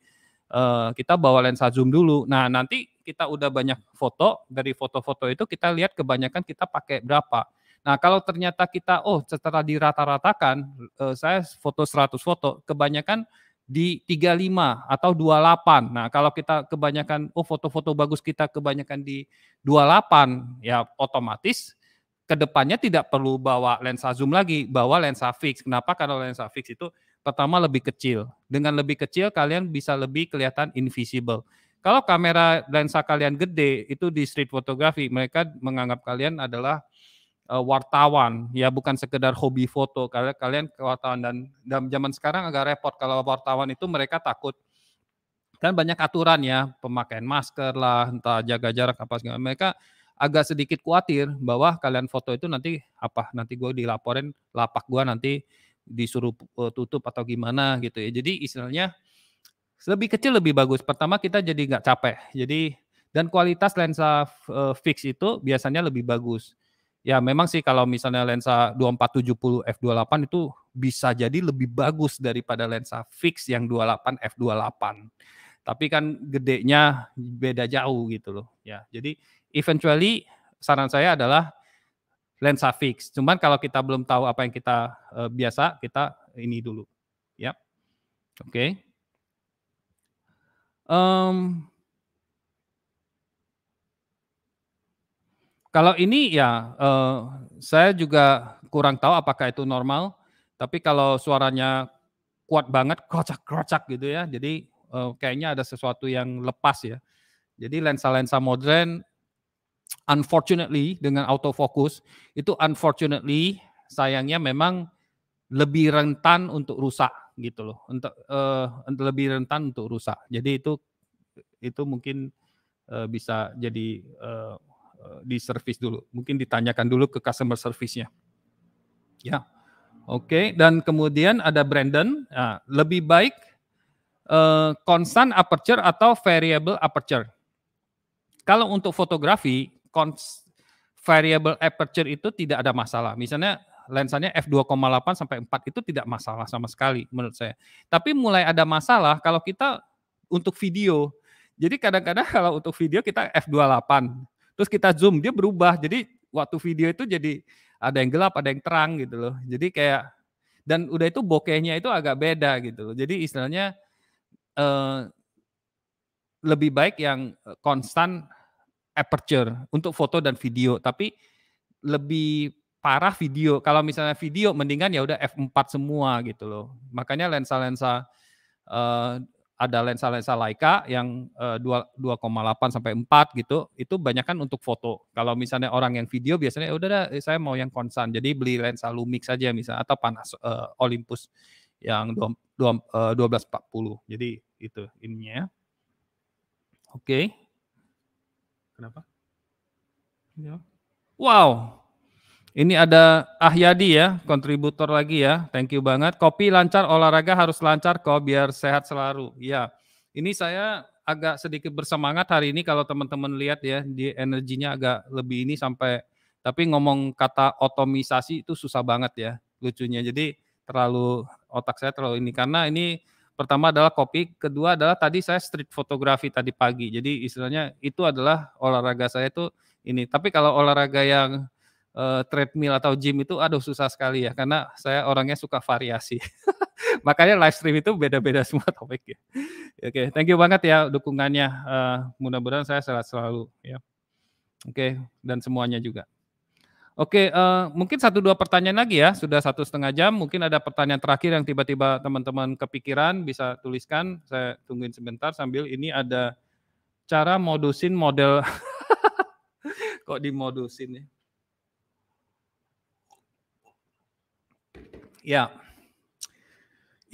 uh, kita bawa lensa zoom dulu. Nah nanti kita udah banyak foto dari foto-foto itu kita lihat kebanyakan kita pakai berapa. Nah, kalau ternyata kita oh setelah dirata-ratakan uh, saya foto 100 foto, kebanyakan di 35 atau 28. Nah, kalau kita kebanyakan oh foto-foto bagus kita kebanyakan di 28, ya otomatis kedepannya tidak perlu bawa lensa zoom lagi, bawa lensa fix. Kenapa? Karena lensa fix itu pertama lebih kecil. Dengan lebih kecil kalian bisa lebih kelihatan invisible. Kalau kamera lensa kalian gede itu di street photography mereka menganggap kalian adalah Eh, wartawan ya bukan sekedar hobi foto karena kalian wartawan dan dalam zaman sekarang agak repot kalau wartawan itu mereka takut kan banyak aturan ya pemakaian masker lah entah jaga jarak apa segala mereka agak sedikit khawatir bahwa kalian foto itu nanti apa nanti gue dilaporin lapak gue nanti disuruh eh, tutup atau gimana gitu ya jadi istilahnya lebih kecil lebih bagus pertama kita jadi nggak capek jadi dan kualitas lensa eh, fix itu biasanya lebih bagus ya memang sih kalau misalnya lensa 2470 f28 itu bisa jadi lebih bagus daripada lensa fix yang 28 f28. Tapi kan gedenya beda jauh gitu loh. Ya, jadi eventually saran saya adalah lensa fix. Cuman kalau kita belum tahu apa yang kita uh, biasa, kita ini dulu. Ya. Oke. Okay. Um, Kalau ini ya uh, saya juga kurang tahu apakah itu normal, tapi kalau suaranya kuat banget, krocak-krocak gitu ya, jadi uh, kayaknya ada sesuatu yang lepas ya. Jadi lensa-lensa modern unfortunately dengan autofocus itu unfortunately sayangnya memang lebih rentan untuk rusak gitu loh untuk uh, eh, lebih rentan untuk rusak jadi itu itu mungkin uh, bisa jadi uh, Eh, di service dulu. Mungkin ditanyakan dulu ke customer service-nya. Ya. Oke, okay. dan kemudian ada Brandon. Nah, lebih baik uh, constant aperture atau variable aperture. Kalau untuk fotografi, cons variable aperture itu tidak ada masalah. Misalnya lensanya f2,8 sampai 4 itu tidak masalah sama sekali menurut saya. Tapi mulai ada masalah kalau kita untuk video. Jadi kadang-kadang (laughs) kalau untuk video kita f28 Terus kita zoom, dia berubah. Jadi waktu video itu jadi ada yang gelap, ada yang terang gitu loh. Jadi kayak dan udah itu bokehnya itu agak beda gitu loh. Jadi istilahnya eh, lebih baik yang konstan aperture untuk foto dan video, tapi lebih parah video. Kalau misalnya video mendingan ya udah f4 semua gitu loh. Makanya lensa-lensa eh, ada lensa-lensa Leica yang uh, eh, 2,8 sampai 4 gitu, itu banyak kan untuk foto. Kalau misalnya orang yang video biasanya ya udah dah eh, saya mau yang konsan. Jadi beli lensa Lumix aja misalnya atau panas uh, Olympus yang 2, 2, uh, 1240. Jadi itu ininya. Oke. Okay. Kenapa? Ya. Wow, ini ada Ahyadi ya, kontributor lagi ya. Thank you banget. Kopi lancar, olahraga harus lancar kok biar sehat selalu. Ya, ini saya agak sedikit bersemangat hari ini kalau teman-teman lihat ya, di energinya agak lebih ini sampai tapi ngomong kata otomisasi itu susah banget ya lucunya. Jadi terlalu otak saya terlalu ini karena ini pertama adalah kopi, kedua adalah tadi saya street fotografi tadi pagi. Jadi istilahnya itu adalah olahraga saya itu ini. Tapi kalau olahraga yang uh, treadmill atau gym itu aduh susah sekali ya karena saya orangnya suka variasi. (laughs) Makanya live stream itu beda-beda (laughs) semua topiknya. Oke, okay, thank you banget ya dukungannya. Uh, mudah-mudahan saya sehat selalu ya. Oke, okay, dan semuanya juga. Oke, uh, mungkin satu dua pertanyaan lagi ya. Sudah satu setengah jam. Mungkin ada pertanyaan terakhir yang tiba-tiba teman-teman kepikiran bisa tuliskan. Saya tungguin sebentar sambil ini ada cara modusin model. (laughs) Kok dimodusin ya? Ya,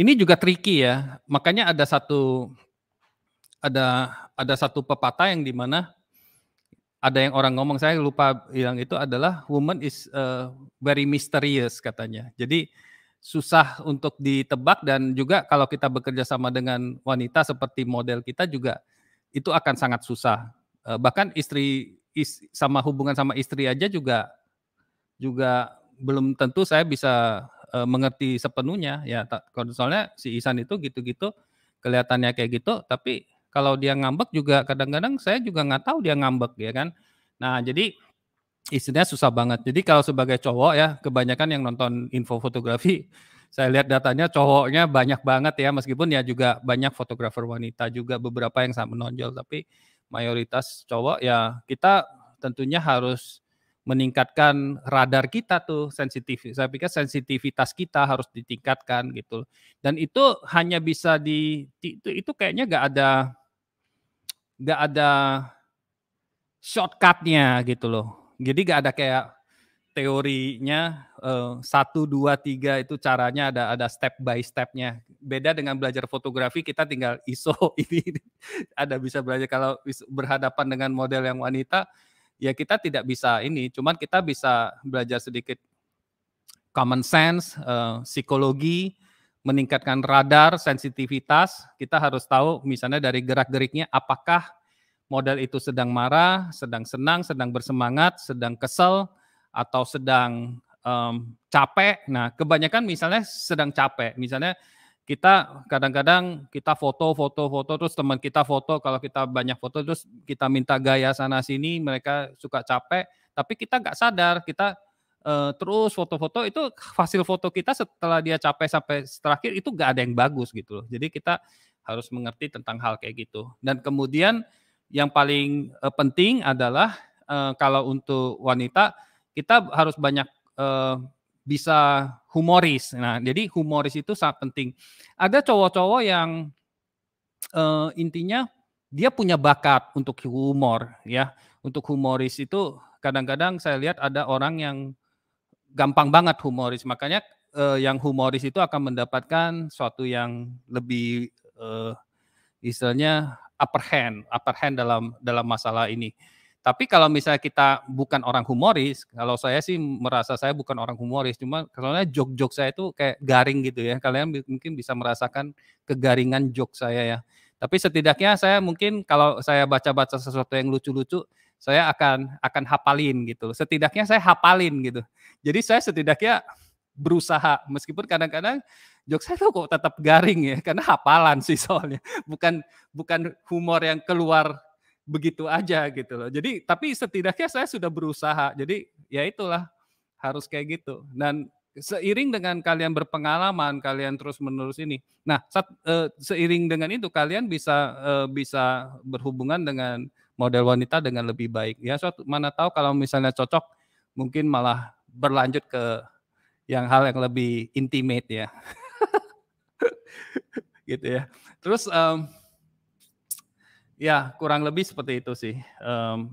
ini juga tricky ya. Makanya ada satu ada ada satu pepatah yang dimana ada yang orang ngomong saya lupa yang itu adalah woman is uh, very mysterious katanya. Jadi susah untuk ditebak dan juga kalau kita bekerja sama dengan wanita seperti model kita juga itu akan sangat susah. Uh, bahkan istri is, sama hubungan sama istri aja juga juga belum tentu saya bisa uh, mengerti sepenuhnya ya kalau soalnya si Isan itu gitu-gitu kelihatannya kayak gitu tapi kalau dia ngambek juga kadang-kadang saya juga nggak tahu dia ngambek ya kan nah jadi istrinya susah banget jadi kalau sebagai cowok ya kebanyakan yang nonton info fotografi (laughs) saya lihat datanya cowoknya banyak banget ya meskipun ya juga banyak fotografer wanita juga beberapa yang sangat menonjol tapi mayoritas cowok ya kita tentunya harus meningkatkan radar kita tuh sensitif. Saya pikir sensitivitas kita harus ditingkatkan gitu. Dan itu hanya bisa di itu, itu kayaknya nggak ada nggak ada shortcutnya gitu loh. Jadi nggak ada kayak teorinya eh, satu dua tiga itu caranya ada ada step by stepnya. Beda dengan belajar fotografi kita tinggal ISO ini, (laughs) ini ada bisa belajar kalau berhadapan dengan model yang wanita ya kita tidak bisa ini, cuman kita bisa belajar sedikit common sense, uh, psikologi, meningkatkan radar, sensitivitas. Kita harus tahu misalnya dari gerak-geriknya apakah model itu sedang marah, sedang senang, sedang bersemangat, sedang kesel, atau sedang um, capek. Nah, kebanyakan misalnya sedang capek. Misalnya kita kadang-kadang kita foto foto foto terus teman kita foto kalau kita banyak foto terus kita minta gaya sana sini mereka suka capek tapi kita nggak sadar kita uh, terus foto-foto itu hasil foto kita setelah dia capek sampai terakhir itu nggak ada yang bagus gitu loh jadi kita harus mengerti tentang hal kayak gitu dan kemudian yang paling uh, penting adalah uh, kalau untuk wanita kita harus banyak uh, bisa humoris. Nah, jadi humoris itu sangat penting. Ada cowok-cowok yang uh, intinya dia punya bakat untuk humor, ya. Untuk humoris itu kadang-kadang saya lihat ada orang yang gampang banget humoris. Makanya uh, yang humoris itu akan mendapatkan suatu yang lebih uh, istilahnya upper hand, upper hand dalam dalam masalah ini. Tapi kalau misalnya kita bukan orang humoris, kalau saya sih merasa saya bukan orang humoris, cuma kalau jok-jok saya itu kayak garing gitu ya. Kalian mungkin bisa merasakan kegaringan jok saya ya. Tapi setidaknya saya mungkin kalau saya baca-baca sesuatu yang lucu-lucu, saya akan akan hafalin gitu. Setidaknya saya hafalin gitu. Jadi saya setidaknya berusaha meskipun kadang-kadang joke saya tuh kok tetap garing ya karena hafalan sih soalnya bukan bukan humor yang keluar begitu aja gitu loh. Jadi tapi setidaknya saya sudah berusaha. Jadi ya itulah harus kayak gitu. Dan seiring dengan kalian berpengalaman, kalian terus-menerus ini. Nah, saat, e, eh, seiring dengan itu kalian bisa e, bisa berhubungan dengan model wanita dengan lebih baik. Ya, suatu mana tahu kalau misalnya cocok mungkin malah berlanjut ke yang hal yang lebih intimate ya. (laughs) gitu ya. Terus um, Ya, kurang lebih seperti itu sih. Um,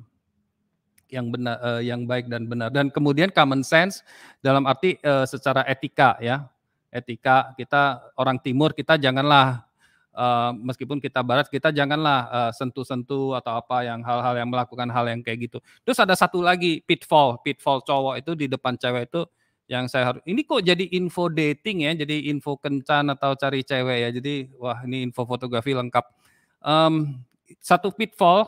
yang benar uh, yang baik dan benar dan kemudian common sense dalam arti uh, secara etika ya. Etika kita orang timur kita janganlah Uh, meskipun kita barat kita janganlah sentuh-sentuh atau apa yang hal-hal yang melakukan hal yang kayak gitu. Terus ada satu lagi pitfall, pitfall cowok itu di depan cewek itu yang saya harus ini kok jadi info dating ya, jadi info kencan atau cari cewek ya. Jadi wah ini info fotografi lengkap. Um, satu pitfall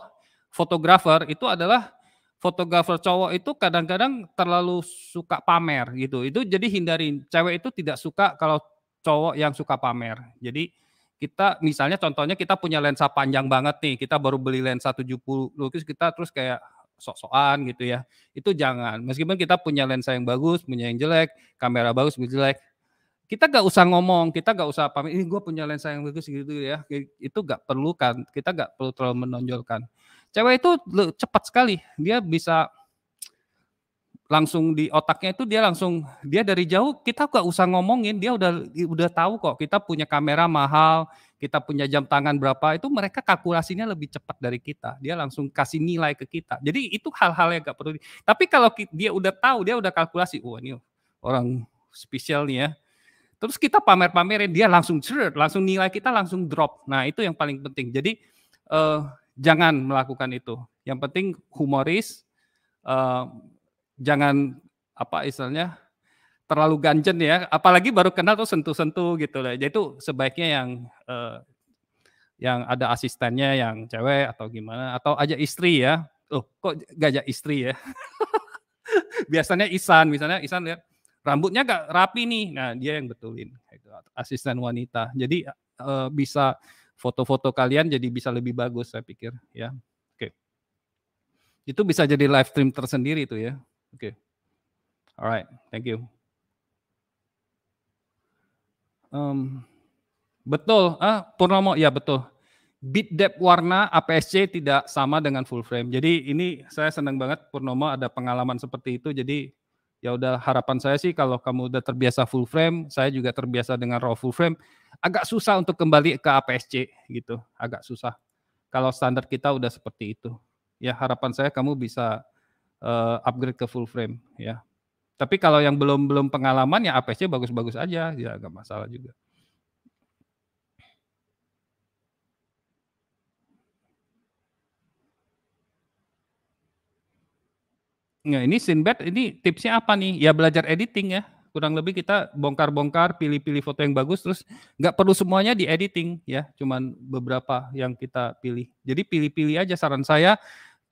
fotografer itu adalah fotografer cowok itu kadang-kadang terlalu suka pamer gitu. Itu jadi hindarin. Cewek itu tidak suka kalau cowok yang suka pamer. Jadi kita misalnya contohnya kita punya lensa panjang banget nih, kita baru beli lensa 70 lukis kita terus kayak sok-sokan gitu ya. Itu jangan. Meskipun kita punya lensa yang bagus, punya yang jelek, kamera bagus, punya jelek, kita gak usah ngomong, kita gak usah pamit, ini gue punya lensa yang bagus gitu ya. Itu gak perlu kan, kita gak perlu terlalu menonjolkan. Cewek itu cepat sekali, dia bisa langsung di otaknya itu dia langsung dia dari jauh kita gak usah ngomongin dia udah udah tahu kok kita punya kamera mahal kita punya jam tangan berapa itu mereka kalkulasinya lebih cepat dari kita dia langsung kasih nilai ke kita jadi itu hal-hal yang gak perlu tapi kalau dia udah tahu dia udah kalkulasi wah oh, ini orang spesial nih ya Terus kita pamer-pamerin dia langsung cerut, langsung nilai kita langsung drop. Nah, itu yang paling penting. Jadi eh, jangan melakukan itu. Yang penting humoris, eh, jangan apa istilahnya terlalu ganjen ya. Apalagi baru kenal tuh sentuh-sentuh gitu lah. Jadi itu sebaiknya yang eh, yang ada asistennya yang cewek atau gimana atau aja istri ya. Oh, kok gajah istri ya? (laughs) Biasanya Isan, misalnya Isan ya rambutnya gak rapi nih nah dia yang betulin gitu. asisten wanita jadi eh, bisa foto-foto kalian jadi bisa lebih bagus saya pikir ya oke okay. itu bisa jadi live stream tersendiri itu ya oke okay. alright thank you um, betul ah Purnomo ya betul bit depth warna APS-C tidak sama dengan full frame jadi ini saya senang banget Purnomo ada pengalaman seperti itu jadi ya udah harapan saya sih kalau kamu udah terbiasa full frame, saya juga terbiasa dengan raw full frame, agak susah untuk kembali ke APS-C gitu, agak susah. Kalau standar kita udah seperti itu. Ya harapan saya kamu bisa uh, upgrade ke full frame ya. Tapi kalau yang belum belum pengalaman ya APS-C bagus-bagus aja, ya agak masalah juga. Nah ini Sinbad ini tipsnya apa nih? Ya belajar editing ya. Kurang lebih kita bongkar-bongkar, pilih-pilih foto yang bagus, terus nggak perlu semuanya di editing ya, cuman beberapa yang kita pilih. Jadi pilih-pilih aja saran saya,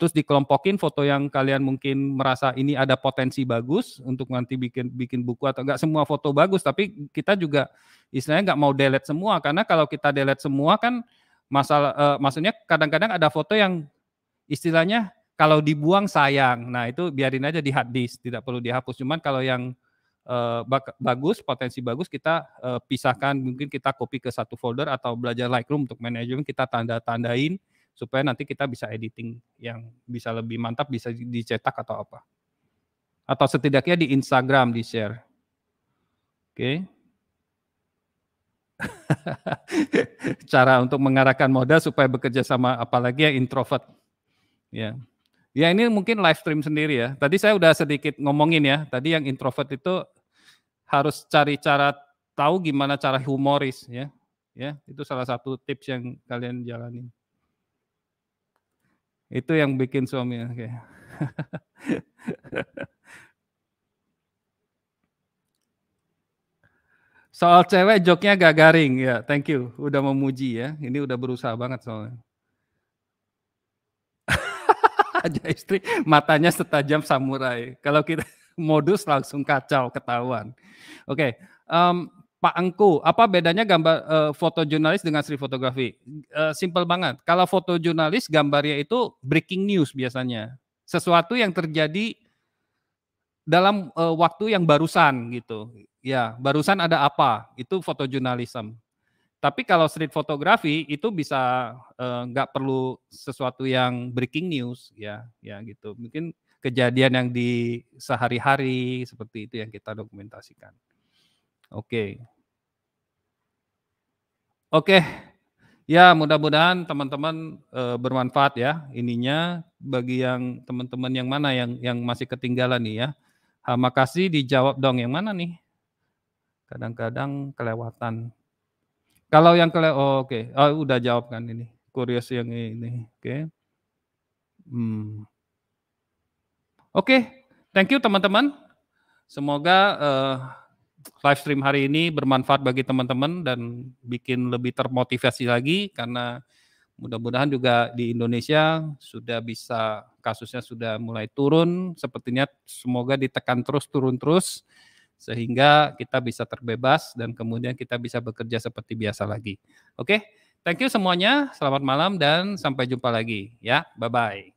terus dikelompokin foto yang kalian mungkin merasa ini ada potensi bagus untuk nanti bikin bikin buku atau enggak semua foto bagus tapi kita juga istilahnya nggak mau delete semua karena kalau kita delete semua kan masalah uh, maksudnya kadang-kadang ada foto yang istilahnya kalau dibuang sayang. Nah, itu biarin aja di hard disk, tidak perlu dihapus. Cuman kalau yang uh, bagus, potensi bagus kita uh, pisahkan, mungkin kita copy ke satu folder atau belajar Lightroom untuk manajemen kita tanda-tandain supaya nanti kita bisa editing yang bisa lebih mantap bisa dicetak atau apa. Atau setidaknya di Instagram di-share. Oke. Okay. (laughs) cara untuk mengarahkan modal supaya bekerja sama apalagi yang introvert ya Ya ini mungkin live stream sendiri ya. Tadi saya udah sedikit ngomongin ya. Tadi yang introvert itu harus cari cara tahu gimana cara humoris ya. Ya, itu salah satu tips yang kalian jalani. Itu yang bikin suami. Okay. (laughs) Soal cewek joknya gak garing ya. Thank you udah memuji ya. Ini udah berusaha banget soalnya aja istri matanya setajam samurai. Kalau kita (laughs) modus langsung kacau ketahuan. Oke, okay. um, Pak Angku, apa bedanya gambar uh, foto jurnalis dengan sri fotografi? Uh, eh, simple banget. Kalau foto jurnalis gambarnya itu breaking news biasanya, sesuatu yang terjadi dalam uh, waktu yang barusan gitu. Ya, barusan ada apa? Itu foto jurnalisme. Tapi kalau street photography itu bisa eh, nggak uh, perlu sesuatu yang breaking news ya, ya gitu. Mungkin kejadian yang di sehari-hari seperti itu yang kita dokumentasikan. Oke. Oke. Ya, mudah-mudahan teman-teman e, bermanfaat ya ininya bagi yang teman-teman yang mana yang yang masih ketinggalan nih ya. Ha, makasih dijawab dong yang mana nih? Kadang-kadang kelewatan. Kalau yang ke oh, oke, okay. oh, udah jawab kan ini. kuriosi yang ini. Oke. Okay. Hmm. Oke, okay. thank you teman-teman. Semoga uh, live stream hari ini bermanfaat bagi teman-teman dan bikin lebih termotivasi lagi karena mudah-mudahan juga di Indonesia sudah bisa kasusnya sudah mulai turun. Sepertinya semoga ditekan terus turun terus sehingga kita bisa terbebas dan kemudian kita bisa bekerja seperti biasa lagi. Oke, okay? thank you semuanya. Selamat malam dan sampai jumpa lagi ya. Bye bye.